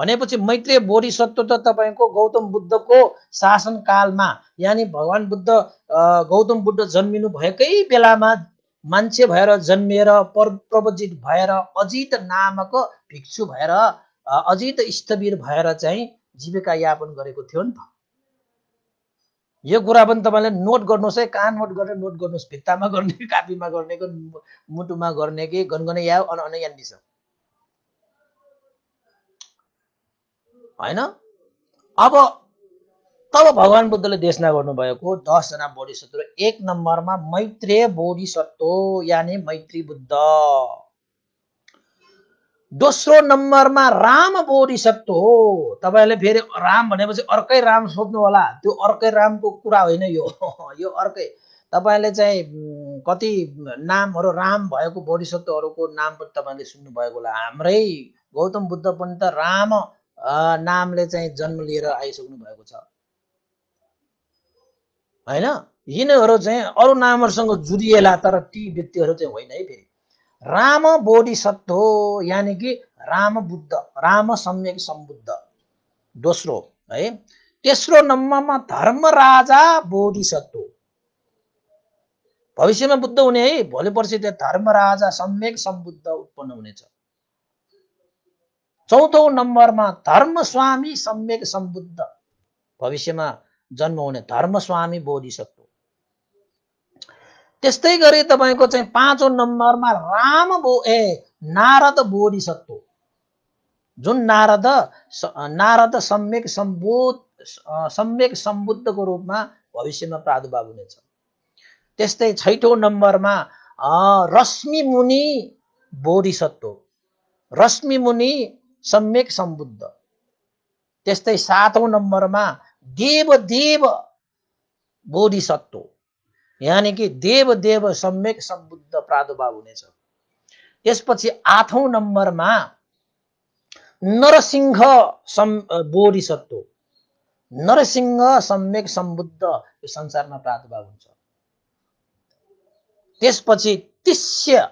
भनेपछि मैत्रेय सत्व त तपाईँको गौतम बुद्धको शासनकालमा यानि भगवान बुद्ध गौतम बुद्ध जन्मिनु भएकै बेलामा मान्छे भएर जन्मिएर पर प्रवजित भएर अजित नामको भिक्षु भएर अजित स्थवीर भएर चाहिँ जीविका यापन गरेको थियो नि त यो कुरा पनि तपाईँले नोट गर्नुहोस् है कहाँ नोट गरेर नोट गर्नुहोस् भित्तामा गर्ने कापीमा गर्ने कि मुटुमा गर्ने कि गनगने या अनयान छ होइन अब तब भगवान् बुद्धले देशना गर्नुभएको दसजना बोधिसत्व एक नम्बरमा मैत्रेय बोधिसत्व यानि मैत्री बुद्ध दोस्रो नम्बरमा राम सत्व हो तपाईँहरूले फेरि राम भनेपछि अर्कै राम सोध्नु होला त्यो अर्कै रामको कुरा होइन यो यो अर्कै तपाईँले चाहिँ कति नामहरू राम भएको सत्वहरूको नाम पनि तपाईँले सुन्नुभएको होला हाम्रै गौतम बुद्ध पनि त राम नामले चाहिँ जन्म लिएर आइसक्नु भएको छ होइन यिनीहरू चाहिँ अरू नामहरूसँग जुडिएला तर ती व्यक्तिहरू चाहिँ होइन है फेरि राम बोधिसत्व हो यानि कि राम बुद्ध राम सम्यक सम्बुद्ध दोस्रो है तेस्रो नम्बरमा धर्म राजा बोधिसत्व भविष्यमा बुद्ध हुने है भोलि पर्सि त्यो धर्म राजा सम्यक सम्बुद्ध उत्पन्न हुनेछ चौथो नम्बरमा धर्म स्वामी सम्यक सम्बुद्ध भविष्यमा जन्म हुने धर्म स्वामी बोधिसत्व त्यस्तै गरी तपाईँको चाहिँ पाँचौँ नम्बरमा राम बो ए नारद बोधिसत्व जुन नारद नारद सम्यक सम्बोध सम्यक सम्बुद्धको रूपमा भविष्यमा प्रादुर्भाव हुनेछ त्यस्तै छैठौँ नम्बरमा रश्मि मुनि बोधिसत्व रश्मि मुनि सम्यक सम्बुद्ध त्यस्तै सातौँ नम्बरमा देव देवदेव बोधिसत्व यानि कि देव देव सम्यक सम्बुद्ध प्रादुर्भाव हुनेछ त्यसपछि आठौँ नम्बरमा नरसिंह सम् बोरिसत्व नरसिंह सम्यक सम्बुद्ध यो संसारमा प्रादुर्भाव हुन्छ त्यसपछि तिस्य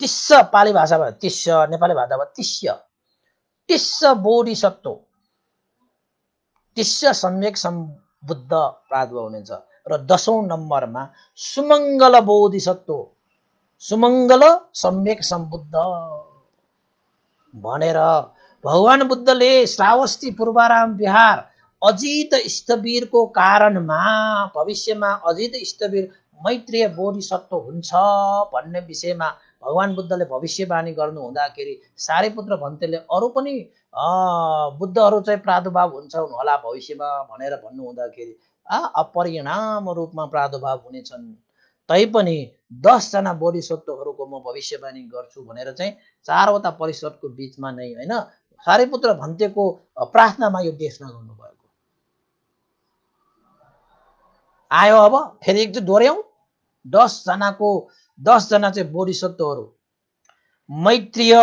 तिस्स पाली भाषामा तिस्य नेपाली भाषामा तिस्य तिस्स बोरिसत्व तिस्य सम्यक सम्बुद्ध प्रादुर्भाव हुनेछ र दसौँ नम्बरमा सुमङ्गल बोधिसत्व सुमङ्गल सम्यक सम्बुद्ध भनेर भगवान् बुद्धले श्रावस्ती पूर्वाराम बिहार अजित स्थवीरको कारणमा भविष्यमा अजित स्थवीर मैत्रीय बोधिसत्व हुन्छ भन्ने विषयमा भगवान् बुद्धले भविष्यवाणी गर्नु हुँदाखेरि सारेपुत्र भन्तेले अरू पनि बुद्धहरू चाहिँ प्रादुर्भाव हुन्छ होला भविष्यमा भनेर भन्नु हुँदाखेरि अपरिणाम रूपमा प्रादुर्भाव हुनेछन् तैपनि दसजना बोधिसत्वहरूको म भविष्यवाणी गर्छु भनेर चाहिँ चारवटा परिषदको बिचमा नै होइन सारीपुत्र भन्तेको प्रार्थनामा यो देश नगर्नुभएको आयो अब फेरि एकचोटि दोहोऱ्याउँ दसजनाको दसजना चाहिँ बोधिसत्वहरू मैत्रीय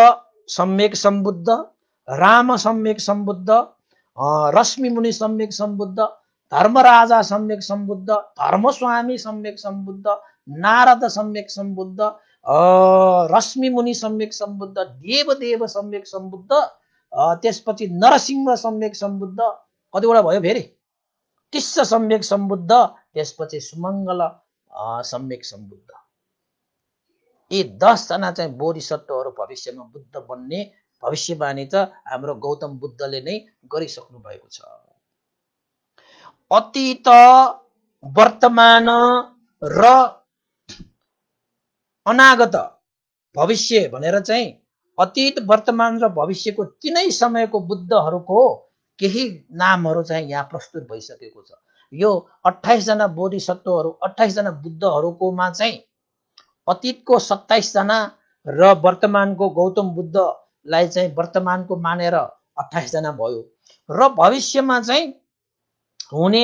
सम्यक सम्बुद्ध राम सम्यक सम्बुद्ध रश्मि मुनि सम्यक सम्बुद्ध धर्मराजा सम्यक सम्बुद्ध धर्मस्वामी सम्यक सम्बुद्ध नारद सम्यक सम्बुद्ध रश्मि मुनि सम्यक सम्बुद्ध देवदेव सम्यक सम्बुद्ध त्यसपछि नरसिंह सम्यक सम्बुद्ध कतिवटा भयो फेरि तिस्स सम्यक सम्बुद्ध त्यसपछि सुमङ्गल सम्यक सम्बुद्ध यी दसजना चाहिँ बोरिसत्वहरू भविष्यमा बुद्ध बन्ने भविष्यवाणी त हाम्रो गौतम बुद्धले नै गरिसक्नु भएको छ अतीत वर्तमान र अनागत भविष्य भनेर चाहिँ अतीत वर्तमान र भविष्यको तिनै समयको बुद्धहरूको केही नामहरू चाहिँ यहाँ प्रस्तुत भइसकेको छ यो अठाइसजना बोधिसत्वहरू अठाइसजना बुद्धहरूकोमा चाहिँ अतीतको सत्ताइसजना र वर्तमानको गौतम बुद्धलाई चाहिँ वर्तमानको मानेर अठाइसजना भयो र भविष्यमा चाहिँ हुने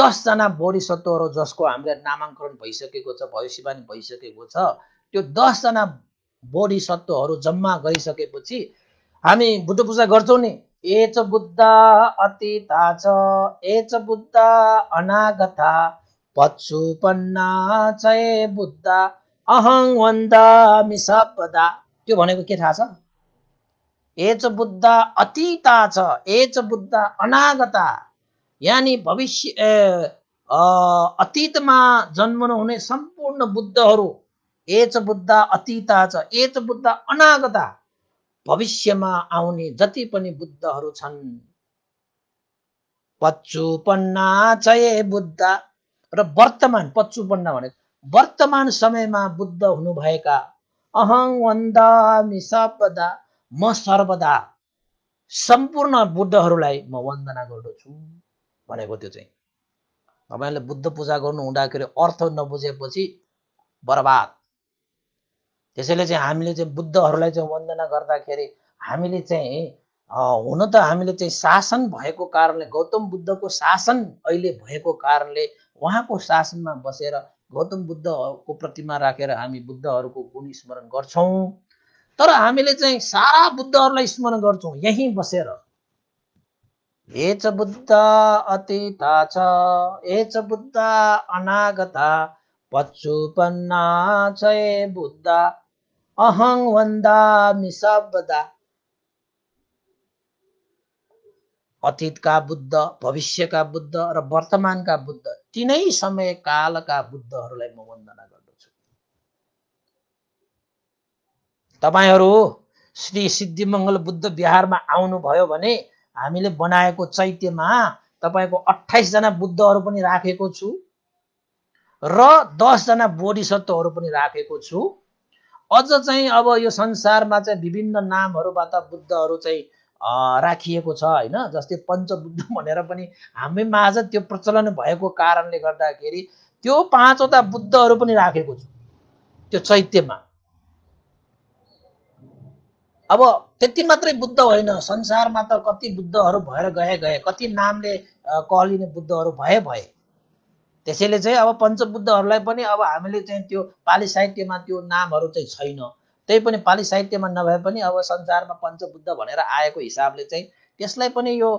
दसजना सत्वहरू जसको हामीले नामाङ्करण भइसकेको छ भविष्यवाणी भइसकेको छ त्यो दसजना सत्वहरू जम्मा गरिसकेपछि हामी बुद्ध पूजा गर्छौँ नि एच बुद्ध अतीता छ एच बुद्ध अनागता पच्छुपन्ना छ बुद्ध अहङ वन्दा मिसपदा त्यो भनेको के थाहा छ ए च बुद्ध अतीता छ एच बुद्ध अनागता यानि भविष्य अतीतमा जन्मनु हुने सम्पूर्ण बुद्धहरू एच बुद्ध अतीता छ एच बुद्ध अनागता भविष्यमा आउने जति पनि बुद्धहरू छन् पच्चुपन्ना चय बुद्ध र वर्तमान पच्चुपन्ना भने वर्तमान समयमा बुद्ध हुनुभएका अहङ वन्दामि सर्वदा म सर्वदा सम्पूर्ण बुद्धहरूलाई म वन्दना गर्दछु भनेको त्यो चाहिँ तपाईँहरूले बुद्ध पूजा गर्नु हुँदाखेरि अर्थ नबुझेपछि बर्बाद त्यसैले चाहिँ हामीले चाहिँ बुद्धहरूलाई चाहिँ वन्दना गर्दाखेरि हामीले चाहिँ हुन त हामीले चाहिँ शासन भएको कारणले गौतम बुद्धको शासन अहिले भएको कारणले उहाँको शासनमा बसेर गौतम बुद्धको प्रतिमा राखेर हामी बुद्धहरूको गुण स्मरण गर्छौँ तर हामीले चाहिँ सारा बुद्धहरूलाई स्मरण गर्छौँ यहीँ बसेर एच बुद्ध अतीत छ एच बुद्ध अनागता पच्छुपन्ना छ ए बुद्ध अहं वन्दा मिसबदा अतीतका बुद्ध भविष्यका बुद्ध र वर्तमानका बुद्ध तिनै समय कालका बुद्धहरूलाई म वन्दना गर्दछु तपाईँहरू श्री सिद्धिमङ्गल बुद्ध बिहारमा आउनुभयो भने हामीले बनाएको चैत्यमा तपाईँको अठाइसजना बुद्धहरू पनि राखेको छु र दसजना बोधिसत्वहरू पनि राखेको छु अझ चाहिँ अब यो संसारमा चाहिँ विभिन्न नामहरूबाट बुद्धहरू चाहिँ राखिएको छ होइन जस्तै पञ्चबुद्ध भनेर पनि हामी माझ त्यो प्रचलन भएको कारणले गर्दाखेरि त्यो पाँचवटा बुद्धहरू पनि राखेको छु त्यो चैत्यमा अब त्यति मात्रै बुद्ध होइन संसारमा त कति बुद्धहरू भएर गए गए कति नामले कहलिने बुद्धहरू भए भए त्यसैले चाहिँ अब पञ्चबुद्धहरूलाई पनि अब हामीले चाहिँ त्यो पाली साहित्यमा त्यो नामहरू चाहिँ छैन त्यही पनि पाली साहित्यमा नभए पनि अब संसारमा पञ्चबुद्ध भनेर आएको हिसाबले चाहिँ त्यसलाई पनि यो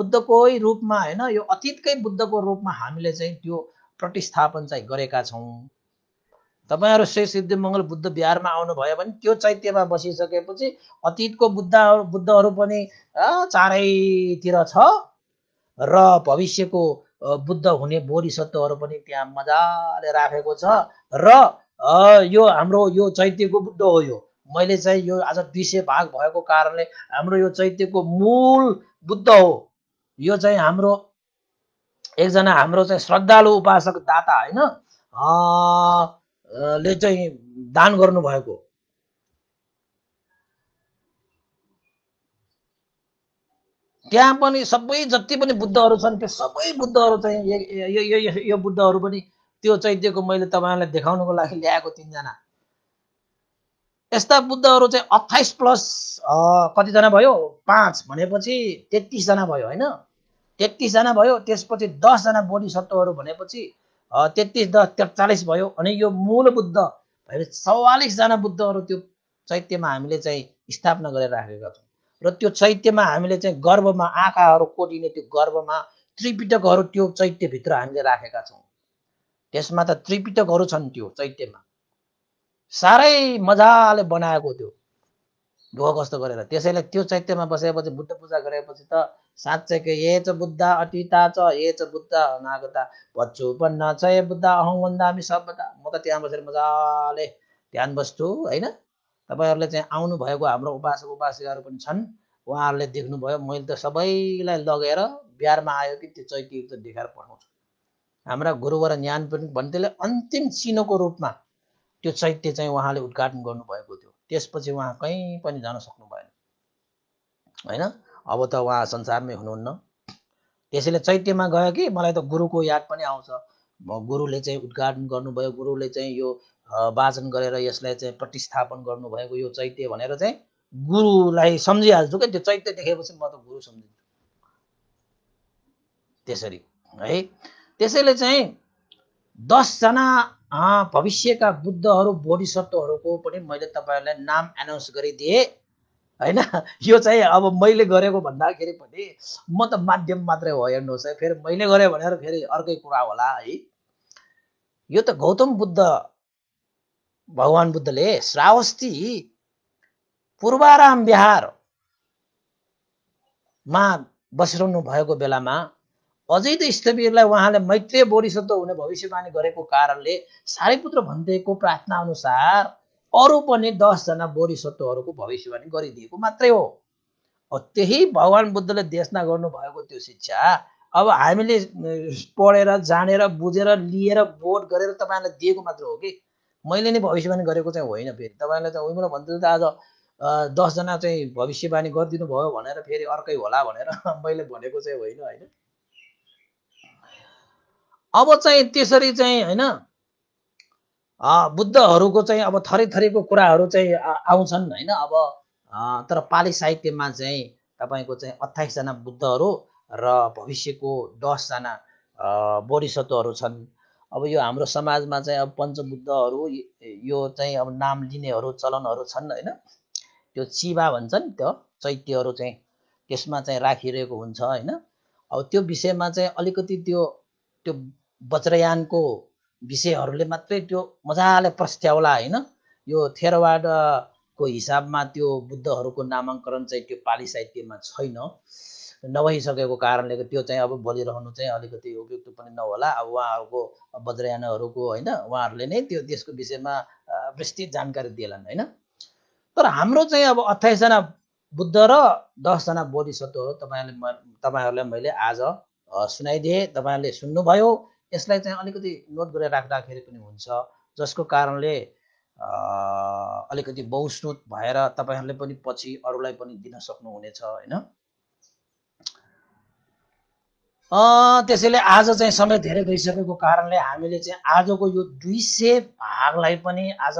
बुद्धकै रूपमा होइन यो अतीतकै बुद्धको रूपमा हामीले चाहिँ त्यो प्रतिस्थापन चाहिँ गरेका छौँ तपाईँहरू श्री सिद्धिमङ्गल बुद्ध बिहारमा आउनुभयो भने त्यो चैत्यमा बसिसकेपछि अतीतको बुद्धहरू बुद्धहरू पनि चारैतिर छ र भविष्यको बुद्ध हुने सत्वहरू पनि त्यहाँ मजाले राखेको छ र यो हाम्रो यो चैत्यको बुद्ध हो यो मैले चाहिँ यो आज दुई भाग भएको कारणले हाम्रो यो चैत्यको मूल बुद्ध हो यो चाहिँ हाम्रो एकजना हाम्रो चाहिँ श्रद्धालु उपासक दाता होइन ले चाहिँ दान गर्नुभएको त्यहाँ पनि सबै जति पनि बुद्धहरू छन् त्यो सबै बुद्धहरू चाहिँ यो बुद्धहरू पनि त्यो चैत्यको मैले तपाईँहरूलाई देखाउनुको लागि ल्याएको तिनजना यस्ता बुद्धहरू चाहिँ अठाइस प्लस कतिजना भयो पाँच भनेपछि तेत्तिसजना भयो होइन तेत्तिसजना भयो त्यसपछि दसजना बोधिसत्वहरू भनेपछि तेत्तिस दस त्रिचालिस भयो अनि यो मूल बुद्ध भनेपछि चौवालिसजना बुद्धहरू त्यो चैत्यमा हामीले चाहिँ स्थापना गरेर राखेका छौँ र त्यो चैत्यमा हामीले चाहिँ गर्वमा आँखाहरू कोटिने त्यो गर्वमा त्रिपिटकहरू त्यो चैत्यभित्र हामीले राखेका छौँ त्यसमा त त्रिपिटकहरू छन् त्यो चैत्यमा साह्रै मजाले बनाएको त्यो ढोक कस्तो गरेर त्यसैले त्यो चैत्यमा बसेपछि बुद्ध पूजा गरेपछि त साँच्चैको ए च बुद्ध अतिता च ए च बुद्ध अनागता पन्न छ ए बुद्ध अहङ भन्दामी म त त्यहाँ बसेर मजाले ध्यान बस्छु होइन तपाईँहरूले चाहिँ आउनुभएको हाम्रो उपासक उपासिकाहरू पनि छन् उहाँहरूले देख्नुभयो मैले त सबैलाई लगेर बिहारमा आयो कि त्यो चैतीको त देखाएर पठाउँछु हाम्रा गुरुवर ज्ञान पनि भन्थ्यो अन्तिम चिनोको रूपमा त्यो चैत्य चाहिँ उहाँले उद्घाटन गर्नुभएको थियो त्यसपछि उहाँ कहीँ पनि जान सक्नु भएन होइन अब त उहाँ संसारमै हुनुहुन्न त्यसैले चैत्यमा गयो कि मलाई त गुरुको याद पनि आउँछ गुरुले चाहिँ उद्घाटन गर्नुभयो गुरुले चाहिँ यो वाचन गरेर यसलाई चाहिँ प्रतिस्थापन गर्नुभएको यो चैत्य भनेर चाहिँ गुरुलाई सम्झिहाल्छु क्या त्यो चैत्य देखेपछि म त गुरु सम्झिन्छु त्यसरी है त्यसैले चाहिँ दसजना भविष्यका बुद्धहरू बोधिसत्वहरूको पनि मैले तपाईँहरूलाई नाम एनाउन्स गरिदिएँ होइन यो चाहिँ अब मैले गरेको भन्दाखेरि पनि म त माध्यम मात्रै हो हेर्नुहोस् है फेरि मैले गरेँ भनेर फेरि अर्कै कुरा होला है यो त गौतम बुद्ध भगवान् बुद्धले श्रावस्ती पूर्वाराम बिहारमा बसिरहनु भएको बेलामा अझै त स्थवीरलाई उहाँले मैत्रेय बोरिसत्व हुने भविष्यवाणी गरेको कारणले सारीपुत्र भन्दैको प्रार्थना अनुसार अरू पनि दसजना बोरिसत्वहरूको भविष्यवाणी गरिदिएको मात्रै हो त्यही भगवान् बुद्धले देशना गर्नुभएको त्यो शिक्षा अब हामीले पढेर जानेर बुझेर लिएर बोट गरेर तपाईँलाई दिएको मात्र हो कि मैले नै भविष्यवाणी गरेको चाहिँ होइन फेरि तपाईँलाई चाहिँ उहिमलाई भन्दै त आज दसजना चाहिँ भविष्यवाणी गरिदिनु भयो भनेर फेरि अर्कै होला भनेर मैले भनेको चाहिँ होइन होइन अब चाहिँ त्यसरी चाहिँ होइन बुद्धहरूको चाहिँ अब थरी थरीको कुराहरू चाहिँ आउँछन् होइन अब तर पाली साहित्यमा चाहिँ तपाईँको चाहिँ अठाइसजना बुद्धहरू र भविष्यको दसजना बोरिसत्वहरू छन् अब यो हाम्रो समाजमा चाहिँ अब पञ्चबुद्धहरू यो चाहिँ अब नाम लिनेहरू चलनहरू छन् होइन त्यो चिबा भन्छन् त्यो चैत्यहरू चाहिँ त्यसमा चाहिँ राखिरहेको हुन्छ होइन अब त्यो विषयमा चाहिँ अलिकति त्यो त्यो वज्रयानको विषयहरूले मात्रै त्यो मजाले प्रस्ट्याउला होइन यो थेरवाडको हिसाबमा त्यो बुद्धहरूको नामाङ्करण चाहिँ त्यो पाली साहित्यमा छैन नभइसकेको कारणले त्यो चाहिँ अब बोलिरहनु चाहिँ अलिकति उपयुक्त पनि नहोला अब उहाँहरूको बज्रयानहरूको होइन उहाँहरूले नै त्यो त्यसको विषयमा विस्तृत जानकारी दिएलान् होइन तर हाम्रो चाहिँ अब अठाइसजना बुद्ध र दसजना बोधिसत्व हो तपाईँहरूले तपाईँहरूलाई मैले आज सुनाइदिएँ तपाईँहरूले सुन्नुभयो यसलाई चाहिँ अलिकति नोट गरेर राख्दाखेरि पनि हुन्छ जसको कारणले अलिकति बहुस्रोत भएर तपाईँहरूले पनि पछि अरूलाई पनि दिन सक्नुहुनेछ होइन त्यसैले आज चाहिँ समय धेरै गइसकेको कारणले हामीले चाहिँ आजको यो दुई सय भागलाई पनि आज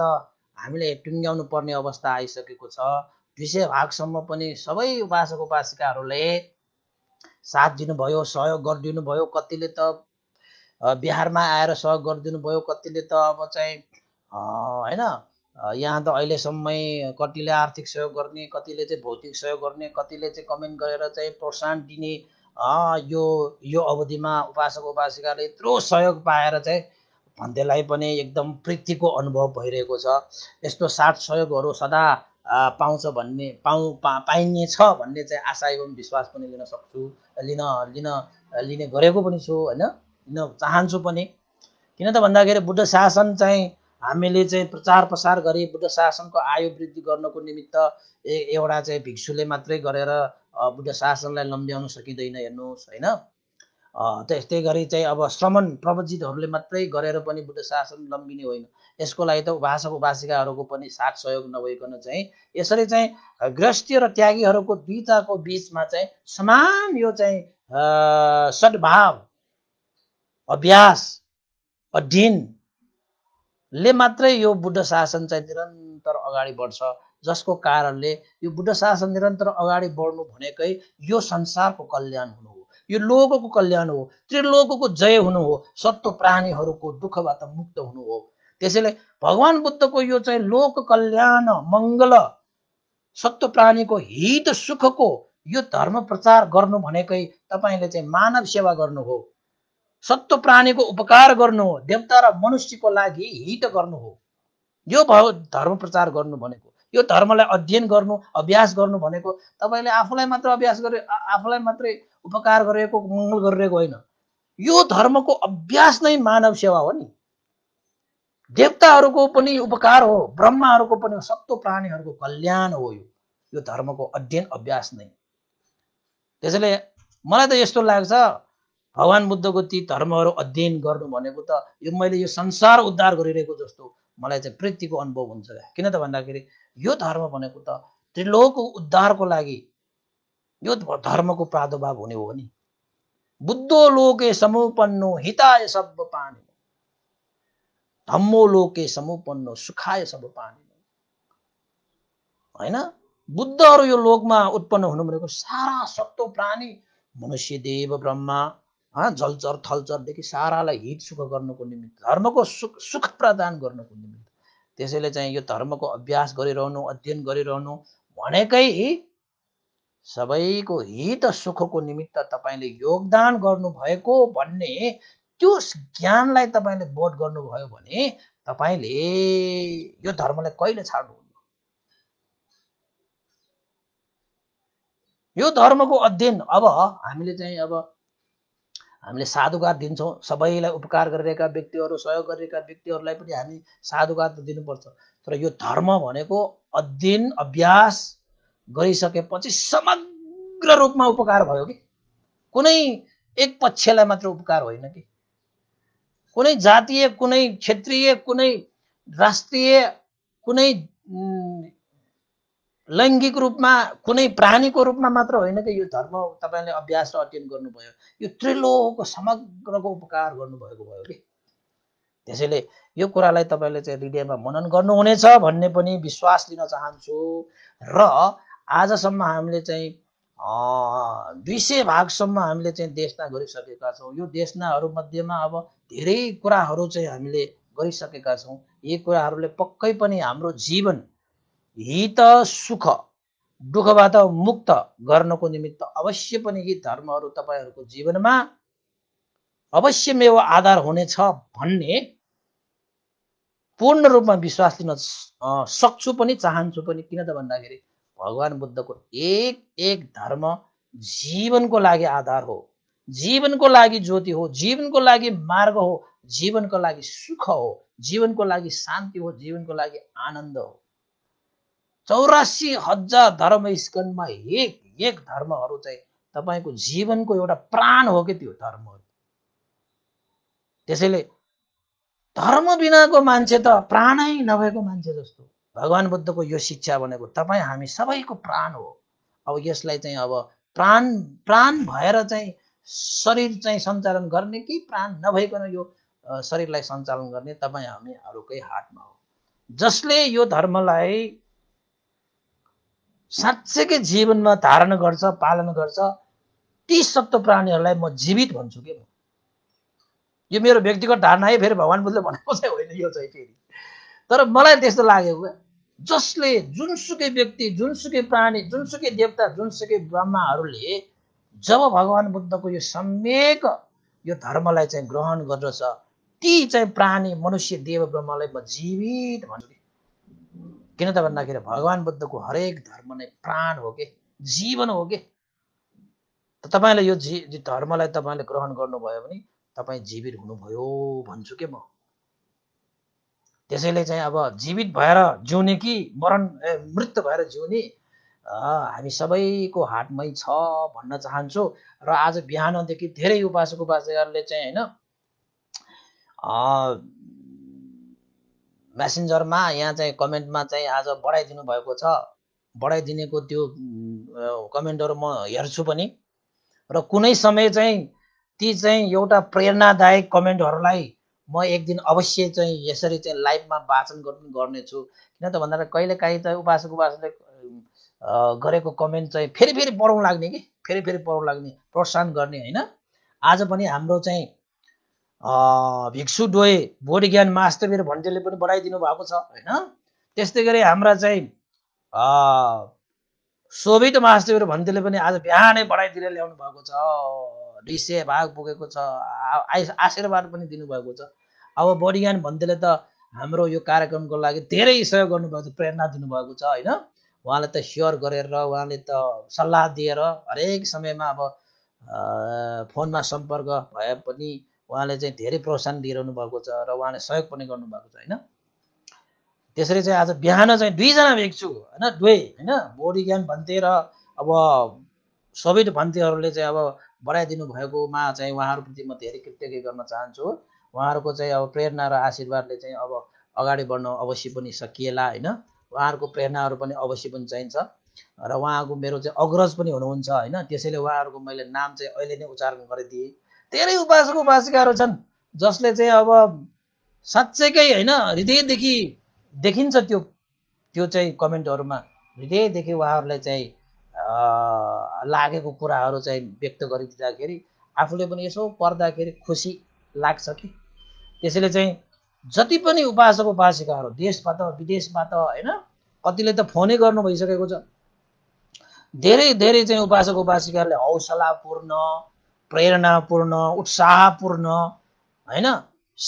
हामीले टुङ्ग्याउनु पर्ने अवस्था आइसकेको छ दुई सय भागसम्म पनि सबै उपासक उपासिकाहरूले साथ दिनुभयो सहयोग गरिदिनु भयो कतिले त बिहारमा आएर सहयोग गरिदिनु भयो कतिले त अब चाहिँ होइन यहाँ त अहिलेसम्मै कतिले आर्थिक सहयोग गर्ने कतिले चाहिँ भौतिक सहयोग गर्ने कतिले चाहिँ कमेन्ट गरेर चाहिँ प्रोत्साहन दिने यो यो अवधिमा उपासक उपासिकाले यत्रो सहयोग पाएर चाहिँ भन्दैलाई पनि एकदम प्रीतिको अनुभव भइरहेको छ यस्तो साथ सहयोगहरू सदा पाउँछ भन्ने पाउ पाइने छ भन्ने चाहिँ आशा एवं विश्वास पनि लिन सक्छु लिन लिन लिने गरेको पनि छु होइन किन चाहन्छु पनि किन त भन्दाखेरि बुद्ध शासन चाहिँ हामीले चाहिँ प्रचार प्रसार गरी बुद्ध शासनको आयु वृद्धि गर्नको निमित्त ए एउटा चाहिँ भिक्षुले मात्रै गरेर बुद्ध शासनलाई लम्ब्याउन सकिँदैन हेर्नुहोस् होइन त्यस्तै गरी चाहिँ अब श्रमण प्रवजितहरूले मात्रै गरेर पनि बुद्ध शासन लम्बिने होइन यसको लागि त उपासक उपासिकाहरूको पनि साथ सहयोग नभइकन चाहिँ यसरी चाहिँ गृहस्थी र त्यागीहरूको दुईटाको बिचमा चाहिँ समान यो चाहिँ सद्भाव अभ्यास अध्ययनले मात्रै यो बुद्ध शासन चाहिँ निरन्तर अगाडि बढ्छ जसको कारणले यो बुद्ध शासन निरन्तर अगाडि बढ्नु भनेकै यो संसारको कल्याण हुनु हो यो लोकको कल्याण हो त्रिलोकको जय हुनु हो सत्व प्राणीहरूको दुःखबाट मुक्त हुनु हो त्यसैले भगवान् बुद्धको यो चाहिँ लोक कल्याण मङ्गल सत्व प्राणीको हित सुखको यो धर्म प्रचार गर्नु भनेकै तपाईँले चाहिँ मानव सेवा गर्नु हो सत्व प्राणीको उपकार गर्नु हो देवता र मनुष्यको लागि हित गर्नु हो यो भयो धर्म प्रचार गर्नु भनेको यो धर्मलाई अध्ययन गर्नु अभ्यास गर्नु भनेको तपाईँले आफूलाई मात्र अभ्यास गरे आफूलाई मात्रै उपकार गरेको मङ्गल गरिरहेको होइन यो धर्मको अभ्यास नै मानव सेवा हो नि देवताहरूको पनि उपकार हो ब्रह्माहरूको पनि सत्व प्राणीहरूको कल्याण हो यो यो धर्मको अध्ययन अभ्यास नै त्यसैले मलाई त यस्तो लाग्छ भगवान् बुद्धको ती धर्महरू अध्ययन गर्नु भनेको त यो मैले यो संसार उद्धार गरिरहेको जस्तो मलाई चाहिँ प्रीतिको अनुभव हुन्छ किन त भन्दाखेरि यो धर्म भनेको त त्रिलोक उद्धारको लागि यो धर्मको प्रादुर्भाव हुने हो नि बुद्धो लोके समुपन्नो हिताय सब पानी धम्मो लोके समुपन्नो सुखाय सब पानी होइन बुद्धहरू यो लोकमा उत्पन्न हुनु भनेको सारा सत्व प्राणी मनुष्य देव ब्रह्मा जलचर थलचरदेखि सारालाई हित सुख गर्नुको निमित्त धर्मको सुख सुख प्रदान गर्नुको निमित्त त्यसैले चाहिँ यो धर्मको अभ्यास गरिरहनु अध्ययन गरिरहनु भनेकै सबैको हित सुखको निमित्त तपाईँले योगदान गर्नुभएको भन्ने त्यो ज्ञानलाई तपाईँले बोध गर्नुभयो भने तपाईँले यो धर्मलाई कहिले छाड्नुहुन्न यो धर्मको अध्ययन अब हामीले चाहिँ अब हामीले साधुवाद दिन्छौँ सबैलाई उपकार गरिरहेका व्यक्तिहरू सहयोग गरिरहेका व्यक्तिहरूलाई पनि हामी साधुवाद त दिनुपर्छ तर यो धर्म भनेको अध्ययन अभ्यास गरिसकेपछि समग्र रूपमा उपकार भयो कि कुनै एक पक्षलाई मात्र उपकार होइन कि कुनै जातीय कुनै क्षेत्रीय कुनै राष्ट्रिय कुनै लैङ्गिक रूपमा कुनै प्राणीको रूपमा मात्र होइन कि यो धर्म तपाईँले अभ्यास र अध्ययन गर्नुभयो यो त्रिलोको समग्रको उपकार गर्नुभएको भयो कि त्यसैले यो कुरालाई तपाईँले चाहिँ हृदयमा मनन गर्नुहुनेछ भन्ने पनि विश्वास लिन चाहन्छु र आजसम्म हामीले चाहिँ दुई सय भागसम्म हामीले चाहिँ देशना गरिसकेका छौँ यो देशनाहरूमध्येमा अब धेरै कुराहरू चाहिँ हामीले गरिसकेका छौँ यी कुराहरूले पक्कै पनि हाम्रो जीवन हित सुख दुःखबाट मुक्त गर्नको निमित्त अवश्य पनि यी धर्महरू तपाईँहरूको जीवनमा अवश्य मेरो आधार हुनेछ भन्ने पूर्ण रूपमा विश्वास लिन सक्छु पनि चाहन्छु पनि किन त भन्दाखेरि भगवान् बुद्धको एक एक धर्म जीवनको लागि आधार हो जीवनको लागि ज्योति हो जीवनको लागि मार्ग हो जीवनको लागि सुख हो जीवनको लागि शान्ति हो जीवनको लागि आनन्द हो चौरासी हजार धर्म स्कनमा एक एक धर्महरू चाहिँ तपाईँको जीवनको एउटा प्राण हो कि त्यो धर्महरू त्यसैले धर्म बिनाको मान्छे त प्राणै नभएको मान्छे जस्तो भगवान् बुद्धको यो शिक्षा भनेको तपाईँ हामी सबैको प्राण हो अब यसलाई चाहिँ अब प्राण प्राण भएर चाहिँ शरीर चाहिँ सञ्चालन गर्ने कि प्राण नभइकन यो शरीरलाई सञ्चालन गर्ने तपाईँ हामीहरूकै हातमा हो जसले यो धर्मलाई साँच्चैकै जीवनमा धारण गर्छ पालन गर्छ ती सत्व प्राणीहरूलाई म जीवित भन्छु कि म यो मेरो व्यक्तिगत धारणा है फेरि भगवान् बुद्धले भनेको चाहिँ होइन यो चाहिँ फेरि तर मलाई त्यस्तो लाग्यो क्या जसले जुनसुकै व्यक्ति जुनसुकै प्राणी जुनसुकै देवता जुनसुकै ब्रह्माहरूले जब भगवान् बुद्धको यो सम्यक यो धर्मलाई चाहिँ ग्रहण गर्दछ ती चाहिँ प्राणी मनुष्य देव ब्रह्मलाई म जीवित भन्छु किन त भन्दाखेरि भगवान् बुद्धको हरेक धर्म नै प्राण हो कि जीवन हो कि त तपाईँले यो जी धर्मलाई तपाईँले ग्रहण गर्नुभयो भने तपाईँ जीवित हुनुभयो भन्छु के म त्यसैले चाहिँ अब जीवित भएर जिउने कि मरण मृत्यु भएर जिउने हामी सबैको हातमै छ भन्न चाहन्छु र आज बिहानदेखि धेरै उपासक उपासकहरूले चाहिँ होइन मेसेन्जरमा यहाँ चाहिँ कमेन्टमा चाहिँ आज बढाइदिनु भएको छ बढाइदिनेको त्यो कमेन्टहरू म हेर्छु पनि र कुनै समय चाहिँ ती चाहिँ एउटा प्रेरणादायक कमेन्टहरूलाई म एक दिन अवश्य चाहिँ यसरी चाहिँ लाइभमा वाचन गर्नु गर्नेछु किन त भन्दाखेरि कहिलेकाहीँ चाहिँ उपासक उपासले गरेको कमेन्ट चाहिँ फेरि फेरि पढौँ लाग्ने कि फेरि फेरि पढौँ लाग्ने प्रोत्साहन गर्ने होइन आज पनि हाम्रो चाहिँ भिक्षु डोए बोध ज्ञान मास्टरबेर भन्जेले पनि बढाइदिनु भएको छ होइन त्यस्तै गरी हाम्रा चाहिँ शोभित मास्टर भन्जेले पनि आज बिहानै बढाइदिएर ल्याउनु भएको छ ऋषे भाग पुगेको छ आशीर्वाद पनि दिनुभएको छ अब बढी ज्ञान भन्तेले त हाम्रो यो कार्यक्रमको लागि धेरै सहयोग गर्नुभएको छ प्रेरणा दिनुभएको छ होइन उहाँले त सेयर गरेर उहाँले त सल्लाह दिएर हरेक समयमा अब फोनमा सम्पर्क भए पनि उहाँले चाहिँ धेरै प्रोत्साहन दिइरहनु भएको छ र उहाँले सहयोग पनि गर्नुभएको छ होइन त्यसरी चाहिँ आज बिहान चाहिँ दुईजना भेट्छु होइन दुवै होइन बोडी ज्ञान भन्थे र अब सोभिट भन्थेहरूले चाहिँ अब बढाइदिनु भएकोमा चाहिँ उहाँहरूप्रति म धेरै कृतज्ञ गर्न चाहन्छु उहाँहरूको चाहिँ अब प्रेरणा र आशीर्वादले चाहिँ अब अगाडि बढ्न अवश्य पनि सकिएला होइन उहाँहरूको प्रेरणाहरू पनि अवश्य पनि चाहिन्छ र उहाँको मेरो चाहिँ अग्रज पनि हुनुहुन्छ होइन त्यसैले उहाँहरूको मैले नाम चाहिँ अहिले नै उच्चारण गरिदिएँ धेरै उपासक उपासिकाहरू छन् जसले चाहिँ अब साँच्चैकै होइन हृदयदेखि देखिन्छ त्यो त्यो चाहिँ कमेन्टहरूमा हृदयदेखि उहाँहरूलाई चाहिँ लागेको कुराहरू चाहिँ व्यक्त गरिदिँदाखेरि आफूले पनि यसो पर्दाखेरि खुसी लाग्छ कि त्यसैले चाहिँ जति पनि उपासक उपासिकाहरू देशबाट विदेशबाट होइन कतिले त फोनै गर्नु भइसकेको छ धेरै धेरै चाहिँ उपासक उपासिकाहरूले हौसलापूर्ण प्रेरणापूर्ण उत्साहपूर्ण होइन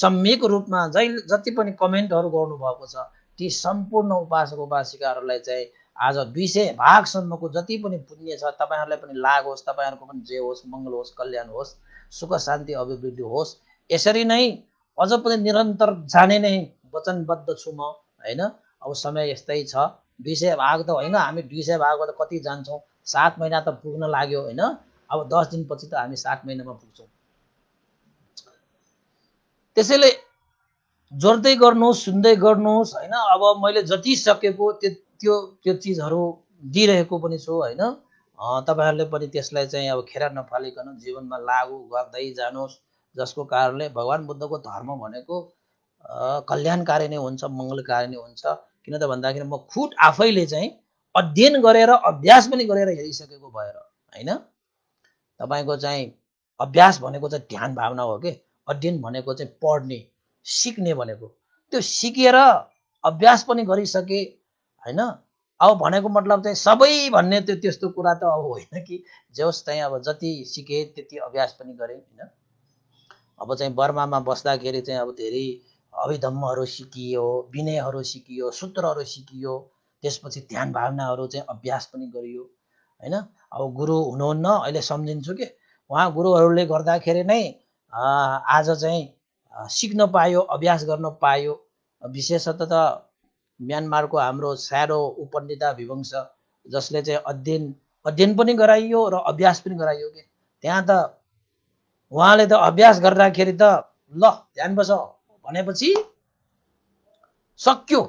सम्यक रूपमा जहिले जति पनि कमेन्टहरू गर्नुभएको छ ती सम्पूर्ण उपासक उपासिकाहरूलाई चाहिँ आज दुई सय भागसम्मको जति पनि पुण्य छ तपाईँहरूलाई पनि लागोस् होस् तपाईँहरूको पनि जे होस् मङ्गल होस् कल्याण होस् सुख शान्ति अभिवृद्धि होस् यसरी नै अझ पनि निरन्तर जाने नै वचनबद्ध छु म होइन अब समय यस्तै छ दुई सय भाग त होइन हामी दुई सय भागबाट त कति जान्छौँ सात महिना त पुग्न लाग्यो होइन अब दस दिनपछि त हामी सात महिनामा पुग्छौँ त्यसैले जोड्दै गर्नुहोस् सुन्दै गर्नुहोस् होइन अब मैले जति सकेको त्यो त्यो त्यो चिजहरू दिइरहेको पनि छु होइन तपाईँहरूले पनि त्यसलाई चाहिँ अब खेर नफालिकन जीवनमा लागु गर्दै जानुहोस् जसको कारणले भगवान् बुद्धको धर्म भनेको कल्याणकारी नै हुन्छ मङ्गलकारी नै हुन्छ किन त भन्दाखेरि म खुट आफैले चाहिँ अध्ययन गरेर अभ्यास पनि गरेर हेरिसकेको भएर होइन तपाईँको चाहिँ अभ्यास भनेको चाहिँ ध्यान भावना हो कि अध्ययन भनेको चाहिँ पढ्ने सिक्ने भनेको त्यो सिकेर अभ्यास पनि गरिसके होइन अब भनेको मतलब चाहिँ सबै भन्ने त्यो त्यस्तो कुरा त अब होइन कि जोस् चाहिँ अब जति सिकेँ त्यति अभ्यास पनि गरेँ होइन अब चाहिँ बर्मामा बस्दाखेरि चाहिँ अब धेरै अभिधम्महरू सिकियो विनयहरू सिकियो सूत्रहरू सिकियो त्यसपछि ध्यान भावनाहरू चाहिँ अभ्यास पनि गरियो होइन अब गुरु हुनुहुन्न अहिले सम्झिन्छु कि उहाँ गुरुहरूले गर्दाखेरि नै आज चाहिँ सिक्न पायो अभ्यास गर्न पायो विशेषतः त म्यानमारको हाम्रो स्यारो उपन्डिता विवंश जसले चाहिँ अध्ययन अध्ययन पनि गराइयो र अभ्यास पनि गराइयो कि त्यहाँ त उहाँले त अभ्यास गर्दाखेरि त ल ध्यान बस भनेपछि सक्यो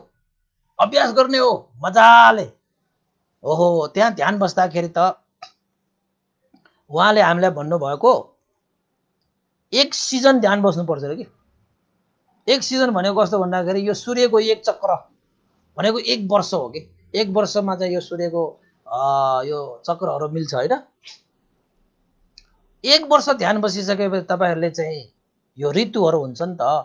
अभ्यास गर्ने हो मजाले ओहो त्यहाँ ध्यान बस्दाखेरि त उहाँले हामीलाई भन्नुभएको एक सिजन ध्यान बस्नुपर्छ अरे कि एक सिजन भनेको कस्तो भन्दाखेरि यो सूर्यको एक चक्र भनेको एक वर्ष हो कि एक वर्षमा चाहिँ यो सूर्यको यो चक्रहरू मिल्छ होइन एक वर्ष ध्यान बसिसकेपछि तपाईँहरूले चाहिँ यो ऋतुहरू हुन्छ नि त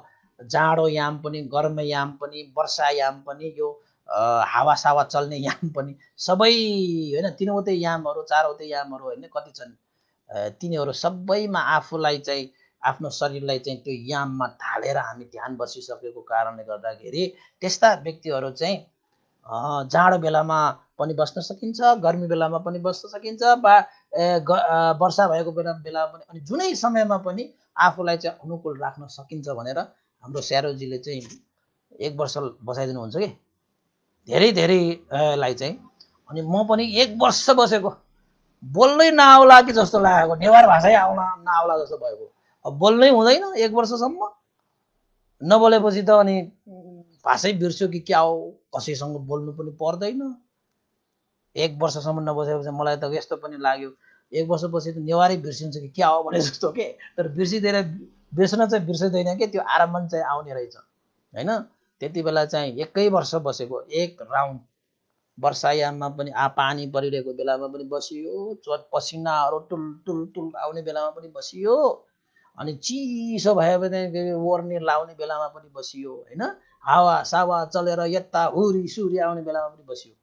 जाडो याम पनि गर्म याम पनि वर्षायाम पनि यो हावासावा चल्ने याम पनि सबै होइन तिनवटै यामहरू चारवटै यामहरू होइन कति छन् तिनीहरू सबैमा आफूलाई चाहिँ आफ्नो शरीरलाई चाहिँ त्यो याममा ढालेर हामी ध्यान बसिसकेको कारणले गर्दाखेरि त्यस्ता व्यक्तिहरू चाहिँ जाडो बेलामा पनि बस्न सकिन्छ गर्मी बेलामा पनि बस्न सकिन्छ वा वर्षा भएको बेला बेलामा पनि अनि जुनै समयमा पनि आफूलाई चाहिँ अनुकूल राख्न सकिन्छ भनेर हाम्रो स्यारोजीले चाहिँ एक वर्ष बसाइदिनुहुन्छ कि धेरै धेरैलाई चाहिँ अनि म पनि एक वर्ष बसेको बोल्नै नआउला कि जस्तो लागेको नेवार भाषै आउला नआउला जस्तो भएको अब बोल्नै हुँदैन एक वर्षसम्म नबोलेपछि त अनि भाषै बिर्स्यो कि क्या हो कसैसँग बोल्नु पनि पर्दैन एक वर्षसम्म नबसेपछि मलाई त यस्तो पनि लाग्यो एक वर्षपछि त नेवारै बिर्सिन्छ कि क्या हो भने जस्तो के तर बिर्सिँदैन बिर्सन चाहिँ बिर्सिँदैन कि त्यो आराममा चाहिँ आउने रहेछ होइन त्यति बेला चाहिँ एकै वर्ष बसेको एक राउन्ड वर्षायाममा पनि आ पानी परिरहेको बेलामा पनि बसियो चोट पसिनाहरू टुल टुल टुल आउने बेलामा पनि बसियो अनि चिसो भयो भने ओर्ने लाउने बेलामा पनि बसियो होइन हावा सावा चलेर यता उरी सुरी आउने बेलामा पनि बसियो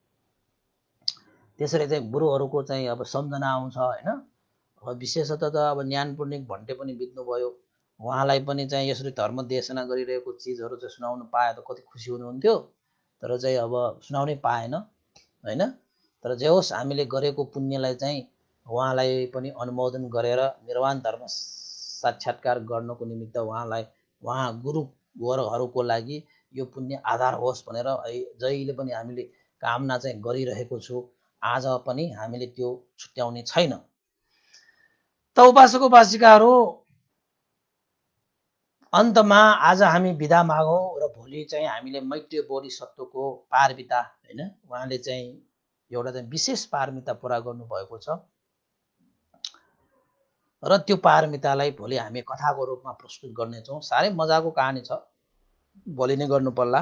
त्यसरी चाहिँ गुरुहरूको चाहिँ अब सम्झना आउँछ होइन अब विशेषतः त अब ज्ञानपूर्णिक भन्टे पनि बित्नुभयो उहाँलाई पनि चाहिँ यसरी धर्म देशना गरिरहेको चिजहरू चाहिँ सुनाउनु पाए त कति खुसी हुनुहुन्थ्यो तर चाहिँ अब सुनाउनै पाएन होइन तर जे होस् हामीले गरेको पुण्यलाई चाहिँ उहाँलाई पनि अनुमोदन गरेर निर्वाण धर्म साक्षात्कार गर्नको निमित्त उहाँलाई उहाँ गुरु लागि यो पुण्य आधार होस् भनेर जहिले पनि हामीले कामना चाहिँ गरिरहेको छु आज पनि हामीले त्यो छुट्याउने छैन त उपासक उपासिकाहरू अन्तमा आज हामी विदा मागौँ र भोलि चाहिँ हामीले बोरी सत्वको पारमिता होइन उहाँले चाहिँ एउटा चाहिँ विशेष पारमिता पुरा गर्नुभएको छ र त्यो पारमितालाई भोलि हामी कथाको रूपमा प्रस्तुत गर्नेछौँ साह्रै मजाको कहानी छ भोलि नै गर्नु पर्ला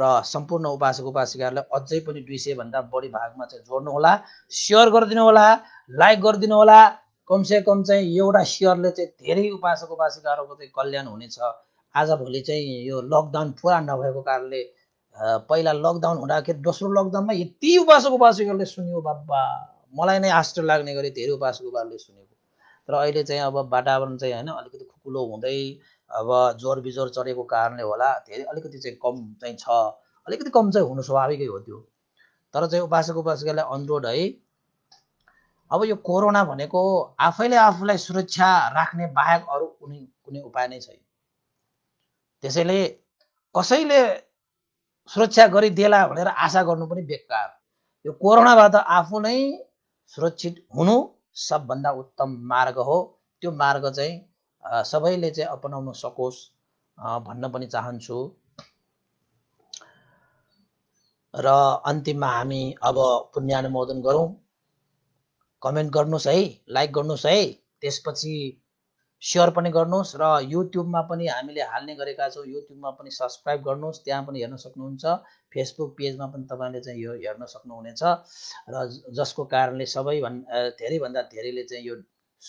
र सम्पूर्ण उपासक उपासिकाहरूलाई अझै पनि दुई सयभन्दा बढी भागमा चाहिँ जोड्नुहोला सेयर गरिदिनु होला लाइक गरिदिनु होला कमसेकम चाहिँ एउटा सियरले चाहिँ धेरै उपासक उपासिकाहरूको चाहिँ कल्याण हुनेछ आजभोलि चाहिँ यो लकडाउन पुरा नभएको कारणले पहिला लकडाउन हुँदाखेरि दोस्रो लकडाउनमा यति उपासक उपासिकाहरूले सुन्यो बाबा मलाई नै आश्चर्य लाग्ने गरी धेरै उपासक उपासले सुनेको तर अहिले चाहिँ अब वातावरण चाहिँ होइन अलिकति खुकुलो हुँदै अब जोर बिजोर चढेको कारणले होला धेरै अलिकति चाहिँ कम चाहिँ छ अलिकति कम चाहिँ हुनु स्वाभाविकै हो त्यो तर चाहिँ उपासक उपासिकालाई अनुरोध है अब यो कोरोना भनेको आफैले आफूलाई सुरक्षा राख्ने बाहेक अरू कुनै कुनै उपाय नै छैन त्यसैले कसैले सुरक्षा गरिदिएला भनेर आशा गर्नु पनि बेकार यो कोरोनाबाट आफू नै सुरक्षित हुनु सबभन्दा उत्तम मार्ग हो त्यो मार्ग चाहिँ सबैले चाहिँ अपनाउन सकोस् भन्न पनि चाहन्छु र अन्तिममा हामी अब पुण्यानुमोदन गरौँ कमेन्ट गर्नुहोस् है लाइक गर्नुहोस् है त्यसपछि सेयर पनि गर्नुहोस् र युट्युबमा पनि हामीले हाल्ने गरेका छौँ युट्युबमा पनि सब्सक्राइब गर्नुहोस् त्यहाँ पनि हेर्न सक्नुहुन्छ फेसबुक पेजमा पनि तपाईँले चाहिँ यो हेर्न सक्नुहुनेछ र जसको कारणले सबै सबैभन्दा धेरैभन्दा धेरैले चाहिँ यो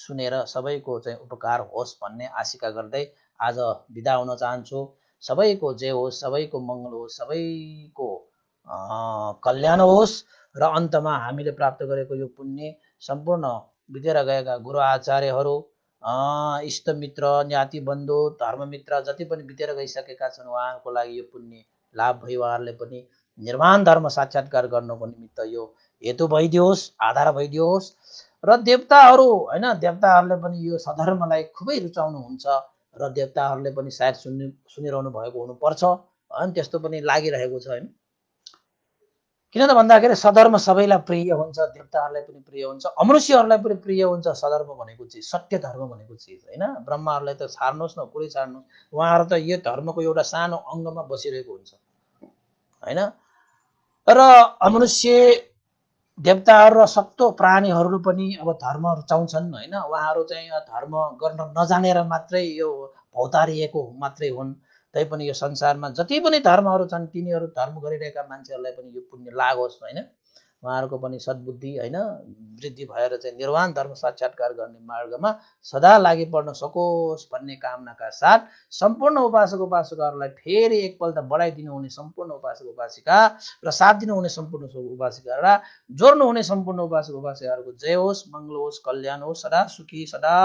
सुनेर सबैको चाहिँ उपकार होस् भन्ने आशिका गर्दै आज बिदा हुन चाहन्छु सबैको जे होस् सबैको मङ्गल होस् सबैको कल्याण होस् र अन्तमा हामीले प्राप्त गरेको यो पुण्य सम्पूर्ण बितेर गएका गुरु आचार्यहरू इष्टमित्र ज्ञातिबन्धु धर्ममित्र जति पनि बितेर गइसकेका छन् उहाँहरूको लागि यो पुण्य लाभ भयो उहाँहरूले पनि निर्माण धर्म साक्षात्कार गर्नुको निमित्त यो हेतु भइदियोस् आधार भइदियोस् र देवताहरू होइन देवताहरूले पनि यो सधर्मलाई खुबै रुचाउनुहुन्छ र देवताहरूले पनि सायद सुनि सुनिरहनु भएको हुनुपर्छ होइन त्यस्तो पनि लागिरहेको छ होइन किन त भन्दाखेरि सधर्म सबैलाई प्रिय हुन्छ देवताहरूलाई पनि प्रिय हुन्छ अमनुष्यहरूलाई पनि प्रिय हुन्छ सधर्म भनेको चिज सत्य धर्म भनेको चिज होइन ब्रह्माहरूलाई त छार्नुहोस् न कुरै छार्नु उहाँहरू त यो धर्मको एउटा सानो अङ्गमा बसिरहेको हुन्छ होइन र अमनुष्य देवताहरू र सक्तो प्राणीहरू पनि अब धर्म रुचाउँछन् होइन उहाँहरू चाहिँ धर्म गर्न नजानेर मात्रै यो भौतारिएको मात्रै हुन् तैपनि यो संसारमा जति पनि धर्महरू छन् तिनीहरू धर्म गरिरहेका मान्छेहरूलाई पनि यो पुण्य लागोस् होइन उहाँहरूको पनि सद्बुद्धि होइन वृद्धि भएर चाहिँ निर्वाण धर्म साक्षात्कार गर्ने मार्गमा सदा लागि पर्न सकोस् भन्ने कामनाका साथ सम्पूर्ण उपासक उपासकाहरूलाई फेरि एकपल्ट बढाइदिनु हुने सम्पूर्ण उपासक उपासिका र साथ दिनुहुने सम्पूर्ण उपासिका र जोड्नुहुने सम्पूर्ण उपासक उपासिकाहरूको जय होस् मङ्गल होस् कल्याण होस् सदा सुखी सदा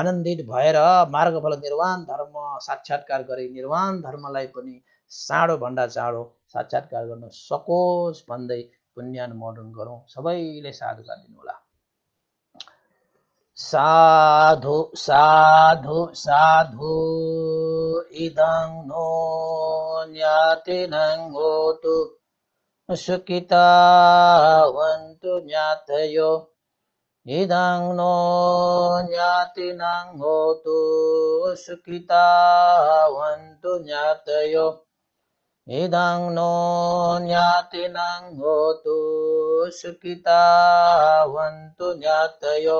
आनन्दित भएर मार्गफल निर्वाण धर्म साक्षात्कार गरे निर्वाण धर्मलाई पनि भन्दा चाँडो साक्षात्कार गर्न सकोस् भन्दै पुण्यानुमोदन गरौँ सबैले गरिदिनु होला साधु साधु साधु इदं नो सुकिता वन्तु ज्ञातयो निदं नो ज्ञातिनां होतु सुखिता हन्तु ज्ञातयो निदं नो ज्ञातिनां होतु सुखिता हन्तु ज्ञातयो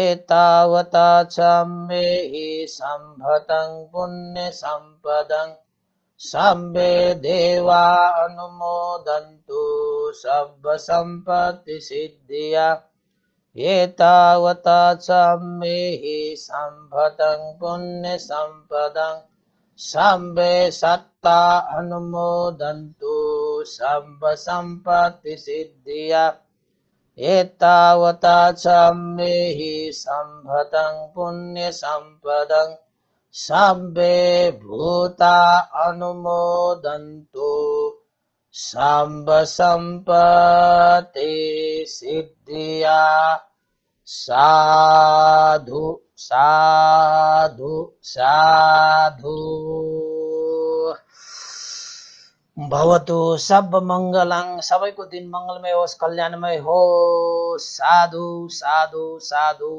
एतावता च मे हि सम्भतं पुण्यसम्पदं सम्भे देवा अनुमोदन्तु सर्वसम्पत्तिसिद्धिया ඒතාවතා සම්මේහි සම්පතං පුන්න සම්පදං සම්බේ සත්තා අනුමෝදන්තු සම්බ සම්පත්ති සිද්ධිය ඒතාවතා සම්මේහි සම්පතං පුන්න සම්පදං සම්බේ භූතා අනුමෝදන්තු සම්බ සම්පති සිද්ධියා साधु साधु साधु भवतु सब मङ्गलङ सबैको दिन मंगलमय होस् कल्याणमय हो साधु साधु साधु